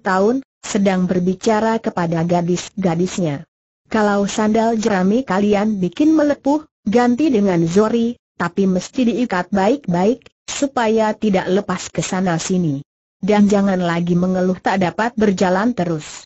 tahun, sedang berbicara kepada gadis-gadisnya. Kalau sandal jerami kalian bikin melepuh, ganti dengan zori, tapi mesti diikat baik-baik, supaya tidak lepas ke sana-sini. Dan jangan lagi mengeluh tak dapat berjalan terus.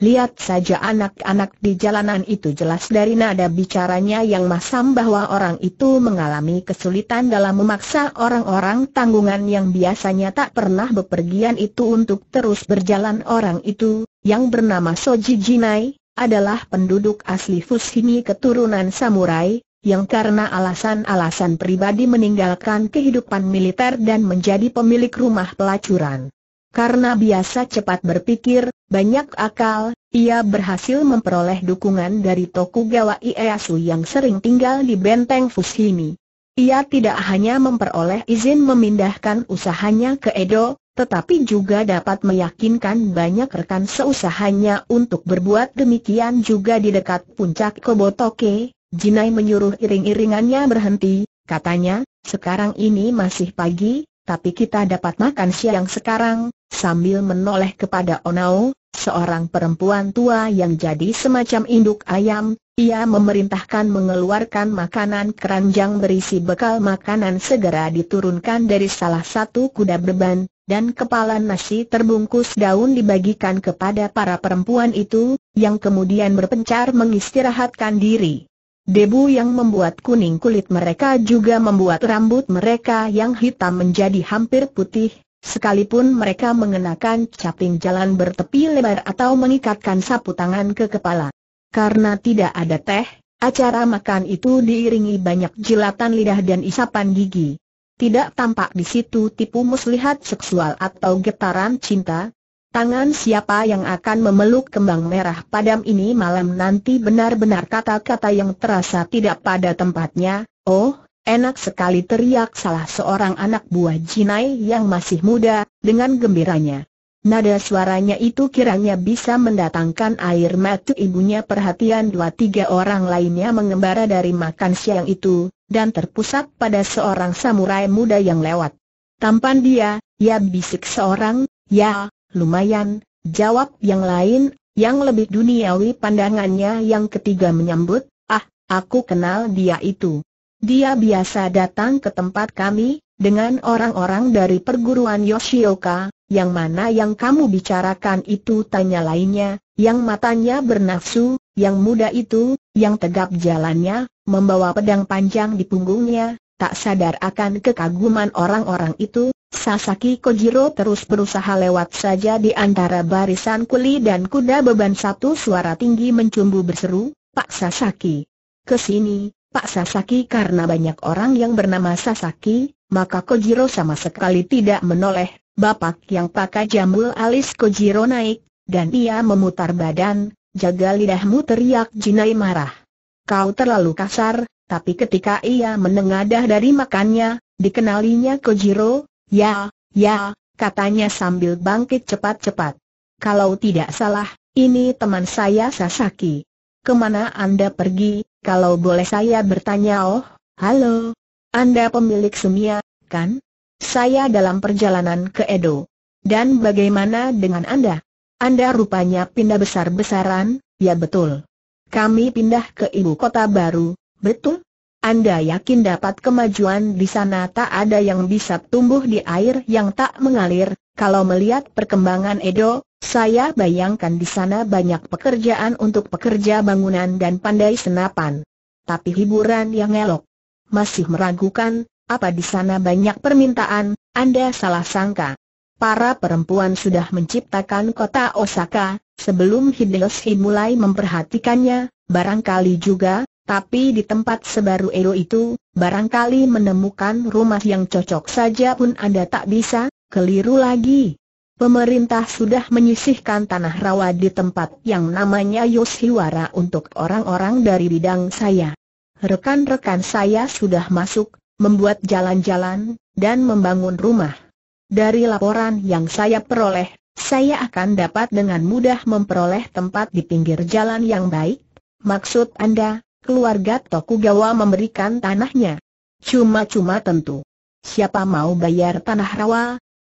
Lihat saja anak-anak di jalanan itu jelas dari nada bicaranya yang masam bahwa orang itu mengalami kesulitan dalam memaksa orang-orang tanggungan yang biasanya tak pernah bepergian itu untuk terus berjalan orang itu, yang bernama Soji Jinai, adalah penduduk asli Fushimi keturunan samurai, yang karena alasan-alasan pribadi meninggalkan kehidupan militer dan menjadi pemilik rumah pelacuran. Karena biasa cepat berpikir, banyak akal, ia berhasil memperoleh dukungan dari Tokugawa Ieyasu yang sering tinggal di benteng Fushimi. Ia tidak hanya memperoleh izin memindahkan usahanya ke Edo, tetapi juga dapat meyakinkan banyak rekan seusahanya untuk berbuat demikian juga di dekat puncak Kobotoke. Jinai menyuruh iring-iringannya berhenti, katanya, sekarang ini masih pagi, tapi kita dapat makan siang sekarang, sambil menoleh kepada Onao, seorang perempuan tua yang jadi semacam induk ayam, ia memerintahkan mengeluarkan makanan keranjang berisi bekal makanan segera diturunkan dari salah satu kuda beban, dan kepala nasi terbungkus daun dibagikan kepada para perempuan itu, yang kemudian berpencar mengistirahatkan diri. Debu yang membuat kuning kulit mereka juga membuat rambut mereka yang hitam menjadi hampir putih, sekalipun mereka mengenakan caping jalan bertepi lebar atau mengikatkan sapu tangan ke kepala. Karena tidak ada teh, acara makan itu diiringi banyak jilatan lidah dan isapan gigi. Tidak tampak di situ tipu muslihat seksual atau getaran cinta, Tangan siapa yang akan memeluk kembang merah padam ini malam nanti benar-benar kata-kata yang terasa tidak pada tempatnya, oh, enak sekali teriak salah seorang anak buah Jinai yang masih muda, dengan gembiranya. Nada suaranya itu kiranya bisa mendatangkan air mata ibunya perhatian dua tiga orang lainnya mengembara dari makan siang itu, dan terpusat pada seorang samurai muda yang lewat. Tampan dia, ya bisik seorang, ya, Lumayan, jawab yang lain, yang lebih duniawi pandangannya yang ketiga menyambut, ah, aku kenal dia itu. Dia biasa datang ke tempat kami, dengan orang-orang dari perguruan Yoshioka, yang mana yang kamu bicarakan itu tanya lainnya, yang matanya bernafsu, yang muda itu, yang tegap jalannya, membawa pedang panjang di punggungnya, tak sadar akan kekaguman orang-orang itu, Sasaki Kojiro terus berusaha lewat saja di antara barisan kuli dan kuda beban satu suara tinggi mencumbu berseru, Pak Sasaki. Kesini, Pak Sasaki karena banyak orang yang bernama Sasaki, maka Kojiro sama sekali tidak menoleh, bapak yang pakai jambul alis Kojiro naik, dan ia memutar badan, jaga lidahmu teriak Jinai marah. Kau terlalu kasar, tapi ketika ia menengadah dari makannya, dikenalinya Kojiro, Ya, ya, katanya sambil bangkit cepat-cepat. Kalau tidak salah, ini teman saya Sasaki. Kemana Anda pergi, kalau boleh saya bertanya oh, halo. Anda pemilik Sumia, kan? Saya dalam perjalanan ke Edo. Dan bagaimana dengan Anda? Anda rupanya pindah besar-besaran, ya betul. Kami pindah ke ibu kota baru, betul? Anda yakin dapat kemajuan di sana tak ada yang bisa tumbuh di air yang tak mengalir, kalau melihat perkembangan Edo, saya bayangkan di sana banyak pekerjaan untuk pekerja bangunan dan pandai senapan. Tapi hiburan yang elok. Masih meragukan, apa di sana banyak permintaan, Anda salah sangka. Para perempuan sudah menciptakan kota Osaka, sebelum Hideyoshi mulai memperhatikannya, barangkali juga, tapi di tempat sebaru Edo itu, barangkali menemukan rumah yang cocok saja pun Anda tak bisa, keliru lagi. Pemerintah sudah menyisihkan tanah rawa di tempat yang namanya Yoshiwara untuk orang-orang dari bidang saya. Rekan-rekan saya sudah masuk, membuat jalan-jalan, dan membangun rumah. Dari laporan yang saya peroleh, saya akan dapat dengan mudah memperoleh tempat di pinggir jalan yang baik. Maksud Anda, keluarga Tokugawa memberikan tanahnya. Cuma-cuma tentu. Siapa mau bayar tanah rawa?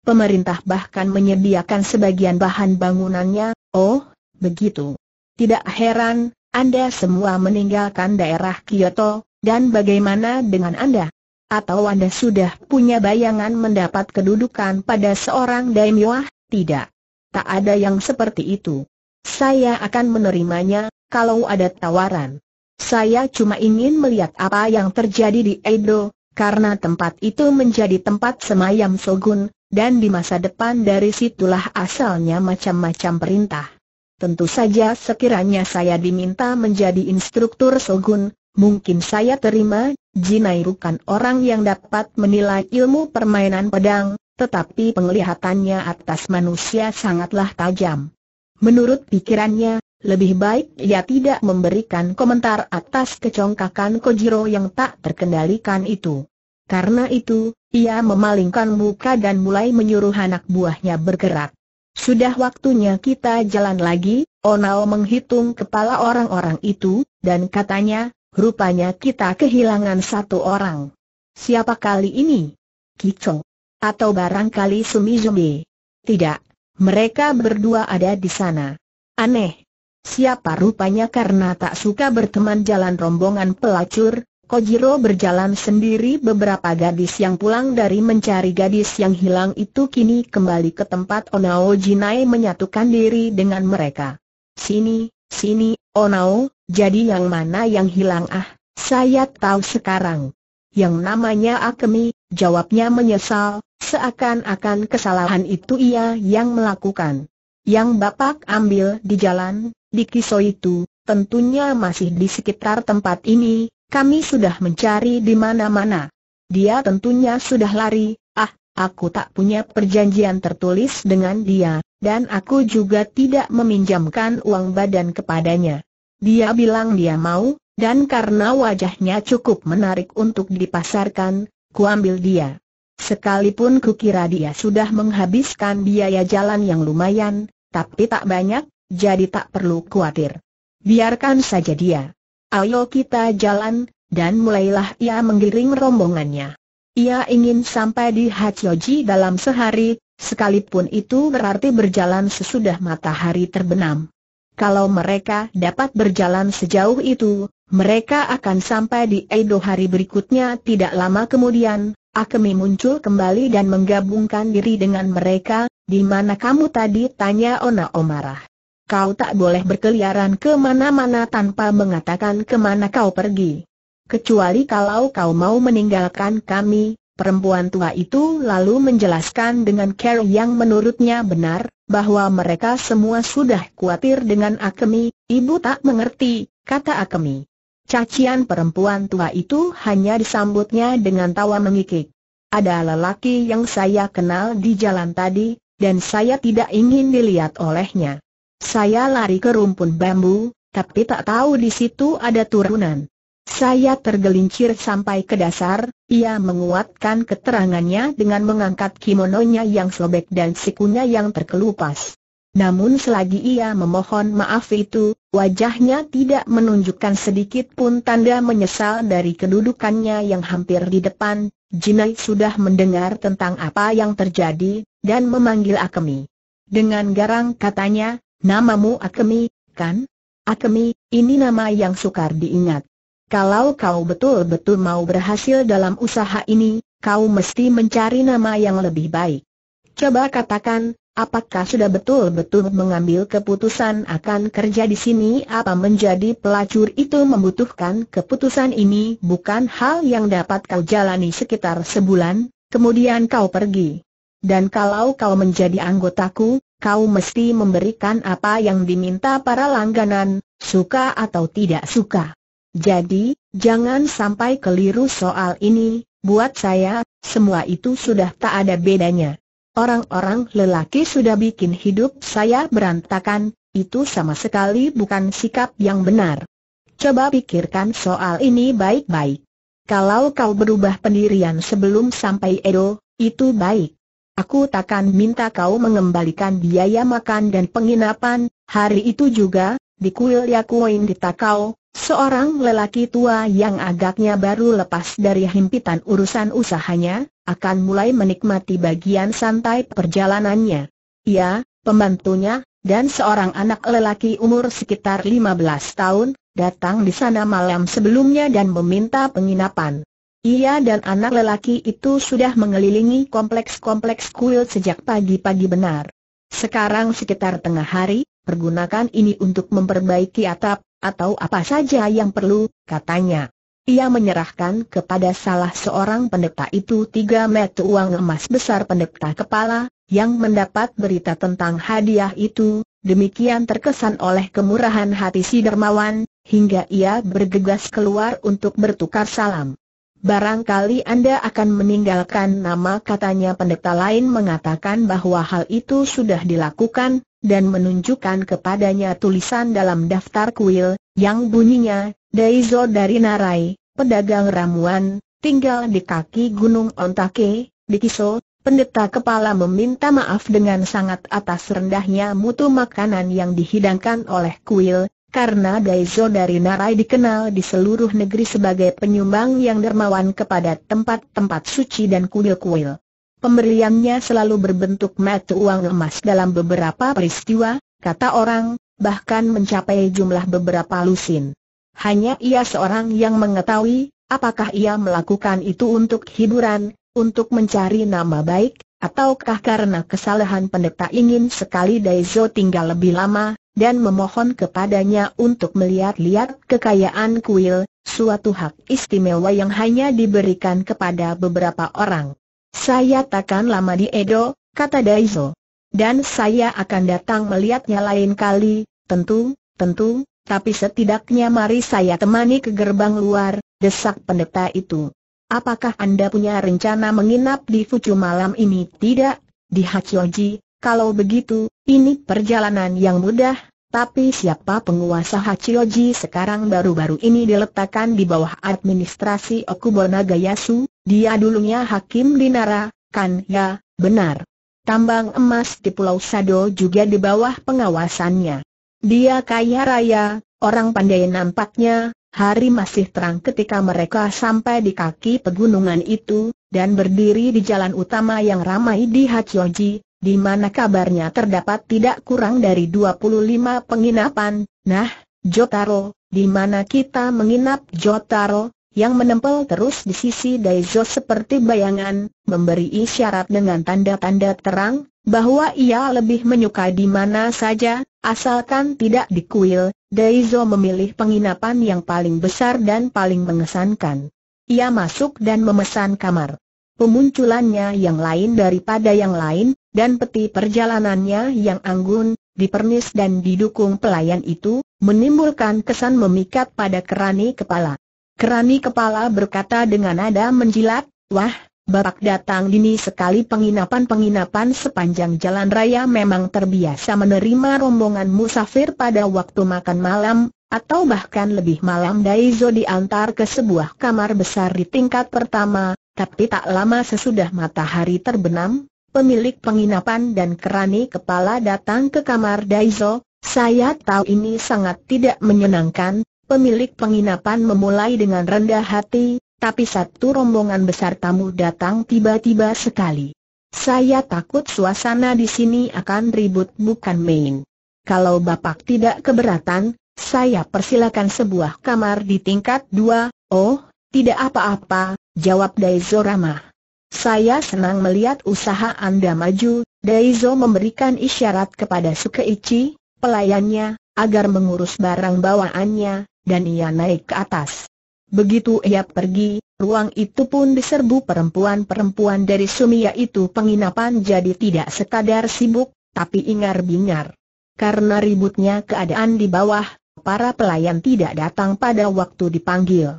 Pemerintah bahkan menyediakan sebagian bahan bangunannya, oh, begitu. Tidak heran, Anda semua meninggalkan daerah Kyoto, dan bagaimana dengan Anda? Atau Anda sudah punya bayangan mendapat kedudukan pada seorang daimyo? Tidak. Tak ada yang seperti itu. Saya akan menerimanya, kalau ada tawaran. Saya cuma ingin melihat apa yang terjadi di Edo, karena tempat itu menjadi tempat semayam Shogun, dan di masa depan dari situlah asalnya macam-macam perintah. Tentu saja sekiranya saya diminta menjadi instruktur Shogun, mungkin saya terima, Jinai bukan orang yang dapat menilai ilmu permainan pedang, tetapi penglihatannya atas manusia sangatlah tajam. Menurut pikirannya, lebih baik ia tidak memberikan komentar atas kecongkakan Kojiro yang tak terkendalikan itu. Karena itu, ia memalingkan muka dan mulai menyuruh anak buahnya bergerak. Sudah waktunya kita jalan lagi, Onao menghitung kepala orang-orang itu, dan katanya, rupanya kita kehilangan satu orang. Siapa kali ini? Kicho? Atau barangkali Sumizumi? Tidak, mereka berdua ada di sana. Aneh, Siapa rupanya karena tak suka berteman jalan rombongan pelacur, Kojiro berjalan sendiri beberapa gadis yang pulang dari mencari gadis yang hilang itu kini kembali ke tempat Onao Jinai menyatukan diri dengan mereka. Sini, sini, Onao, jadi yang mana yang hilang ah, saya tahu sekarang. Yang namanya Akemi, jawabnya menyesal, seakan-akan kesalahan itu ia yang melakukan. Yang Bapak ambil di jalan, di Kiso itu, tentunya masih di sekitar tempat ini, kami sudah mencari di mana-mana. Dia tentunya sudah lari, ah, aku tak punya perjanjian tertulis dengan dia, dan aku juga tidak meminjamkan uang badan kepadanya. Dia bilang dia mau, dan karena wajahnya cukup menarik untuk dipasarkan, kuambil dia. Sekalipun kukira dia sudah menghabiskan biaya jalan yang lumayan, tapi tak banyak, jadi tak perlu khawatir. Biarkan saja dia. Ayo kita jalan, dan mulailah ia menggiring rombongannya. Ia ingin sampai di Hachioji dalam sehari, sekalipun itu berarti berjalan sesudah matahari terbenam. Kalau mereka dapat berjalan sejauh itu, mereka akan sampai di Edo hari berikutnya tidak lama kemudian, Akemi muncul kembali dan menggabungkan diri dengan mereka, di mana kamu tadi tanya Ona Omarah kau tak boleh berkeliaran kemana-mana tanpa mengatakan kemana kau pergi. Kecuali kalau kau mau meninggalkan kami, perempuan tua itu lalu menjelaskan dengan care yang menurutnya benar, bahwa mereka semua sudah khawatir dengan Akemi, ibu tak mengerti, kata Akemi. Cacian perempuan tua itu hanya disambutnya dengan tawa mengikik. Ada lelaki yang saya kenal di jalan tadi, dan saya tidak ingin dilihat olehnya. Saya lari ke rumpun bambu, tapi tak tahu di situ ada turunan. Saya tergelincir sampai ke dasar, ia menguatkan keterangannya dengan mengangkat kimononya yang sobek dan sikunya yang terkelupas. Namun selagi ia memohon maaf itu, wajahnya tidak menunjukkan sedikit pun tanda menyesal dari kedudukannya yang hampir di depan. Jinai sudah mendengar tentang apa yang terjadi, dan memanggil Akemi. Dengan garang katanya, Namamu Akemi, kan? Akemi, ini nama yang sukar diingat. Kalau kau betul-betul mau berhasil dalam usaha ini, kau mesti mencari nama yang lebih baik. Coba katakan, apakah sudah betul-betul mengambil keputusan akan kerja di sini apa menjadi pelacur itu membutuhkan keputusan ini bukan hal yang dapat kau jalani sekitar sebulan, kemudian kau pergi. Dan kalau kau menjadi anggotaku, kau mesti memberikan apa yang diminta para langganan, suka atau tidak suka. Jadi, jangan sampai keliru soal ini, buat saya, semua itu sudah tak ada bedanya. Orang-orang lelaki sudah bikin hidup saya berantakan, itu sama sekali bukan sikap yang benar. Coba pikirkan soal ini baik-baik. Kalau kau berubah pendirian sebelum sampai Edo, itu baik. Aku takkan minta kau mengembalikan biaya makan dan penginapan, hari itu juga, di kuil Yakuin di Takau, seorang lelaki tua yang agaknya baru lepas dari himpitan urusan usahanya, akan mulai menikmati bagian santai perjalanannya. Ia, pembantunya, dan seorang anak lelaki umur sekitar 15 tahun, datang di sana malam sebelumnya dan meminta penginapan. Ia dan anak lelaki itu sudah mengelilingi kompleks-kompleks kuil sejak pagi-pagi benar. Sekarang sekitar tengah hari, pergunakan ini untuk memperbaiki atap, atau apa saja yang perlu, katanya. Ia menyerahkan kepada salah seorang pendeta itu tiga meter uang emas besar pendeta kepala, yang mendapat berita tentang hadiah itu, demikian terkesan oleh kemurahan hati si dermawan, hingga ia bergegas keluar untuk bertukar salam. Barangkali Anda akan meninggalkan nama katanya pendeta lain mengatakan bahwa hal itu sudah dilakukan, dan menunjukkan kepadanya tulisan dalam daftar kuil, yang bunyinya, Daizo dari Narai, pedagang ramuan, tinggal di kaki Gunung Ontake, di Kiso, pendeta kepala meminta maaf dengan sangat atas rendahnya mutu makanan yang dihidangkan oleh kuil, karena Daiso dari Narai dikenal di seluruh negeri sebagai penyumbang yang dermawan kepada tempat-tempat suci dan kuil-kuil. Pemberiannya selalu berbentuk mata uang emas dalam beberapa peristiwa, kata orang, bahkan mencapai jumlah beberapa lusin. Hanya ia seorang yang mengetahui, apakah ia melakukan itu untuk hiburan, untuk mencari nama baik, Ataukah karena kesalahan pendeta ingin sekali Daizo tinggal lebih lama, dan memohon kepadanya untuk melihat-lihat kekayaan kuil, suatu hak istimewa yang hanya diberikan kepada beberapa orang. Saya takkan lama di Edo, kata Daizo. Dan saya akan datang melihatnya lain kali, tentu, tentu, tapi setidaknya mari saya temani ke gerbang luar, desak pendeta itu. Apakah Anda punya rencana menginap di Fuchu malam ini? Tidak, di Hachioji, kalau begitu, ini perjalanan yang mudah, tapi siapa penguasa Hachioji sekarang baru-baru ini diletakkan di bawah administrasi Okubo Nagayasu. dia dulunya Hakim Dinara, kan ya, benar. Tambang emas di Pulau Sado juga di bawah pengawasannya. Dia kaya raya, orang pandai nampaknya, Hari masih terang ketika mereka sampai di kaki pegunungan itu, dan berdiri di jalan utama yang ramai di Hachioji, di mana kabarnya terdapat tidak kurang dari 25 penginapan. Nah, Jotaro, di mana kita menginap Jotaro, yang menempel terus di sisi Daizo seperti bayangan, memberi isyarat dengan tanda-tanda terang, bahwa ia lebih menyuka di mana saja, asalkan tidak di kuil, Daizo memilih penginapan yang paling besar dan paling mengesankan. Ia masuk dan memesan kamar. Pemunculannya yang lain daripada yang lain, dan peti perjalanannya yang anggun, dipernis dan didukung pelayan itu, menimbulkan kesan memikat pada kerani kepala. Kerani kepala berkata dengan nada menjilat, wah, babak datang dini sekali penginapan-penginapan sepanjang jalan raya memang terbiasa menerima rombongan musafir pada waktu makan malam, atau bahkan lebih malam Daizo diantar ke sebuah kamar besar di tingkat pertama, tapi tak lama sesudah matahari terbenam, pemilik penginapan dan kerani kepala datang ke kamar Daizo, saya tahu ini sangat tidak menyenangkan, Pemilik penginapan memulai dengan rendah hati, tapi satu rombongan besar tamu datang tiba-tiba sekali. Saya takut suasana di sini akan ribut bukan main. Kalau Bapak tidak keberatan, saya persilakan sebuah kamar di tingkat dua. Oh, tidak apa-apa, jawab Daizo ramah. Saya senang melihat usaha Anda maju, Daizo memberikan isyarat kepada Sukeichi, pelayannya, agar mengurus barang bawaannya, dan ia naik ke atas. Begitu ia pergi, ruang itu pun diserbu perempuan-perempuan dari Sumia itu penginapan jadi tidak sekadar sibuk, tapi ingar-bingar. Karena ributnya keadaan di bawah, para pelayan tidak datang pada waktu dipanggil.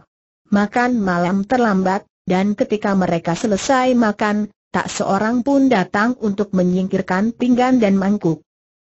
Makan malam terlambat, dan ketika mereka selesai makan, tak seorang pun datang untuk menyingkirkan pinggan dan mangkuk.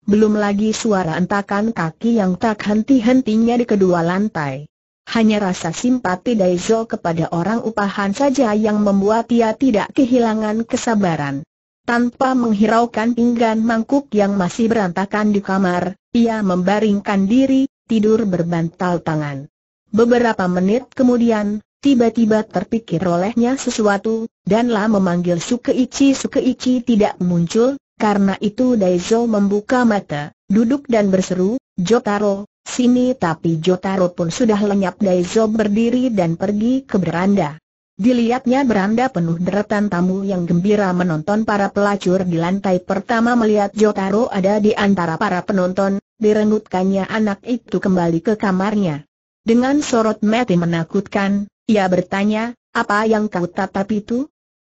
Belum lagi suara entakan kaki yang tak henti-hentinya di kedua lantai. Hanya rasa simpati Daizo kepada orang upahan saja yang membuat ia tidak kehilangan kesabaran. Tanpa menghiraukan pinggan mangkuk yang masih berantakan di kamar, ia membaringkan diri, tidur berbantal tangan. Beberapa menit kemudian, tiba-tiba terpikir olehnya sesuatu, dan lah memanggil Sukeichi Sukeichi tidak muncul, karena itu Daizo membuka mata, duduk dan berseru, Jotaro, sini tapi Jotaro pun sudah lenyap Daizo berdiri dan pergi ke beranda. Dilihatnya beranda penuh deretan tamu yang gembira menonton para pelacur di lantai pertama melihat Jotaro ada di antara para penonton, direngutkannya anak itu kembali ke kamarnya. Dengan sorot mati menakutkan, ia bertanya, apa yang kau tatap itu?